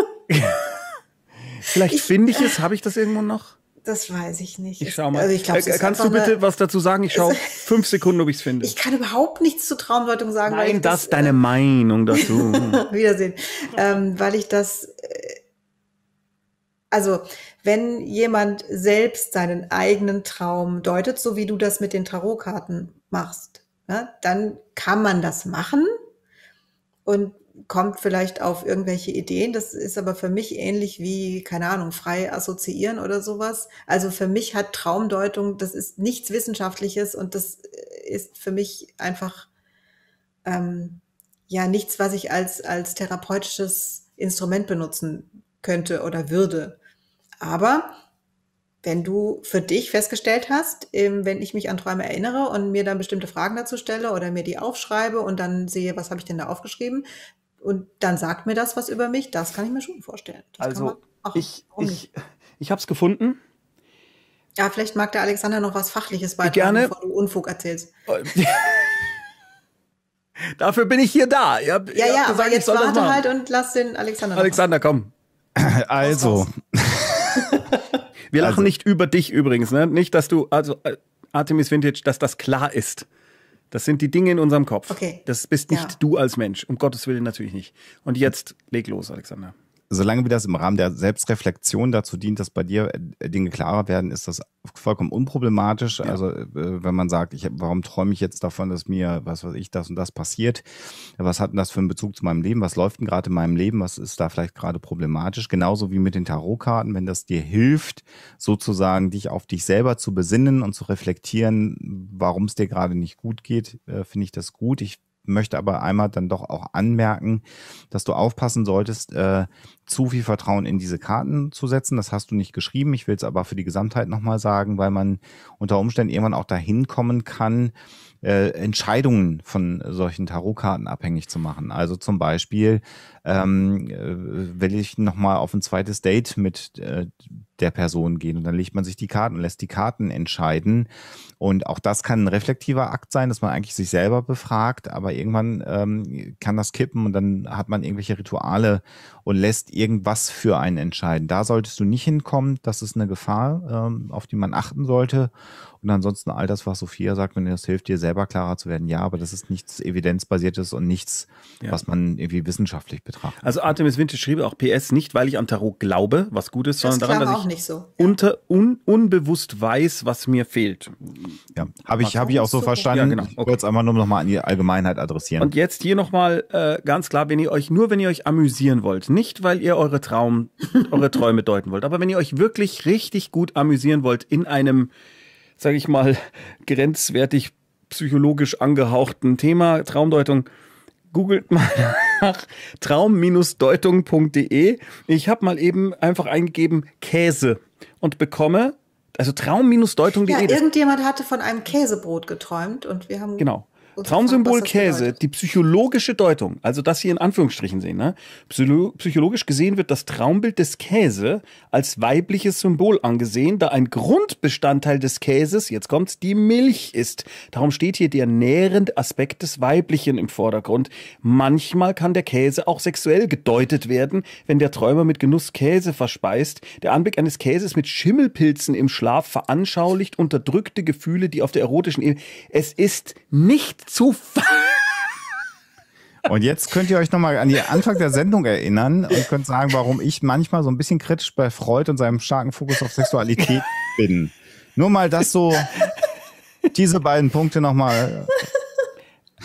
[LAUGHS] Vielleicht finde ich es, habe ich das irgendwo noch? Das weiß ich nicht. Ich schau mal. Also ich glaub, äh, kannst du bitte was dazu sagen? Ich schaue fünf Sekunden, ob ich es finde. Ich kann überhaupt nichts zur Traumdeutung sagen. Nein, das, ist deine äh, Meinung dazu. [LAUGHS] Wiedersehen. Ähm, weil ich das, äh, also wenn jemand selbst seinen eigenen Traum deutet, so wie du das mit den Tarotkarten machst, ne, dann kann man das machen und kommt vielleicht auf irgendwelche Ideen. Das ist aber für mich ähnlich wie, keine Ahnung, frei assoziieren oder sowas. Also für mich hat Traumdeutung, das ist nichts Wissenschaftliches und das äh, ist für mich einfach ähm, ja nichts, was ich als, als therapeutisches Instrument benutzen könnte oder würde. Aber wenn du für dich festgestellt hast, wenn ich mich an Träume erinnere und mir dann bestimmte Fragen dazu stelle oder mir die aufschreibe und dann sehe, was habe ich denn da aufgeschrieben und dann sagt mir das was über mich, das kann ich mir schon vorstellen. Das also auch, ich, ich, ich habe es gefunden. Ja, vielleicht mag der Alexander noch was Fachliches beitragen, bevor du Unfug erzählst. [LAUGHS] Dafür bin ich hier da. Ihr habt, ja, ihr ja, gesagt, aber jetzt warte halt und lass den Alexander. Alexander, komm. Also, wir lachen also. nicht über dich übrigens, ne? Nicht, dass du, also äh, Artemis Vintage, dass das klar ist. Das sind die Dinge in unserem Kopf. Okay. Das bist nicht ja. du als Mensch. Um Gottes Willen natürlich nicht. Und jetzt leg los, Alexander solange wie das im Rahmen der Selbstreflexion dazu dient, dass bei dir äh, Dinge klarer werden, ist das vollkommen unproblematisch. Ja. Also äh, wenn man sagt, ich, warum träume ich jetzt davon, dass mir, was weiß ich, das und das passiert? Was hat denn das für einen Bezug zu meinem Leben? Was läuft denn gerade in meinem Leben? Was ist da vielleicht gerade problematisch? Genauso wie mit den Tarotkarten, wenn das dir hilft, sozusagen dich auf dich selber zu besinnen und zu reflektieren, warum es dir gerade nicht gut geht, äh, finde ich das gut. Ich möchte aber einmal dann doch auch anmerken, dass du aufpassen solltest, zu viel Vertrauen in diese Karten zu setzen. Das hast du nicht geschrieben. Ich will es aber für die Gesamtheit nochmal sagen, weil man unter Umständen irgendwann auch dahin kommen kann, äh, Entscheidungen von solchen Tarotkarten abhängig zu machen. Also zum Beispiel, ähm, äh, will ich nochmal auf ein zweites Date mit äh, der Person gehen und dann legt man sich die Karten und lässt die Karten entscheiden. Und auch das kann ein reflektiver Akt sein, dass man eigentlich sich selber befragt, aber irgendwann ähm, kann das kippen und dann hat man irgendwelche Rituale und lässt irgendwas für einen entscheiden. Da solltest du nicht hinkommen. Das ist eine Gefahr, ähm, auf die man achten sollte. Und ansonsten all das, was Sophia sagt, wenn dir das hilft, dir selber klarer zu werden, ja, aber das ist nichts Evidenzbasiertes und nichts, ja. was man irgendwie wissenschaftlich betrachtet. Also Artemis Winter schrieb auch PS nicht, weil ich am Tarot glaube, was gut ist, sondern das daran, dass ich so. unter, un, unbewusst weiß, was mir fehlt. Ja, habe ich, also hab ich auch so, so verstanden. Ja, genau. Okay. Ich wollte es einfach nur nochmal an die Allgemeinheit adressieren. Und jetzt hier nochmal äh, ganz klar, wenn ihr euch, nur wenn ihr euch amüsieren wollt, nicht weil ihr eure Traum, eure Träume deuten wollt, aber wenn ihr euch wirklich richtig gut amüsieren wollt in einem sage ich mal, [LAUGHS] grenzwertig psychologisch angehauchten Thema Traumdeutung googelt mal [LAUGHS] nach traum-deutung.de. Ich habe mal eben einfach eingegeben Käse und bekomme also traum-deutung.de. Ja, irgendjemand hatte von einem Käsebrot geträumt und wir haben Genau. Traumsymbol Käse, die psychologische Deutung, also das hier in Anführungsstrichen sehen, ne? psychologisch gesehen wird das Traumbild des Käse als weibliches Symbol angesehen, da ein Grundbestandteil des Käses, jetzt kommt's, die Milch ist. Darum steht hier der nährende Aspekt des Weiblichen im Vordergrund. Manchmal kann der Käse auch sexuell gedeutet werden, wenn der Träumer mit Genuss Käse verspeist. Der Anblick eines Käses mit Schimmelpilzen im Schlaf veranschaulicht unterdrückte Gefühle, die auf der erotischen Ebene. Es ist nicht zu Und jetzt könnt ihr euch nochmal an den Anfang der Sendung erinnern und könnt sagen, warum ich manchmal so ein bisschen kritisch bei Freud und seinem starken Fokus auf Sexualität bin. Nur mal das so, diese beiden Punkte nochmal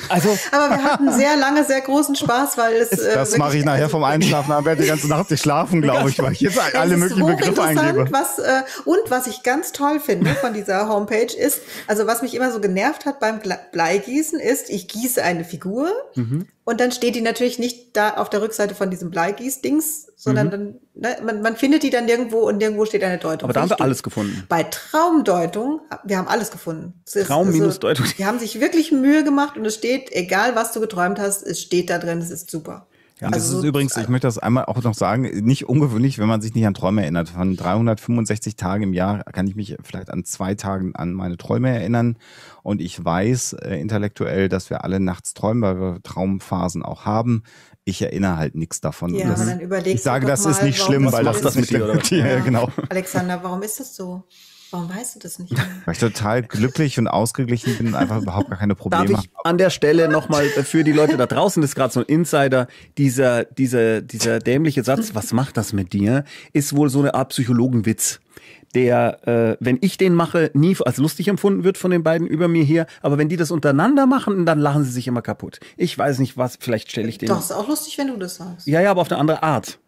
also, aber wir hatten sehr lange, sehr großen Spaß, weil es. Äh, das mache ich nachher vom Einschlafen. an, werde die ganze Nacht nicht schlafen, glaube ich, weil ich jetzt alle möglichen Begriffe eingebe. Was, äh, und was ich ganz toll finde von dieser Homepage ist, also was mich immer so genervt hat beim Bleigießen ist, ich gieße eine Figur mhm. Und dann steht die natürlich nicht da auf der Rückseite von diesem Bleigieß-Dings, sondern mhm. dann, ne, man, man findet die dann nirgendwo und nirgendwo steht eine Deutung. Aber da haben wir alles gefunden. Bei Traumdeutung, wir haben alles gefunden. Ist, Traum also, Deutung. Die haben sich wirklich Mühe gemacht und es steht, egal was du geträumt hast, es steht da drin, es ist super. Ja, also das ist also, übrigens, ich äh, möchte das einmal auch noch sagen, nicht ungewöhnlich, wenn man sich nicht an Träume erinnert. Von 365 Tagen im Jahr kann ich mich vielleicht an zwei Tagen an meine Träume erinnern. Und ich weiß äh, intellektuell, dass wir alle nachts träumen, weil wir Traumphasen auch haben. Ich erinnere halt nichts davon. Ja, das, mhm. dann überlegst ich sage, das mal, ist nicht schlimm, weil das, das [LAUGHS] mit dir. Ja, genau. Alexander, warum ist das so? Warum weißt du das nicht? [LAUGHS] Weil ich total glücklich und ausgeglichen bin und einfach überhaupt gar keine Probleme Darf ich habe. An der Stelle nochmal für die Leute da draußen, das ist gerade so ein Insider, dieser, dieser, dieser dämliche Satz, was macht das mit dir, ist wohl so eine Art Psychologenwitz der, äh, wenn ich den mache, nie als lustig empfunden wird von den beiden über mir hier. Aber wenn die das untereinander machen, dann lachen sie sich immer kaputt. Ich weiß nicht was, vielleicht stelle ich den. Doch, ist auch lustig, wenn du das sagst. Ja, ja, aber auf eine andere Art.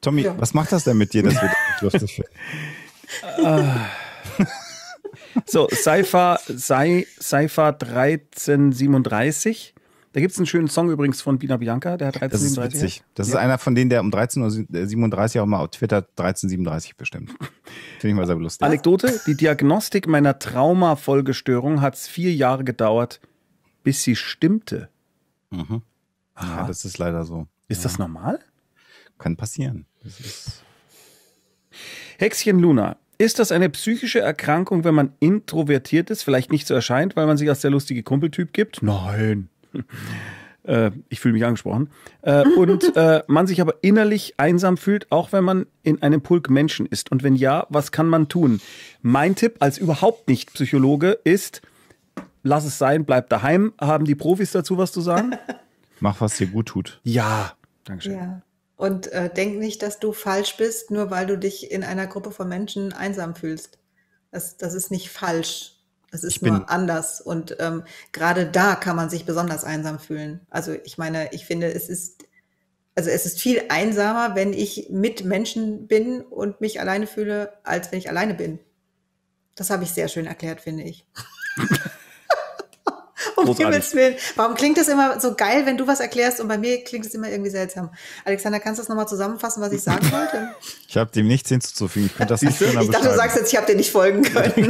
Tommy, ja. was macht das denn mit dir, dass wir das lustig finden? [LAUGHS] So, Seifa, Sei, Seifa 1337. Da gibt es einen schönen Song übrigens von Bina Bianca, der hat 1337. Das ist witzig. Das ja. einer von denen, der um 13.37 Uhr auch mal auf Twitter 1337 bestimmt. [LAUGHS] Finde ich mal sehr lustig. Anekdote: Die Diagnostik meiner Traumafolgestörung hat es vier Jahre gedauert, bis sie stimmte. Mhm. Ah, Aha. Ja, das ist leider so. Ist ja. das normal? Kann passieren. Das ist Hexchen Luna, ist das eine psychische Erkrankung, wenn man introvertiert ist, vielleicht nicht so erscheint, weil man sich als der lustige Kumpeltyp gibt? Nein. [LAUGHS] Äh, ich fühle mich angesprochen. Äh, und äh, man sich aber innerlich einsam fühlt, auch wenn man in einem Pulk Menschen ist. Und wenn ja, was kann man tun? Mein Tipp als überhaupt nicht Psychologe ist, lass es sein, bleib daheim. Haben die Profis dazu was zu sagen? Mach, was dir gut tut. Ja. Dankeschön. Ja. Und äh, denk nicht, dass du falsch bist, nur weil du dich in einer Gruppe von Menschen einsam fühlst. Das, das ist nicht falsch. Es ist nur anders. Und ähm, gerade da kann man sich besonders einsam fühlen. Also ich meine, ich finde, es ist, also es ist viel einsamer, wenn ich mit Menschen bin und mich alleine fühle, als wenn ich alleine bin. Das habe ich sehr schön erklärt, finde ich. [LAUGHS] Um Warum klingt das immer so geil, wenn du was erklärst und bei mir klingt es immer irgendwie seltsam? Alexander, kannst du das nochmal zusammenfassen, was ich sagen wollte? [LAUGHS] ich habe dem nichts hinzuzufügen. Ich das nicht ich dachte, du sagst jetzt, ich habe dir nicht folgen können. ich,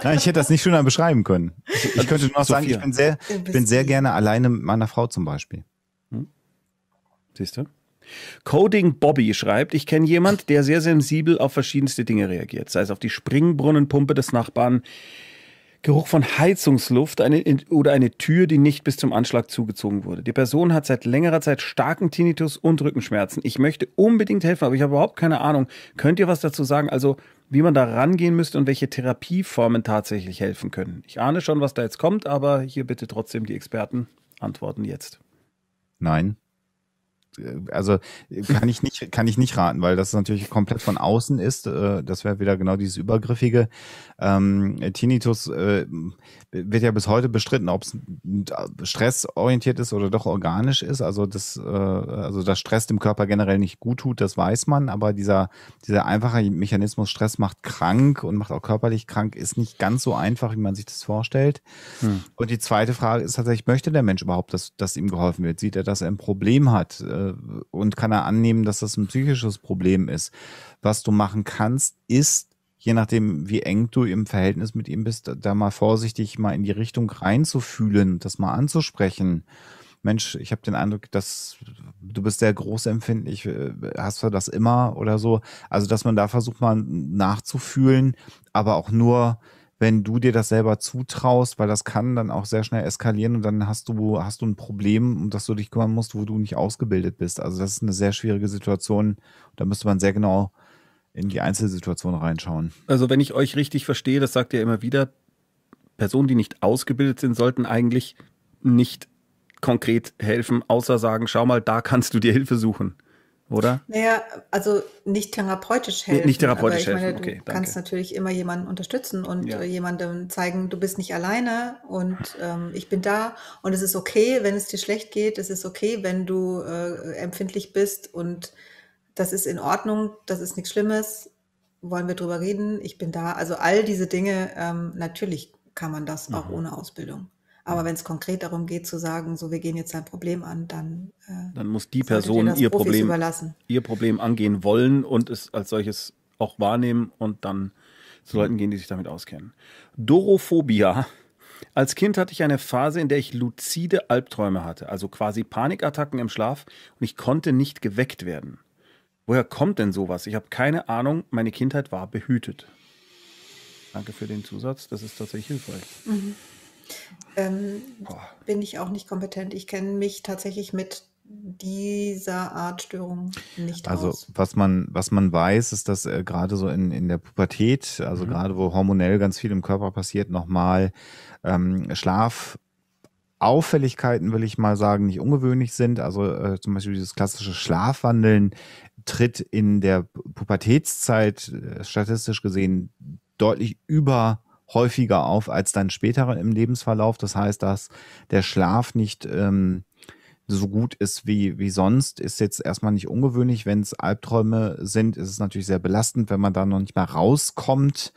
[LAUGHS] Nein, ich hätte das nicht schöner beschreiben können. Ich, ich könnte nur noch sagen, ich bin sehr, bin sehr gerne alleine mit meiner Frau zum Beispiel. Hm? Siehst du? Coding Bobby schreibt, ich kenne jemanden, der sehr sensibel auf verschiedenste Dinge reagiert, sei es auf die Springbrunnenpumpe des Nachbarn, Geruch von Heizungsluft eine, oder eine Tür, die nicht bis zum Anschlag zugezogen wurde. Die Person hat seit längerer Zeit starken Tinnitus und Rückenschmerzen. Ich möchte unbedingt helfen, aber ich habe überhaupt keine Ahnung. Könnt ihr was dazu sagen? Also, wie man da rangehen müsste und welche Therapieformen tatsächlich helfen können. Ich ahne schon, was da jetzt kommt, aber hier bitte trotzdem die Experten antworten jetzt. Nein. Äh, also äh, kann ich nicht, kann ich nicht raten, weil das natürlich komplett von außen ist. Äh, das wäre wieder genau dieses Übergriffige. Ähm, Tinnitus äh, wird ja bis heute bestritten, ob es stressorientiert ist oder doch organisch ist. Also, das, äh, also dass Stress dem Körper generell nicht gut tut, das weiß man. Aber dieser, dieser einfache Mechanismus, Stress macht krank und macht auch körperlich krank, ist nicht ganz so einfach, wie man sich das vorstellt. Hm. Und die zweite Frage ist tatsächlich, möchte der Mensch überhaupt, dass, dass ihm geholfen wird? Sieht er, dass er ein Problem hat? Äh, und kann er annehmen, dass das ein psychisches Problem ist? Was du machen kannst, ist je nachdem, wie eng du im Verhältnis mit ihm bist, da mal vorsichtig mal in die Richtung reinzufühlen, das mal anzusprechen. Mensch, ich habe den Eindruck, dass du bist sehr großempfindlich, äh, hast du das immer oder so. Also, dass man da versucht mal nachzufühlen, aber auch nur, wenn du dir das selber zutraust, weil das kann dann auch sehr schnell eskalieren und dann hast du, hast du ein Problem, um das du dich kümmern musst, wo du nicht ausgebildet bist. Also das ist eine sehr schwierige Situation. Da müsste man sehr genau in die Einzelsituation reinschauen. Also wenn ich euch richtig verstehe, das sagt ihr immer wieder, Personen, die nicht ausgebildet sind, sollten eigentlich nicht konkret helfen, außer sagen, schau mal, da kannst du dir Hilfe suchen, oder? Naja, also nicht therapeutisch helfen. Nicht therapeutisch helfen, meine, okay. Du kannst natürlich immer jemanden unterstützen und ja. Äh, jemandem zeigen, du bist nicht alleine und ähm, ich bin da und es ist okay, wenn es dir schlecht geht, es ist okay, wenn du äh, empfindlich bist und das ist in Ordnung, das ist nichts Schlimmes, wollen wir drüber reden, ich bin da. Also all diese Dinge, ähm, natürlich kann man das mhm. auch ohne Ausbildung. Aber wenn es konkret darum geht zu sagen, so wir gehen jetzt ein Problem an, dann äh, dann muss die Person ihr Profis Problem überlassen. ihr Problem angehen wollen und es als solches auch wahrnehmen und dann zu Leuten gehen, die sich damit auskennen. Dorophobia. Als Kind hatte ich eine Phase, in der ich luzide Albträume hatte, also quasi Panikattacken im Schlaf und ich konnte nicht geweckt werden. Woher kommt denn sowas? Ich habe keine Ahnung. Meine Kindheit war behütet. Danke für den Zusatz. Das ist tatsächlich hilfreich. Mhm. Ähm, bin ich auch nicht kompetent. Ich kenne mich tatsächlich mit dieser Art Störung nicht also, aus. Also was man, was man weiß, ist, dass äh, gerade so in, in der Pubertät, also mhm. gerade wo hormonell ganz viel im Körper passiert, nochmal ähm, Schlaf Auffälligkeiten, will ich mal sagen, nicht ungewöhnlich sind. Also äh, zum Beispiel dieses klassische Schlafwandeln tritt in der Pubertätszeit äh, statistisch gesehen deutlich über häufiger auf als dann später im Lebensverlauf. Das heißt, dass der Schlaf nicht ähm, so gut ist wie, wie sonst, ist jetzt erstmal nicht ungewöhnlich. Wenn es Albträume sind, ist es natürlich sehr belastend, wenn man da noch nicht mal rauskommt.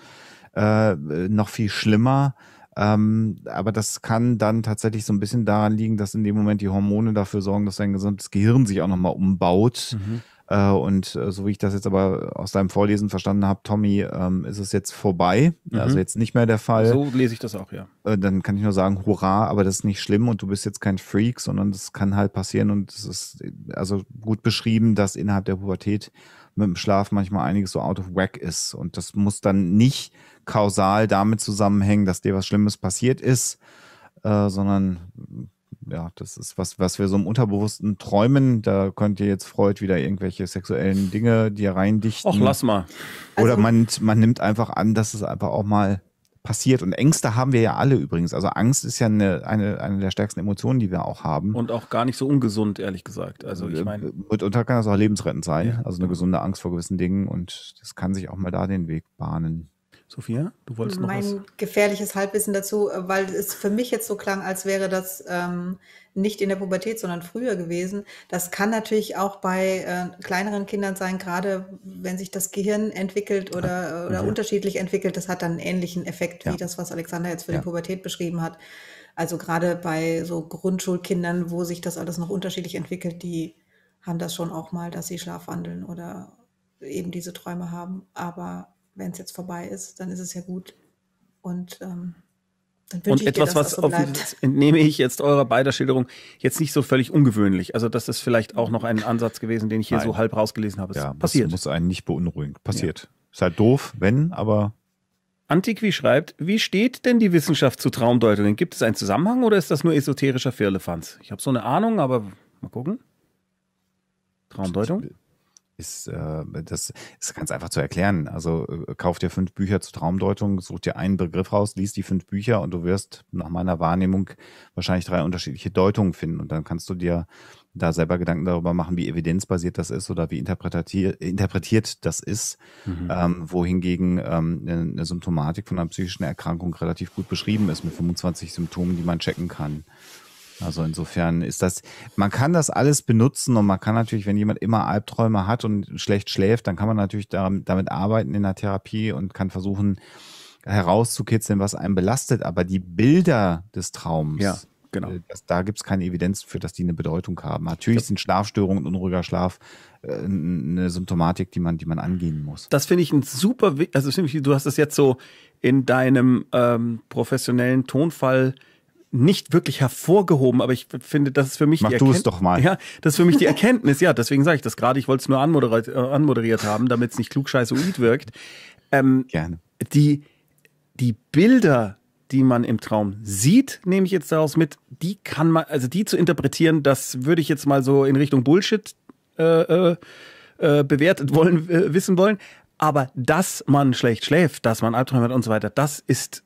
Äh, noch viel schlimmer. Ähm, aber das kann dann tatsächlich so ein bisschen daran liegen, dass in dem Moment die Hormone dafür sorgen, dass dein gesamtes Gehirn sich auch nochmal umbaut. Mhm. Äh, und äh, so wie ich das jetzt aber aus deinem Vorlesen verstanden habe, Tommy, ähm, ist es jetzt vorbei. Mhm. Also jetzt nicht mehr der Fall. So lese ich das auch, ja. Äh, dann kann ich nur sagen, hurra, aber das ist nicht schlimm und du bist jetzt kein Freak, sondern das kann halt passieren und es ist also gut beschrieben, dass innerhalb der Pubertät mit dem Schlaf manchmal einiges so out of whack ist. Und das muss dann nicht kausal damit zusammenhängen, dass dir was Schlimmes passiert ist, sondern ja, das ist was, was wir so im Unterbewussten träumen. Da könnt ihr jetzt Freud wieder irgendwelche sexuellen Dinge, die reindichten. Och, lass mal. Oder also, man, man nimmt einfach an, dass es einfach auch mal passiert. Und Ängste haben wir ja alle übrigens. Also Angst ist ja eine, eine, eine der stärksten Emotionen, die wir auch haben. Und auch gar nicht so ungesund, ehrlich gesagt. Also ich äh, meine. Mitunter kann das auch lebensrettend sein. Ja, also eine genau. gesunde Angst vor gewissen Dingen und das kann sich auch mal da den Weg bahnen. Sophia, du wolltest noch mein was? Mein gefährliches Halbwissen dazu, äh, weil es für mich jetzt so klang, als wäre das ähm, nicht in der Pubertät, sondern früher gewesen. Das kann natürlich auch bei äh, kleineren Kindern sein, gerade wenn sich das Gehirn entwickelt oder, äh, oder mhm. unterschiedlich entwickelt. Das hat dann einen ähnlichen Effekt ja. wie das, was Alexander jetzt für ja. die Pubertät beschrieben hat. Also gerade bei so Grundschulkindern, wo sich das alles noch unterschiedlich entwickelt, die haben das schon auch mal, dass sie schlafwandeln oder eben diese Träume haben. Aber wenn es jetzt vorbei ist, dann ist es ja gut. Und ähm, und etwas, dir, was so [LAUGHS] entnehme ich jetzt eurer beider Schilderung, jetzt nicht so völlig ungewöhnlich. Also das ist vielleicht auch noch ein Ansatz gewesen, den ich hier Nein. so halb rausgelesen habe. Es ja, passiert. Das muss einen nicht beunruhigen. Passiert. Ja. Ist halt doof, wenn, aber... Antiqui schreibt, wie steht denn die Wissenschaft zu Traumdeutungen? Gibt es einen Zusammenhang oder ist das nur esoterischer Firlefanz? Ich habe so eine Ahnung, aber mal gucken. Traumdeutung? ist, äh, das ist ganz einfach zu erklären. Also äh, kauf dir fünf Bücher zur Traumdeutung, such dir einen Begriff raus, liest die fünf Bücher und du wirst nach meiner Wahrnehmung wahrscheinlich drei unterschiedliche Deutungen finden. Und dann kannst du dir da selber Gedanken darüber machen, wie evidenzbasiert das ist oder wie interpretiert, interpretiert das ist, mhm. ähm, wohingegen ähm, eine Symptomatik von einer psychischen Erkrankung relativ gut beschrieben ist mit 25 Symptomen, die man checken kann. Also insofern ist das, man kann das alles benutzen und man kann natürlich, wenn jemand immer Albträume hat und schlecht schläft, dann kann man natürlich damit arbeiten in der Therapie und kann versuchen herauszukitzeln, was einen belastet. Aber die Bilder des Traums, ja, genau. Äh, das, da gibt es keine Evidenz für, dass die eine Bedeutung haben. Natürlich sind Schlafstörungen und unruhiger Schlaf äh, eine Symptomatik, die man, die man angehen muss. Das finde ich ein super, also ich, du hast es jetzt so in deinem ähm, professionellen Tonfall nicht wirklich hervorgehoben, aber ich finde, das ist für mich Mach die Erkenntnis. Mach du es doch mal. Ja, das ist für mich die Erkenntnis. Ja, deswegen sage ich das gerade. Ich wollte es nur anmoderiert, äh, anmoderiert haben, damit es nicht klugscheißoid wirkt. Ähm, Gerne. Die, die Bilder, die man im Traum sieht, nehme ich jetzt daraus mit, die kann man, also die zu interpretieren, das würde ich jetzt mal so in Richtung Bullshit äh, äh, äh bewertet wollen, äh, wissen wollen. Aber dass man schlecht schläft, dass man Albträume hat und so weiter, das ist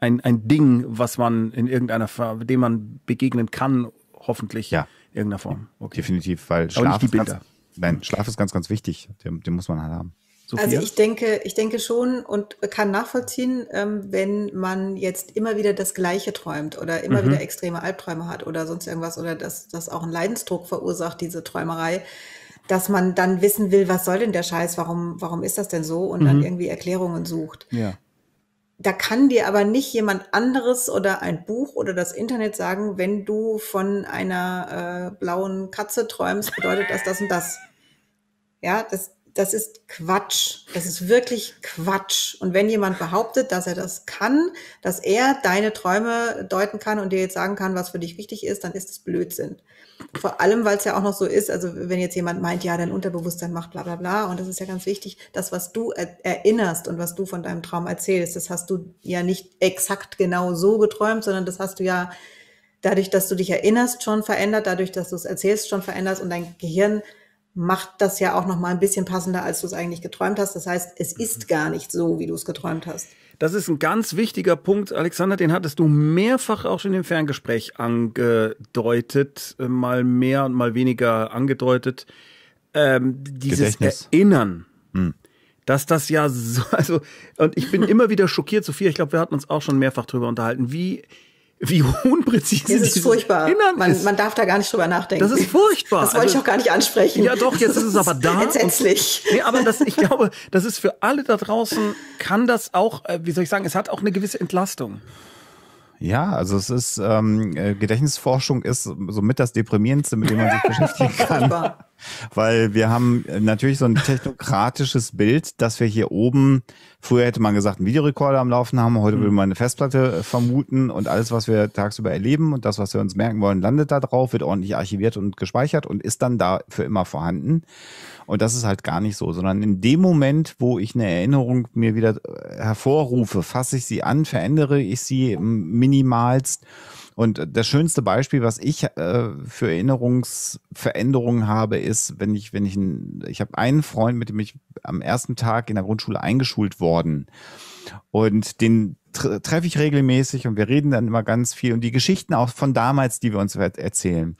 ein, ein Ding, was man in irgendeiner Form, dem man begegnen kann, hoffentlich ja. in irgendeiner Form. Okay. Definitiv, weil Schlaf ist ganz, nein, Schlaf ist ganz, ganz wichtig. Den, den muss man halt haben. Sophia? Also ich denke, ich denke schon und kann nachvollziehen, ähm, wenn man jetzt immer wieder das Gleiche träumt oder immer mhm. wieder extreme Albträume hat oder sonst irgendwas oder dass das auch einen Leidensdruck verursacht, diese Träumerei, dass man dann wissen will, was soll denn der Scheiß, warum, warum ist das denn so und mhm. dann irgendwie Erklärungen sucht. Ja da kann dir aber nicht jemand anderes oder ein Buch oder das Internet sagen, wenn du von einer äh, blauen Katze träumst, bedeutet das das und das. Ja, das, das ist Quatsch. Das ist wirklich Quatsch. Und wenn jemand behauptet, dass er das kann, dass er deine Träume deuten kann und dir jetzt sagen kann, was für dich wichtig ist, dann ist das Blödsinn. Vor allem, weil es ja auch noch so ist, also wenn jetzt jemand meint, ja, dein Unterbewusstsein macht bla bla bla, und das ist ja ganz wichtig, das, was du er erinnerst und was du von deinem Traum erzählst, das hast du ja nicht exakt genau so geträumt, sondern das hast du ja dadurch, dass du dich erinnerst, schon verändert, dadurch, dass du es erzählst, schon verändert und dein Gehirn macht das ja auch noch mal ein bisschen passender, als du es eigentlich geträumt hast. Das heißt, es ist mhm. gar nicht so, wie du es geträumt hast. Das ist ein ganz wichtiger Punkt, Alexander, den hattest du mehrfach auch schon im Ferngespräch angedeutet, äh, mal mehr und mal weniger angedeutet. Ähm, dieses Gedächtnis. Erinnern. Hm. Dass das ja so, [LAUGHS] also, und ich bin immer wieder schockiert, Sophia, ich glaube, wir hatten uns auch schon mehrfach drüber unterhalten, wie wie unpräzise. Das ist furchtbar. Man, ist. man, darf da gar nicht drüber nachdenken. Das ist furchtbar. Das wollte also, ich auch gar nicht ansprechen. Ja, doch, jetzt ist es aber [LAUGHS] da. Entsetzlich. Und, nee, aber das, ich glaube, das ist für alle da draußen, kann das auch, äh, wie soll ich sagen, es hat auch eine gewisse Entlastung. Ja, also es ist, ähm, äh, Gedächtnisforschung ist somit das Deprimierendste, mit dem man sich beschäftigen [LAUGHS] kann. Weil wir haben natürlich so ein technokratisches Bild, dass wir hier oben Früher hätte man gesagt, einen Videorekorder am Laufen haben, heute mhm. würde man eine Festplatte äh, vermuten und alles, was wir tagsüber erleben und das, was wir uns merken wollen, landet da drauf, wird ordentlich archiviert und gespeichert und ist dann da für immer vorhanden. Und das ist halt gar nicht so, sondern in dem Moment, wo ich eine Erinnerung mir wieder äh, hervorrufe, fasse ich sie an, verändere ich sie minimalst und das schönste Beispiel, was ich äh, für Erinnerungsveränderungen habe, ist, wenn ich, wenn ich, ein, ich habe einen Freund, mit dem ich am ersten Tag in der Grundschule eingeschult worden und den tre treffe ich regelmäßig und wir reden dann immer ganz viel und die Geschichten auch von damals, die wir uns erzählen,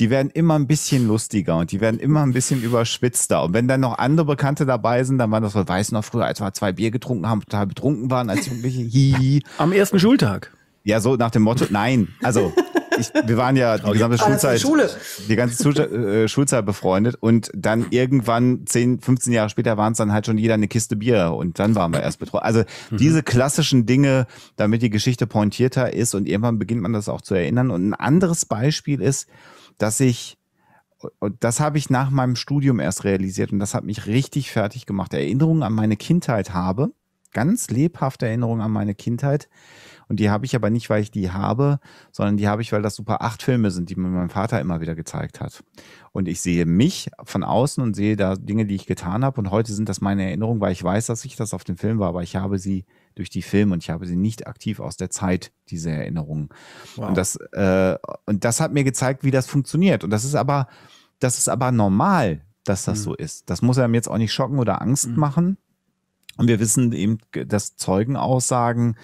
die werden immer ein bisschen lustiger und die werden immer ein bisschen überschwitzter. Und wenn dann noch andere Bekannte dabei sind, dann waren das, weiß noch früher, als wir zwei Bier getrunken haben, total betrunken waren als Jugendliche. Hihi. Am ersten Schultag. Ja, so nach dem Motto, nein. Also, ich, wir waren ja die gesamte Schulzeit, die ganze Schul äh, Schulzeit befreundet und dann irgendwann 10, 15 Jahre später waren es dann halt schon jeder eine Kiste Bier und dann waren wir erst betroffen. Also mhm. diese klassischen Dinge, damit die Geschichte pointierter ist und irgendwann beginnt man das auch zu erinnern. Und ein anderes Beispiel ist, dass ich und das habe ich nach meinem Studium erst realisiert und das hat mich richtig fertig gemacht. Erinnerungen an meine Kindheit habe, ganz lebhafte Erinnerungen an meine Kindheit, und die habe ich aber nicht, weil ich die habe, sondern die habe ich, weil das super acht Filme sind, die mir mein Vater immer wieder gezeigt hat. Und ich sehe mich von außen und sehe da Dinge, die ich getan habe. Und heute sind das meine Erinnerungen, weil ich weiß, dass ich das auf dem Film war, aber ich habe sie durch die Filme und ich habe sie nicht aktiv aus der Zeit, diese Erinnerungen. Wow. Und, das, äh, und das hat mir gezeigt, wie das funktioniert. Und das ist aber, das ist aber normal, dass das mhm. so ist. Das muss einem jetzt auch nicht schocken oder Angst mhm. machen. Und wir wissen eben, dass Zeugenaussagen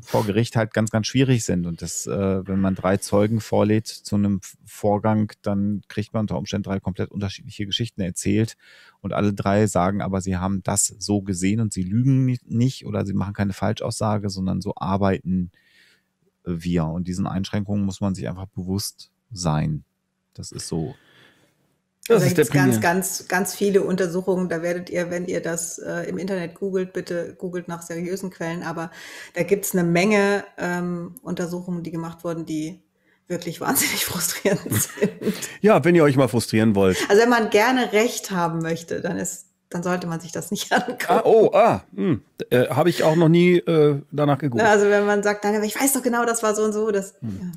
vor Gericht halt ganz, ganz schwierig sind. Und das, äh, wenn man drei Zeugen vorlädt zu einem Vorgang, dann kriegt man unter Umständen drei komplett unterschiedliche Geschichten erzählt. Und alle drei sagen aber, sie haben das so gesehen und sie lügen nicht oder sie machen keine Falschaussage, sondern so arbeiten wir. Und diesen Einschränkungen muss man sich einfach bewusst sein. Das ist so das also da gibt es ganz, ganz, ganz viele Untersuchungen. Da werdet ihr, wenn ihr das äh, im Internet googelt, bitte googelt nach seriösen Quellen. Aber da gibt es eine Menge ähm, Untersuchungen, die gemacht wurden, die wirklich [LAUGHS] wahnsinnig frustrierend sind. ja, wenn ihr euch mal frustrieren wollt. Also wenn man gerne Recht haben möchte, dann ist dann sollte man sich das nicht [LAUGHS] angucken. Ah, oh, ah, hm. äh, habe ich auch noch nie äh, danach geguckt. Also wenn man sagt, nein, ich weiß doch genau, das war so und so, das. Hm. Ja.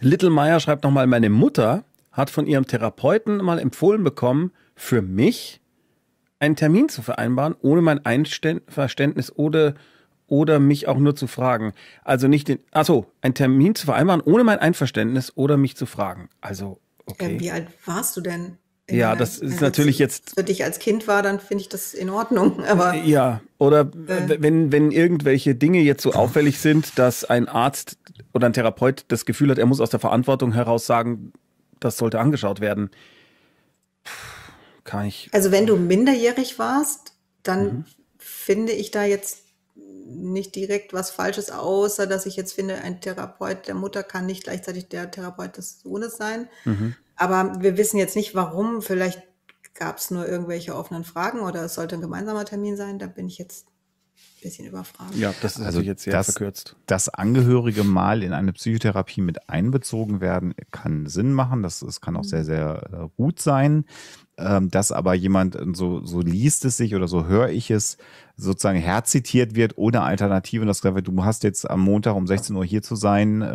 Little Meyer schreibt nochmal, meine Mutter hat von ihrem Therapeuten mal empfohlen bekommen, für mich einen Termin zu vereinbaren, ohne mein Einverständnis oder, oder mich auch nur zu fragen. Also nicht den, achso, einen Termin zu vereinbaren, ohne mein Einverständnis oder mich zu fragen. Also, okay. Ähm, wie alt warst du denn? Ja, das ist natürlich jetzt. Wenn ich als Kind war, dann finde ich das in Ordnung. [LAUGHS] Aber äh, ja, oder äh, wenn wenn irgendwelche Dinge jetzt so auffällig sind, dass ein Arzt oder ein Therapeut das Gefühl hat, er muss aus der Verantwortung heraus sagen, das sollte angeschaut werden. Kann ich. Also wenn du minderjährig warst, dann mhm. finde ich da jetzt nicht direkt was Falsches, außer dass ich jetzt finde, ein Therapeut der Mutter kann nicht gleichzeitig der Therapeut des Sohnes sein. Mhm. Aber wir wissen jetzt nicht, warum. Vielleicht gab es nur irgendwelche offenen Fragen oder es sollte ein gemeinsamer Termin sein. Da bin ich jetzt bisschen überfragen. Ja, das ist also jetzt sehr das, verkürzt. Dass Angehörige mal in eine Psychotherapie mit einbezogen werden, kann Sinn machen. Das, das kann auch mhm. sehr, sehr äh, gut sein. Ähm, dass aber jemand, äh, so, so liest es sich oder so höre ich es, sozusagen herzitiert wird ohne Alternative. Und das du hast jetzt am Montag um 16 Uhr hier zu sein, äh,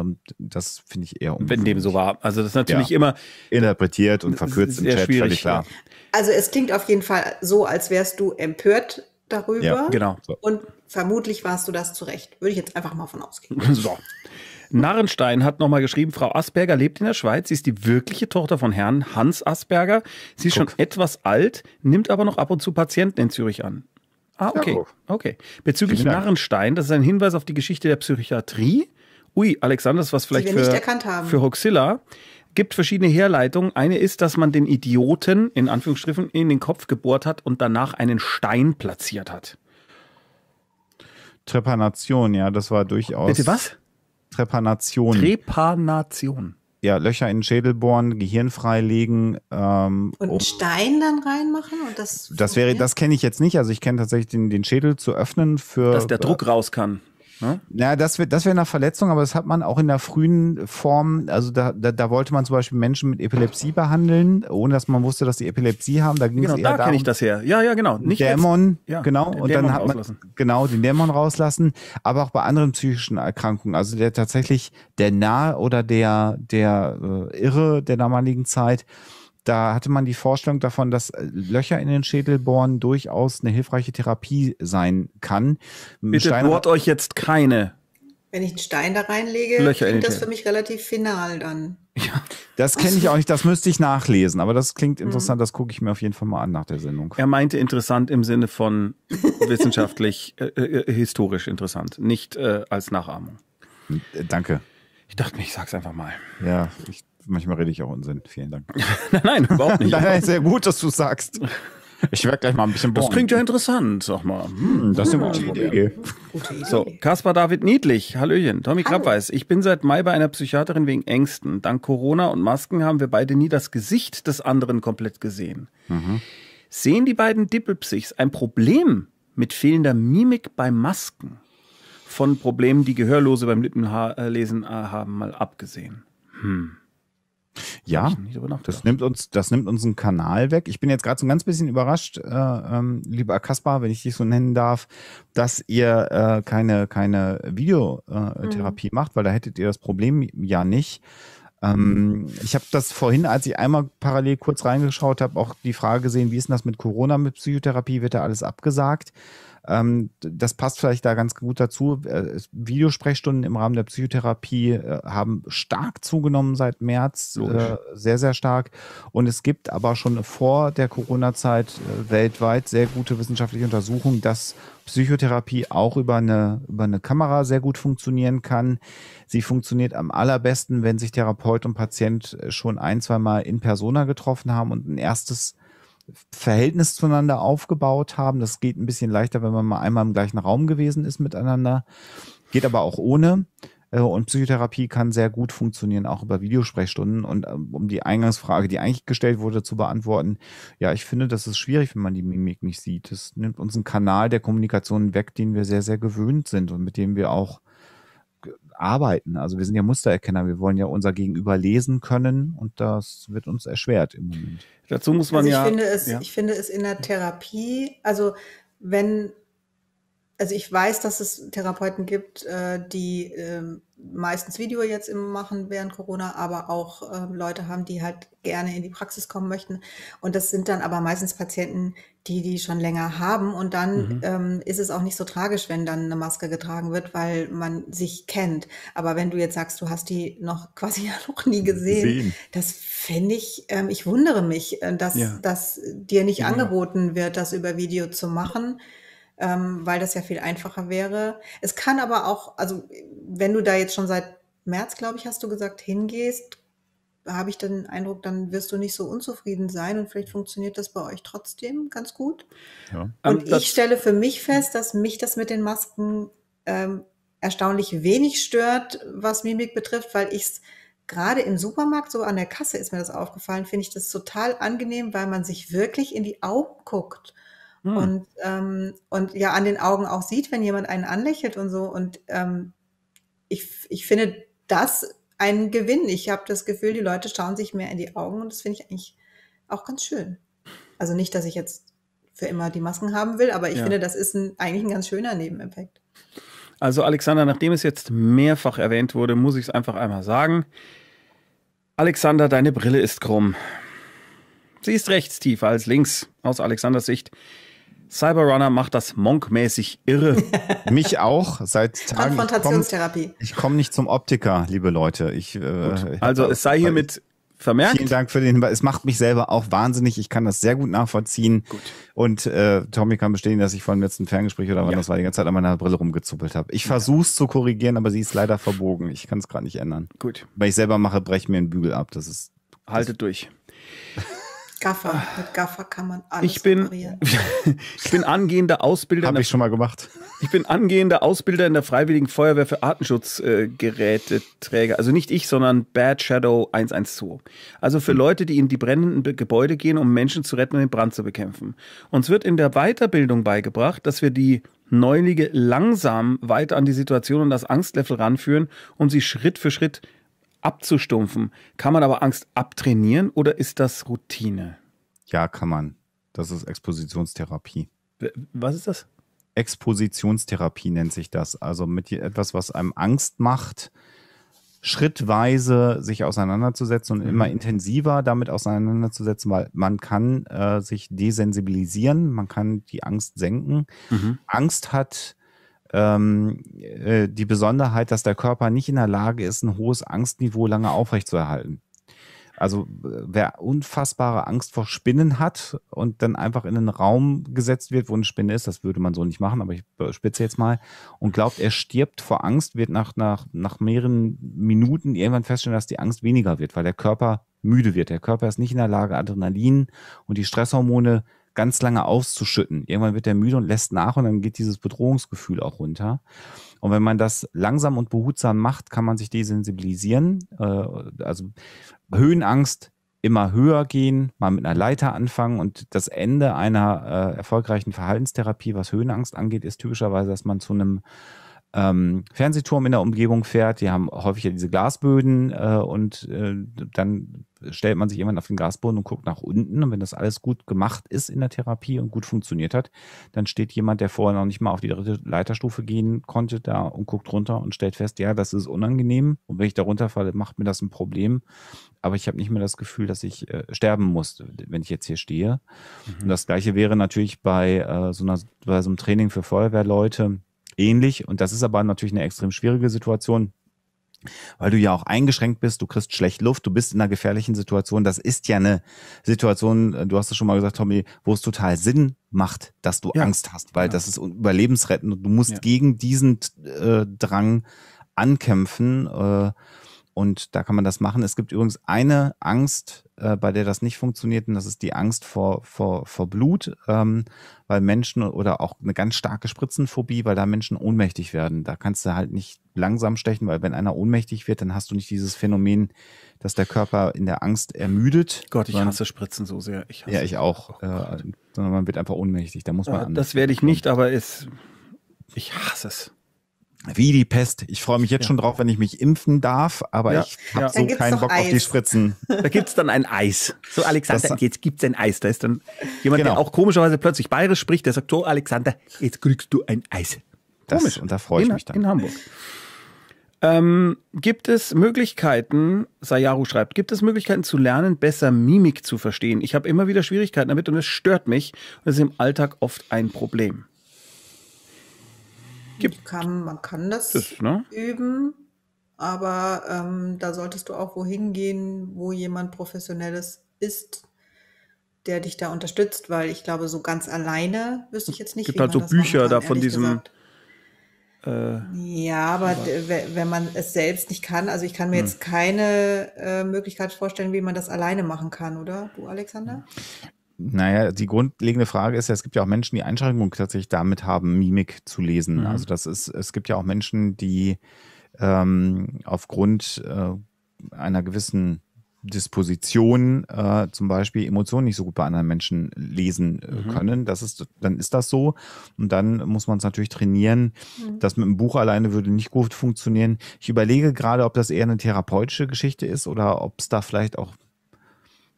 ähm, das finde ich eher unglücklich. Wenn dem so war. Also das ist natürlich ja. immer interpretiert und verkürzt im Chat, völlig klar. Also es klingt auf jeden Fall so, als wärst du empört darüber. Ja, genau. So. Und vermutlich warst du das zurecht. Würde ich jetzt einfach mal von ausgehen. [LAUGHS] So. Narrenstein hat nochmal geschrieben, Frau Asperger lebt in der Schweiz. Sie ist die wirkliche Tochter von Herrn Hans Asperger. Sie ist Guck. schon etwas alt, nimmt aber noch ab und zu Patienten in Zürich an. Ah, okay. okay. Bezüglich Narrenstein, das ist ein Hinweis auf die Geschichte der Psychiatrie. Ui, Alexander, das was vielleicht für, für Hoxilla gibt verschiedene Herleitungen. Eine ist, dass man den Idioten in Anführungsstrichen in den Kopf gebohrt hat und danach einen Stein platziert hat. Trepanation, ja, das war durchaus. Bitte was? Trepanation. Trepanation. Ja, Löcher in den Schädel bohren, Gehirn freilegen. Ähm, und einen oh. Stein dann reinmachen? Und das, das das kenne ich jetzt nicht. Also ich kenne tatsächlich den, den Schädel zu öffnen für. Dass der Druck äh, raus kann. Ne? Ja, das wird, das wäre eine Verletzung, aber das hat man auch in der frühen Form, also da, da, da wollte man zum Beispiel Menschen mit Epilepsie behandeln, ohne dass man wusste, dass sie Epilepsie haben. Da ging genau, es eher da kenne ich das her. Ja, ja, genau. Nicht Dämon, jetzt, ja, genau. Und Dämon dann hat man rauslassen. genau den Dämon rauslassen, aber auch bei anderen psychischen Erkrankungen. Also der tatsächlich der Nah oder der, der äh, Irre der damaligen Zeit da hatte man die Vorstellung davon, dass äh, Löcher in den Schädel bohren durchaus eine hilfreiche Therapie sein kann. Bitte Steiner bohrt euch jetzt keine. Wenn ich einen Stein da reinlege, Löcher klingt das für mich relativ final dann. Ja, das kenne ich also auch nicht, das müsste ich nachlesen, aber das klingt hm. interessant, mhm. das gucke ich mir auf jeden Fall mal an nach der Sendung. Er meinte interessant im Sinne von wissenschaftlich, [LAUGHS] äh, äh, äh, historisch interessant, nicht äh, als Nachahmung. Äh, danke. Ich dachte mir, ich sag's einfach mal. Ja, ich manchmal rede ich auch Unsinn. Vielen Dank. [LAUGHS] nein, nein, überhaupt nicht. Daher [LAUGHS] ist sehr gut, dass du sagst. Ich werde gleich mal ein bisschen bohren. Das klingt ja interessant, sag mal. Hm, hm das ist eine gute Idee. So, Kaspar David Niedlich, Hallöchen. Tommy Hallo. Klappweiß, ich bin seit Mai bei einer Psychiaterin wegen Ängsten. Dank Corona und Masken haben wir beide nie das Gesicht des anderen komplett gesehen. Mhm. Sehen die beiden Dippelpsichs ein Problem mit fehlender Mimik bei Masken? Von Problemen, die Gehörlose beim Lippenlesen äh, äh, haben, mal abgesehen. Hm. Ja, das nimmt, uns, das nimmt uns einen Kanal weg. Ich bin jetzt gerade so ein ganz bisschen überrascht, äh, ähm, lieber Kaspar, wenn ich dich so nennen darf, dass ihr äh, keine, keine Videotherapie mhm. macht, weil da hättet ihr das Problem ja nicht. Ähm, ich habe das vorhin, als ich einmal parallel kurz reingeschaut habe, auch die Frage gesehen, wie ist denn das mit Corona, mit Psychotherapie, wird da alles abgesagt? Ähm, das passt vielleicht da ganz gut dazu. Äh, Videosprechstunden im Rahmen der Psychotherapie äh, haben stark zugenommen seit März, äh, Logisch. sehr, sehr stark. Und es gibt aber schon vor der Corona-Zeit weltweit sehr gute wissenschaftliche Untersuchungen, dass Psychotherapie auch über eine, über eine Kamera sehr gut funktionieren kann. Sie funktioniert am allerbesten, wenn sich Therapeut und Patient schon ein, zwei Mal in Persona getroffen haben und ein erstes Verhältnis zueinander aufgebaut haben. Das geht ein bisschen leichter, wenn man mal einmal im gleichen Raum gewesen ist miteinander. Geht aber auch ohne. Äh, und Psychotherapie kann sehr gut funktionieren, auch über Videosprechstunden. Und ähm, um die Eingangsfrage, die eigentlich gestellt wurde, zu beantworten, ja, ich finde, das ist schwierig, wenn man die Mimik nicht sieht. Das nimmt uns einen Kanal der Kommunikation weg, den wir sehr, sehr gewöhnt sind und mit dem wir auch arbeiten. Also wir sind ja Mustererkenner, wir wollen ja unser Gegenüber lesen können und das wird uns erschwert im Moment. Dazu muss man also ich ja, finde es, ja. Ich finde es in der Therapie, also wenn, also ich weiß, dass es Therapeuten gibt, äh, die ähm, meistens Video jetzt im machen während Corona, aber auch äh, Leute haben, die halt gerne in die Praxis kommen möchten. Und das sind dann aber meistens Patienten, die die schon länger haben. Und dann mhm. ähm, ist es auch nicht so tragisch, wenn dann eine Maske getragen wird, weil man sich kennt. Aber wenn du jetzt sagst, du hast die noch [LAUGHS] quasi ja noch nie gesehen, Sehen. das finde ich, ähm, ich wundere mich, äh, dass, ja. dass dir nicht ja. angeboten wird, das über Video zu machen ähm, weil das ja viel einfacher wäre. Es kann aber auch, also wenn du da jetzt schon seit März, glaube ich, hast du gesagt, hingehst, habe ich den Eindruck, dann wirst du nicht so unzufrieden sein und vielleicht funktioniert das bei euch trotzdem ganz gut. Ja. Und um, ähm, ich stelle für mich fest, dass mich das mit den Masken ähm, erstaunlich wenig stört, was Mimik betrifft, weil ich es gerade im Supermarkt, so an der Kasse ist mir das aufgefallen, finde ich das total angenehm, weil man sich wirklich in die Augen guckt hm. Und, ähm, und ja an den Augen auch sieht, wenn jemand einen anlächelt und so. Und ähm, ich, ich finde das einen Gewinn. Ich habe das Gefühl, die Leute schauen sich mehr in die Augen und das finde ich eigentlich auch ganz schön. Also nicht, dass ich jetzt für immer die Masken haben will, aber ich ja. finde, das ist ein, eigentlich ein ganz schöner Nebeneffekt. Also Alexander, nachdem es jetzt mehrfach erwähnt wurde, muss ich es einfach einmal sagen. Alexander, deine Brille ist krumm. Sie ist rechts tiefer als links, aus Alexanders Sicht. Cyberrunner macht das Monk-mäßig irre. [LAUGHS] Mich auch, seit Tagen. Konfrontationstherapie. Ich komme komm nicht zum Optiker, liebe Leute. Ich, äh, also es sei hiermit vermerkt. Vielen Dank für den Hinweis. Es macht mich selber auch wahnsinnig. Ich kann das sehr gut nachvollziehen. Gut. Und äh, Tommy kann bestätigen, dass ich vor dem letzten Ferngespräch oder wann ja. das war, die ganze Zeit an meiner Brille rumgezuppelt habe. Ich ja. versuche es zu korrigieren, aber sie ist leider verbogen. Ich kann es gerade nicht ändern. Gut. Weil ich selber mache, breche mir einen Bügel ab. Das ist. Haltet das durch. [LAUGHS] Gaffer. Ah. Mit Gaffer kann man alles ich bin, [LAUGHS] ich bin angehender Ausbilder. Habe ich schon mal gemacht. [LAUGHS] Ich bin angehender Ausbilder in der Freiwilligen Feuerwehr für Artenschutzgeräteträger. Äh, also nicht ich, sondern Bad Shadow 112. Also für hm. Leute, die in die brennenden Gebäude gehen, um Menschen zu retten und den Brand zu bekämpfen. Uns wird in der Weiterbildung beigebracht, dass wir die Neulinge langsam weiter an die Situation und das Angstlevel ranführen und sie Schritt für Schritt abzustumpfen. Kann man aber Angst abtrainieren oder ist das Routine? Ja, kann man. Das ist Expositionstherapie. Was ist das? Expositionstherapie nennt sich das. Also mit etwas, was einem Angst macht, schrittweise sich auseinanderzusetzen und mhm. immer intensiver damit auseinanderzusetzen, weil man kann äh, sich desensibilisieren, man kann die Angst senken. Mhm. Angst hat ähm, äh, die Besonderheit, dass der Körper nicht in der Lage ist, ein hohes Angstniveau lange aufrechtzuerhalten. Also äh, wer unfassbare Angst vor Spinnen hat und dann einfach in einen Raum gesetzt wird, wo eine Spinne ist, das würde man so nicht machen, aber ich spitze jetzt mal, und glaubt, er stirbt vor Angst, wird nach, nach, nach mehreren Minuten irgendwann feststellen, dass die Angst weniger wird, weil der Körper müde wird. Der Körper ist nicht in der Lage, Adrenalin und die Stresshormone ganz lange auszuschütten. Irgendwann wird er müde und lässt nach und dann geht dieses Bedrohungsgefühl auch runter. Und wenn man das langsam und behutsam macht, kann man sich desensibilisieren. Äh, also Höhenangst immer höher gehen, mal mit einer Leiter anfangen und das Ende einer äh, erfolgreichen Verhaltenstherapie, was Höhenangst angeht, ist typischerweise, dass man zu einem ähm, Fernsehturm in der Umgebung fährt. Die haben häufig ja diese Glasböden äh, und äh, dann stellt man sich jemand auf den Glasboden und guckt nach unten. Und wenn das alles gut gemacht ist in der Therapie und gut funktioniert hat, dann steht jemand, der vorher noch nicht mal auf die dritte Leiterstufe gehen konnte, da und guckt runter und stellt fest, ja, das ist unangenehm. Und wenn ich da runterfalle, macht mir das ein Problem. Aber ich habe nicht mehr das Gefühl, dass ich äh, sterben muss, wenn ich jetzt hier stehe. Mhm. Und das Gleiche wäre natürlich bei, äh, so einer, bei so einem Training für Feuerwehrleute ähnlich. Und das ist aber natürlich eine extrem schwierige Situation, weil du ja auch eingeschränkt bist, du kriegst schlecht Luft, du bist in einer gefährlichen Situation. Das ist ja eine Situation, äh, du hast es schon mal gesagt, Tommy, wo es total Sinn macht, dass du ja. Angst hast, weil ja. das ist überlebensrettend und du musst ja. gegen diesen äh, Drang ankämpfen. Äh, und da kann man das machen. Es gibt übrigens eine Angst, äh, bei der das nicht funktioniert, und das ist die Angst vor, vor, vor Blut, ähm, weil Menschen oder auch eine ganz starke Spritzenphobie, weil da Menschen ohnmächtig werden. Da kannst du halt nicht langsam stechen, weil wenn einer ohnmächtig wird, dann hast du nicht dieses Phänomen, dass der Körper in der Angst ermüdet. Gott, ich hasse Spritzen so sehr. Ich ja, ich auch. Oh äh, sondern man wird einfach ohnmächtig. Da muss man. Ja, äh, das werde ich nicht, aber es, ich hasse es. Wie die Pest. Ich freue mich jetzt ja. schon drauf, wenn ich mich impfen darf, aber ja. ich habe ja. so keinen Bock Eis. auf die Spritzen. Da gibt's dann ein Eis. So, Alexander, das, jetzt gibt's ein Eis. Da ist dann jemand, genau. der auch komischerweise plötzlich bayerisch spricht, der sagt, so, Alexander, jetzt kriegst du ein Eis. Das, Komisch. Und da freue ich in, mich dann. In Hamburg. Ähm, gibt es Möglichkeiten, Sayaru schreibt, gibt es Möglichkeiten zu lernen, besser Mimik zu verstehen? Ich habe immer wieder Schwierigkeiten damit und es stört mich und es ist im Alltag oft ein Problem gibt. Kann, man kann das, das ne? üben, aber ähm, da solltest du auch wohin gehen, wo jemand Professionelles ist, der dich da unterstützt, weil ich glaube, so ganz alleine wüsste ich jetzt nicht. Es gibt halt so Bücher kann, da von diesem. Gesagt. Äh, ja, aber wenn man es selbst nicht kann, also ich kann mir hm. jetzt keine äh, Möglichkeit vorstellen, wie man das alleine machen kann, oder du, Alexander? Naja, die grundlegende Frage ist ja, es gibt ja auch Menschen, die Einschränkungen tatsächlich damit haben, Mimik zu lesen. Mhm. Also das ist, es gibt ja auch Menschen, die ähm, aufgrund äh, einer gewissen Disposition äh, zum Beispiel Emotionen nicht so gut bei anderen Menschen lesen äh, mhm. können. Das ist, dann ist das so. Und dann muss man es natürlich trainieren. Mhm. Das mit einem Buch alleine würde nicht gut funktionieren. Ich überlege gerade, ob das eher eine therapeutische Geschichte ist oder ob es da vielleicht auch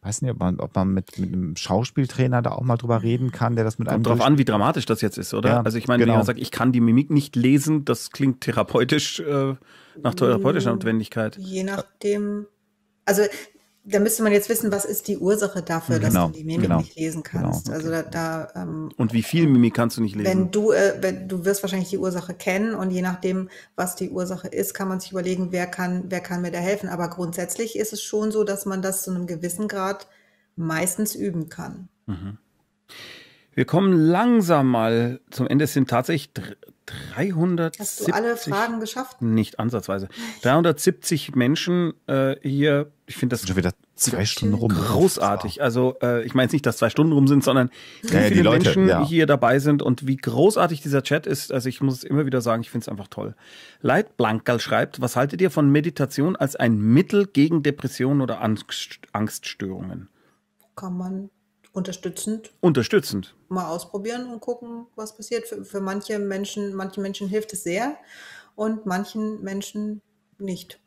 weiß nicht, ob man, ob man mit, mit einem Schauspieltrainer da auch mal drüber reden kann, der das mit einem. Kommt drauf an, wie dramatisch das jetzt ist, oder? Ja, also ich meine, genau. wenn man sagt, ich kann die Mimik nicht lesen, das klingt therapeutisch äh, nach therapeutischer mm, Notwendigkeit. Je nachdem. Also da müsste man jetzt wissen, was ist die Ursache dafür, dass genau, du die Mimik genau, nicht lesen genau, kannst. Genau, okay. Also da, da ähm, und wie viel Mimik kannst du nicht lesen? Wenn du, äh, wenn, du wirst wahrscheinlich die Ursache kennen und je nachdem, was die Ursache ist, kann man sich überlegen, wer kann, wer kann mir da helfen. Aber grundsätzlich ist es schon so, dass man das zu einem gewissen Grad meistens üben kann. Mhm. Wir kommen langsam mal zum Ende. Es sind tatsächlich 370. Hast du alle Fragen geschafft? Nicht ansatzweise. 370 Menschen äh, hier. Ich finde das schon wieder zwei Stunden rum. Großartig. Also äh, ich meine jetzt nicht, dass zwei Stunden rum sind, sondern wie ja, viele Leute, Menschen ja. hier dabei sind und wie großartig dieser Chat ist. Also ich muss es immer wieder sagen, ich finde es einfach toll. Leit schreibt, was haltet ihr von Meditation als ein Mittel gegen Depressionen oder Angst, Angststörungen? Kann man Unterstützend. Unterstützend. Mal ausprobieren und gucken, was passiert. Für, für manche Menschen, manchen Menschen hilft es sehr und manchen Menschen nicht.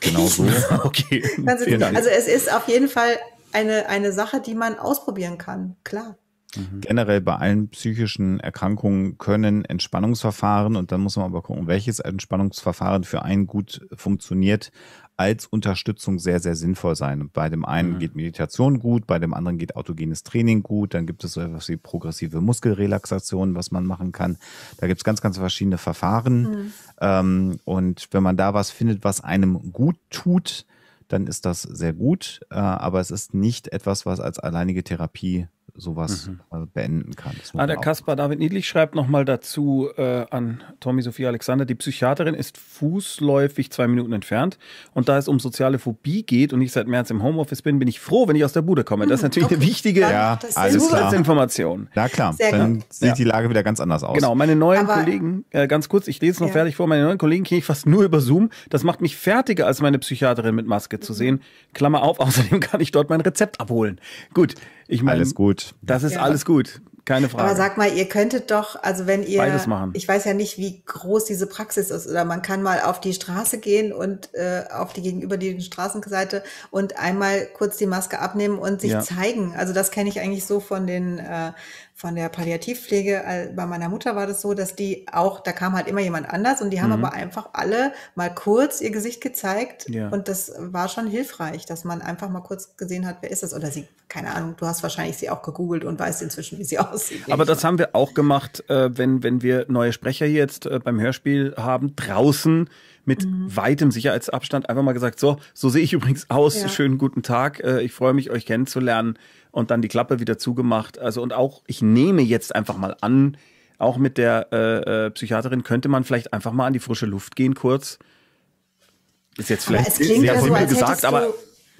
Genau so. [LAUGHS] okay. Also, also es ist auf jeden Fall eine, eine Sache, die man ausprobieren kann, klar. Mhm. Generell bei allen psychischen Erkrankungen können Entspannungsverfahren, und dann muss man aber gucken, welches Entspannungsverfahren für einen gut funktioniert, als Unterstützung sehr, sehr sinnvoll sein. Und bei dem einen mhm. geht Meditation gut, bei dem anderen geht autogenes Training gut, dann gibt es so etwas wie progressive Muskelrelaxation, was man machen kann. Da gibt es ganz, ganz verschiedene Verfahren. Mhm. Ähm, und wenn man da was findet, was einem gut tut, dann ist das sehr gut. Äh, aber es ist nicht etwas, was als alleinige Therapie sowas mhm. Äh, beenden kann. Ah, der Kaspar David Niedlich schreibt nochmal dazu äh, an Tommy Sophie Alexander, die Psychiaterin ist fußläufig zwei Minuten entfernt und da es um soziale Phobie geht und ich seit März im Homeoffice bin, bin ich froh, wenn ich aus der Bude komme. Das ist mhm. natürlich okay. eine wichtige ja, Zusatzinformation. Na klar, Sehr dann gut. sieht ja. die Lage wieder ganz anders aus. Genau, meine neuen Aber Kollegen, äh, ganz kurz, ich lese es noch ja. fertig vor, meine neuen Kollegen kenne ich fast nur über Zoom. Das macht mich fertiger, als meine Psychiaterin mit Maske zu sehen. Klammer auf, [LAUGHS] außerdem kann ich dort mein Rezept abholen. Gut. Ich meine, alles gut. Das ist ja. alles gut. Keine Frage. Aber sag mal, ihr könntet doch, also wenn ihr beides machen. Ich weiß ja nicht, wie groß diese Praxis ist. Oder man kann mal auf die Straße gehen und äh, auf die gegenüberliegende Straßenseite und einmal kurz die Maske abnehmen und sich ja. zeigen. Also das kenne ich eigentlich so von den äh, von der Palliativpflege, äh, bei meiner Mutter war das so, dass die auch, da kam halt immer jemand anders und die haben mhm. aber einfach alle mal kurz ihr Gesicht gezeigt ja. und das war schon hilfreich, dass man einfach mal kurz gesehen hat, wer ist das oder sie, keine Ahnung, du hast wahrscheinlich sie auch gegoogelt und weißt inzwischen, wie sie [LAUGHS] aussieht. Aber das mal. haben wir auch gemacht, äh, wenn, wenn wir neue Sprecher jetzt äh, beim Hörspiel haben, draußen mit mhm. weitem Sicherheitsabstand einfach mal gesagt, so, so sehe ich übrigens aus, ja. schönen guten Tag, ich freue mich, euch kennenzulernen und dann die Klappe wieder zugemacht. Also und auch, ich nehme jetzt einfach mal an, auch mit der äh, äh Psychiaterin könnte man vielleicht einfach mal an die frische Luft gehen kurz. Ist jetzt vielleicht aber es klingt sehr ja so, als gesagt, aber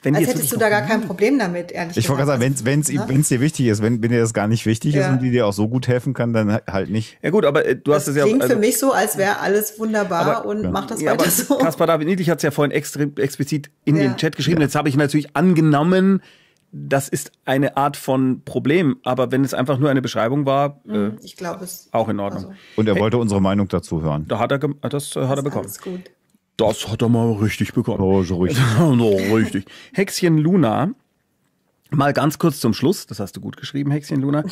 wenn Als hättest du da gar kein Problem damit, ehrlich ich gesagt. Ich wollte gerade sagen, wenn es ne? dir wichtig ist, wenn, wenn dir das gar nicht wichtig ja. ist und die dir auch so gut helfen kann, dann halt, halt nicht. Ja gut, aber äh, du das hast es ja... klingt also, für mich so, als wäre alles wunderbar aber, und ja. mach das ja, weiter aber so. Kaspar David Niedlich hat es ja vorhin extra, explizit in ja. den Chat geschrieben. Jetzt habe ich natürlich angenommen, das ist eine Art von Problem. Aber wenn es einfach nur eine Beschreibung war, mhm, äh, ich glaube es auch in Ordnung. Also. Und er wollte unsere Meinung dazu hören. Da hat er das, das hat er bekommen. Alles gut. Das hat er mal richtig bekommen. Oh, so richtig. [LAUGHS] so richtig. Hexchen Luna, mal ganz kurz zum Schluss. Das hast du gut geschrieben, Hexchen Luna.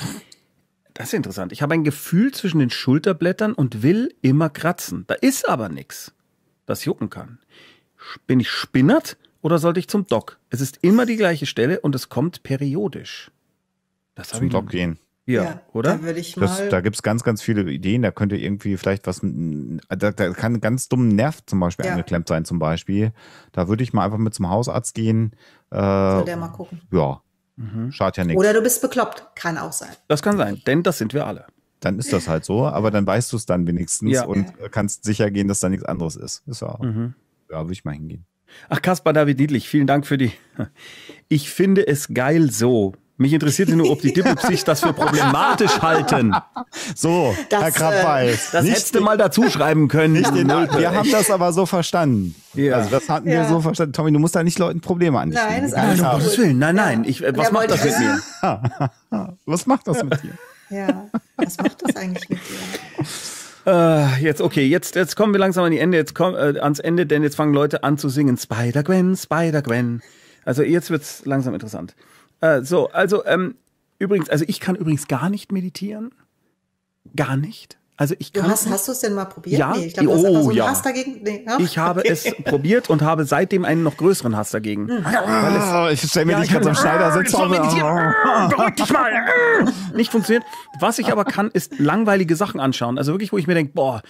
Das ist interessant. Ich habe ein Gefühl zwischen den Schulterblättern und will immer kratzen. Da ist aber nichts, das jucken kann. Bin ich spinnert? oder sollte ich zum Doc? Es ist immer die gleiche Stelle und es kommt periodisch. Das zum Doc gehen. Ja, ja, oder? Da, ich das, da gibt es ganz, ganz viele Ideen. Da könnte irgendwie vielleicht was, da, da kann ein ganz dummer Nerv zum Beispiel ja. angeklemmt sein, zum Beispiel. Da würde ich mal einfach mit zum Hausarzt gehen. Äh, Soll der mal gucken. Ja. Mhm. Schadet ja nichts. Oder du bist bekloppt. Kann auch sein. Das kann sein, denn das sind wir alle. Dann ist das halt so, aber dann weißt du es dann wenigstens ja. und kannst sicher gehen, dass da nichts anderes ist. Ist ja, mhm. ja würde ich mal hingehen. Ach, Kaspar David Niedlich, vielen Dank für die. [LAUGHS] Ich finde es geil so. Mich interessierte nur, ob die Dippels [LAUGHS] sich das für problematisch halten. So, das, Herr Krappweis. Äh, nicht mal dazu schreiben können. Nicht den, wir haben das aber so verstanden. Ja. Also das hatten ja. wir so verstanden. Tommy, du musst da nicht Leuten Probleme annehmen. Nein, das nein, um Gottes Nein, nein. Ich, äh, was, macht das mit mir? [LAUGHS] was macht das mit dir? Ja, was macht das eigentlich mit dir? Äh, jetzt, okay, jetzt, jetzt kommen wir langsam an die Ende, jetzt komm, äh, ans Ende, denn jetzt fangen Leute an zu singen. Spider-Gwen, Spider-Gwen. Also jetzt wird es langsam interessant. Äh, so, also ähm, übrigens, also ich kann übrigens gar nicht meditieren. Gar nicht. Also ich kann. Du hast, hast du es denn mal probiert? Ja, nee, ich glaube, oh, du hast oh, so ja. Hass dagegen. Nee, ne? Ich habe okay. es [LAUGHS] probiert und habe seitdem einen noch größeren Hass dagegen. Mhm. Ah, es, ich stelle mir ja, dich gerade am Schneider sitzen. Beruhig dich mal. [LAUGHS] Nicht funktioniert. Was ich aber kann, ist langweilige Sachen anschauen. Also wirklich, wo ich mir denke, boah,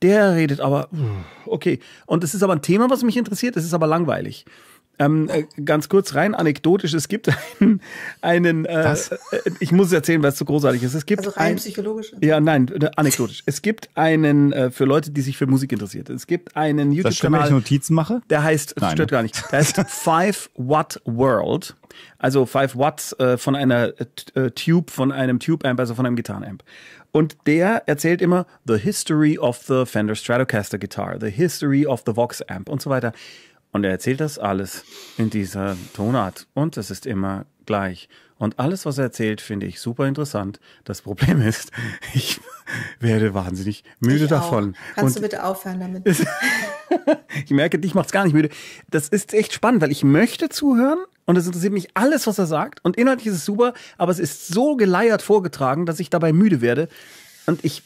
der redet aber, hm. okay. Und es ist aber ein Thema, was mich interessiert, es ist aber langweilig. Ähm, äh, ganz kurz rein anekdotisch, es gibt einen, einen äh, äh ich muss es erzählen, weil es so großartig ist. Es gibt also rein ein, psychologisch? Ja, nein, ne, anekdotisch. Es gibt einen, äh, für Leute, die sich für Musik interessiert, es gibt einen YouTube-Kanal. ich Notizen mache? Der heißt, nein. stört ne? gar nicht, der heißt [LAUGHS] Five Watt World. Also Five Watts äh, von einer äh, Tube, von einem Tube-Amp, also von einem Gitarrenamp. Und der erzählt immer The History of the Fender Stratocaster Guitar, The History of the Vox Amp und so weiter. Und er erzählt das alles in dieser Tonart. Und es ist immer gleich. Und alles, was er erzählt, finde ich super interessant. Das Problem [LAUGHS] ist, ich werde wahnsinnig müde ich davon. Auch. Kannst Und du bitte aufhören damit? [LAUGHS] ich merke, dich macht's gar nicht müde. Das ist echt spannend, weil ich möchte zuhören, und es interessiert mich alles, was er sagt. Und inhaltlich ist es super, aber es ist so geleiert vorgetragen, dass ich dabei müde werde. Und ich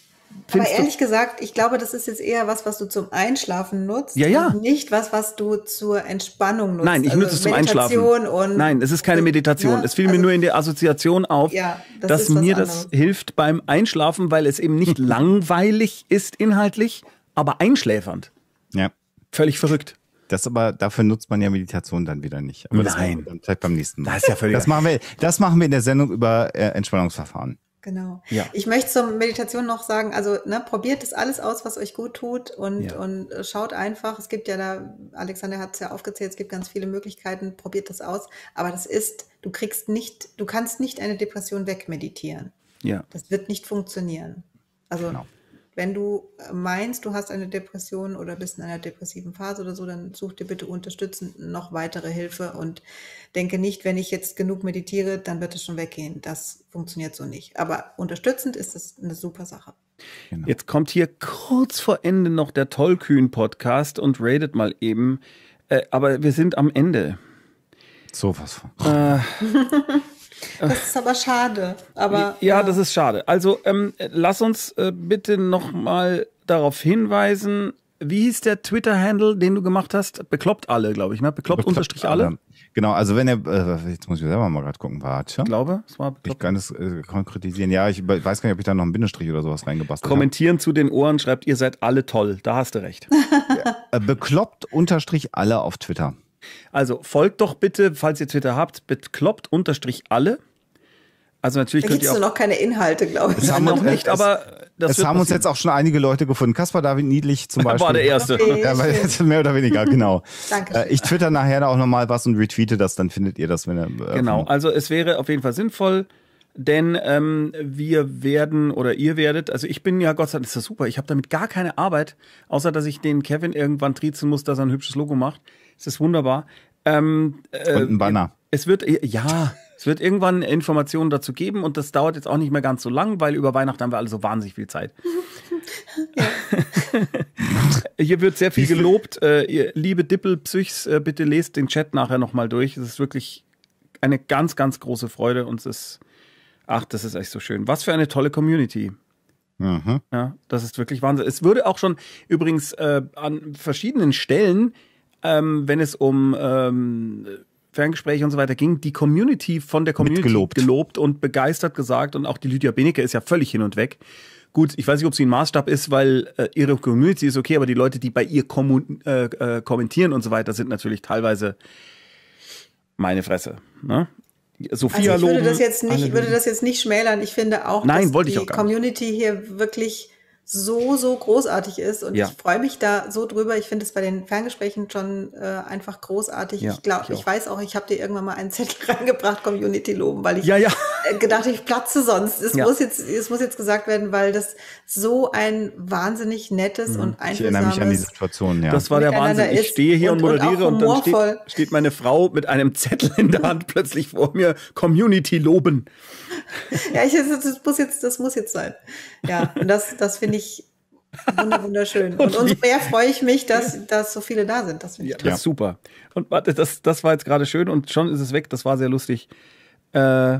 Findest Aber ehrlich gesagt, ich glaube, das ist jetzt eher was, was du zum Einschlafen nutzt. Ja, ja. nicht was, was du zur Entspannung nutzt. Nein, ich also nutze es zum Meditation Einschlafen. Nein, es ist keine Meditation. Na, ne? es fiel also, mir nur in der Assoziation auf, ja, das dass mir das hilft beim Einschlafen, weil es eben nicht [LAUGHS] langweilig ist inhaltlich, aber einschläfernd. Ja. Völlig verrückt. Das aber, dafür nutzt man ja Meditation dann wieder nicht. Aber Nein. Das dann vielleicht beim nächsten Mal. Das ist ja völlig. Das machen wir, das machen wir in der Sendung über äh, Entspannungsverfahren. Genau. Ja. Ich möchte zur Meditation noch sagen, also ne, probiert das alles aus, was euch gut tut und, ja. und äh, schaut einfach. Es gibt ja da, Alexander hat es ja aufgezählt, es gibt ganz viele Möglichkeiten, probiert das aus. Aber das ist, du kriegst nicht, du kannst nicht eine Depression wegmeditieren. Ja. Das wird nicht funktionieren. Also genau. Wenn du äh, meinst, du hast eine Depression oder bist in einer depressiven Phase oder so, dann such dir bitte unterstützend noch weitere Hilfe und denke nicht, wenn ich jetzt genug meditiere, dann wird es schon weggehen. Das funktioniert so nicht. Aber unterstützend ist das eine super Sache. Genau. Jetzt kommt hier kurz vor Ende noch der Tollkühn-Podcast und redet mal eben. Äh, aber wir sind am Ende. So was von. Äh, [LAUGHS] Das ist aber schade. Aber, ja, ja. das ist schade. Also ähm, lass uns äh, bitte nochmal darauf hinweisen, wie hieß der Twitter-Handle, den du gemacht hast? Bekloppt alle, glaube ich, ne? Bekloppt, Bekloppt unterstrich alle. alle. Genau, also wenn er, äh, jetzt muss ich selber mal gerade gucken, warte. Ich glaube, es war bekloppt. Ich kann es äh, konkretisieren. Ja, ich weiß gar nicht, ob ich da noch einen Bindestrich oder sowas reingebastelt habe. Kommentieren hab. zu den Ohren schreibt, ihr seid alle toll. Da hast du recht. [LAUGHS] ja. Äh, bekloppt unterstrich alle auf Twitter. Also folgt doch bitte, falls ihr Twitter habt, bekloppt unterstrich alle. Also natürlich da gibt es noch keine Inhalte, glaube ich. Das haben noch nicht, aber das es haben uns jetzt auch schon einige Leute gefunden. Kaspar David Niedlich zum Beispiel. [LAUGHS] War der Erste. Okay. Ja, war [LAUGHS] jetzt mehr oder weniger, genau. Danke. Äh, ich twitter nachher auch nochmal was und retweete das, dann findet ihr das, wenn ihr. Äh, genau, also es wäre auf jeden Fall sinnvoll, denn ähm, wir werden oder ihr werdet, also ich bin ja Gott sei Dank, ist das super, ich habe damit gar keine Arbeit, außer dass ich den Kevin irgendwann triezen muss, dass er ein hübsches Logo macht. Es ist wunderbar. Ähm, äh, und ein Banner. Es wird, ja, es wird irgendwann Informationen dazu geben und das dauert jetzt auch nicht mehr ganz so lang, weil über Weihnachten haben wir alle so wahnsinnig viel Zeit. Hier wird sehr viel gelobt. Äh, liebe Dippelpsychs, äh, bitte lest den Chat nachher nochmal durch. Es ist wirklich eine ganz, ganz große Freude und es ist, ach, das ist echt so schön. Was für eine tolle Community. Mhm. Ja, das ist wirklich Wahnsinn. Es würde auch schon übrigens äh, an verschiedenen Stellen ähm, wenn es um ähm, Ferngespräche und so weiter ging, die Community von der Community Mitgelobt. gelobt und begeistert gesagt und auch die Lydia Benecke ist ja völlig hin und weg. Gut, ich weiß nicht, ob sie ein Maßstab ist, weil äh, ihre Community ist okay, aber die Leute, die bei ihr äh, äh, kommentieren und so weiter, sind natürlich teilweise meine Fresse. Ne? Sophia also ich würde das jetzt nicht, würde das jetzt nicht schmälern. Ich finde auch, Nein, dass die auch Community hier wirklich so, so großartig ist. Und ja. ich freue mich da so drüber. Ich finde es bei den Ferngesprächen schon äh, einfach großartig. Ja, ich glaube, ich, ich, weiß auch, ich habe dir irgendwann mal einen Zettel [LAUGHS] reingebracht, Community loben, weil ich ja, äh, gedacht, ich platze sonst. Es, muss jetzt, es muss jetzt gesagt werden, weil das so ein wahnsinnig nettes mhm. und einfaches. Ich erinnere mich an die Situation, ja. Das war der Wahnsinn. Ich stehe hier und, und moderiere und, und dann steht, steht meine Frau mit einem Zettel in der Hand plötzlich vor mir, Community loben. [LAUGHS] ja, ich, das, muss jetzt, das muss jetzt sein. Ja, und das, das finde ich wunderschön. Und, umso mehr freue ich mich, dass, dass so viele da sind. Das, finde ich ja, das ist super. Und warte, das, das war jetzt gerade schön und schon ist es weg. Das war sehr lustig. Äh,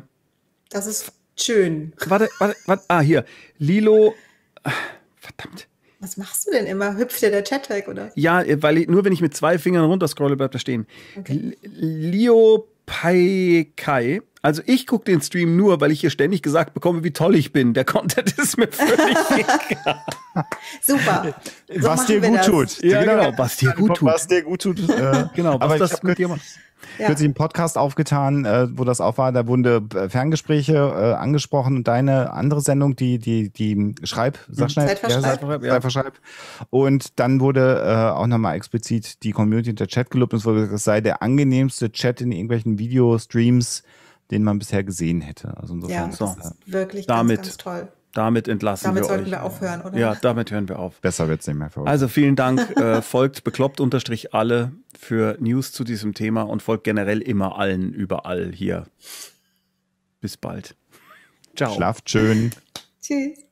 das ist schön. Warte, warte, warte. Ah, hier. Lilo. Ah, verdammt. Was machst du denn immer? Hüpft dir der Chat weg, oder? Ja, weil ich, nur wenn ich mit zwei Fingern runterscrolle, bleibt er stehen. Okay. Leo Pai Kai also ich gucke den Stream nur, weil ich hier ständig gesagt bekomme, wie toll ich bin. Der Content [LAUGHS] ist mir völlig [LAUGHS] egal. Super. So was dir gut das. tut. Ja, genau. genau, was dir gut tut. Was dir gut tut. Äh, [LAUGHS] genau, was aber das mit dir macht. Ja. Kürzlich einen Podcast aufgetan, äh, wo das auch war. Da wurden äh, Ferngespräche äh, angesprochen und deine andere Sendung, die, die, die hm, Schreib, Sachschneid, hm, Zeitverschreib. Ja, Zeitverschreib, ja. Und dann wurde äh, auch nochmal explizit die Community und der Chat gelobt es wurde gesagt, es sei der angenehmste Chat in irgendwelchen Videostreams, äh, den man bisher gesehen hätte. Also insofern ja, das ist wirklich äh, damit, ganz, ganz toll. Damit entlassen damit wir euch. Damit sollten wir aufhören, oder? Ja, damit hören wir auf. Besser wird es nicht mehr für euch. Also vielen Dank. äh, folgt bekloppt unterstrich alle für News zu diesem Thema und folgt generell immer allen überall hier. Bis bald. Ciao. Schlaft schön. Tschüss.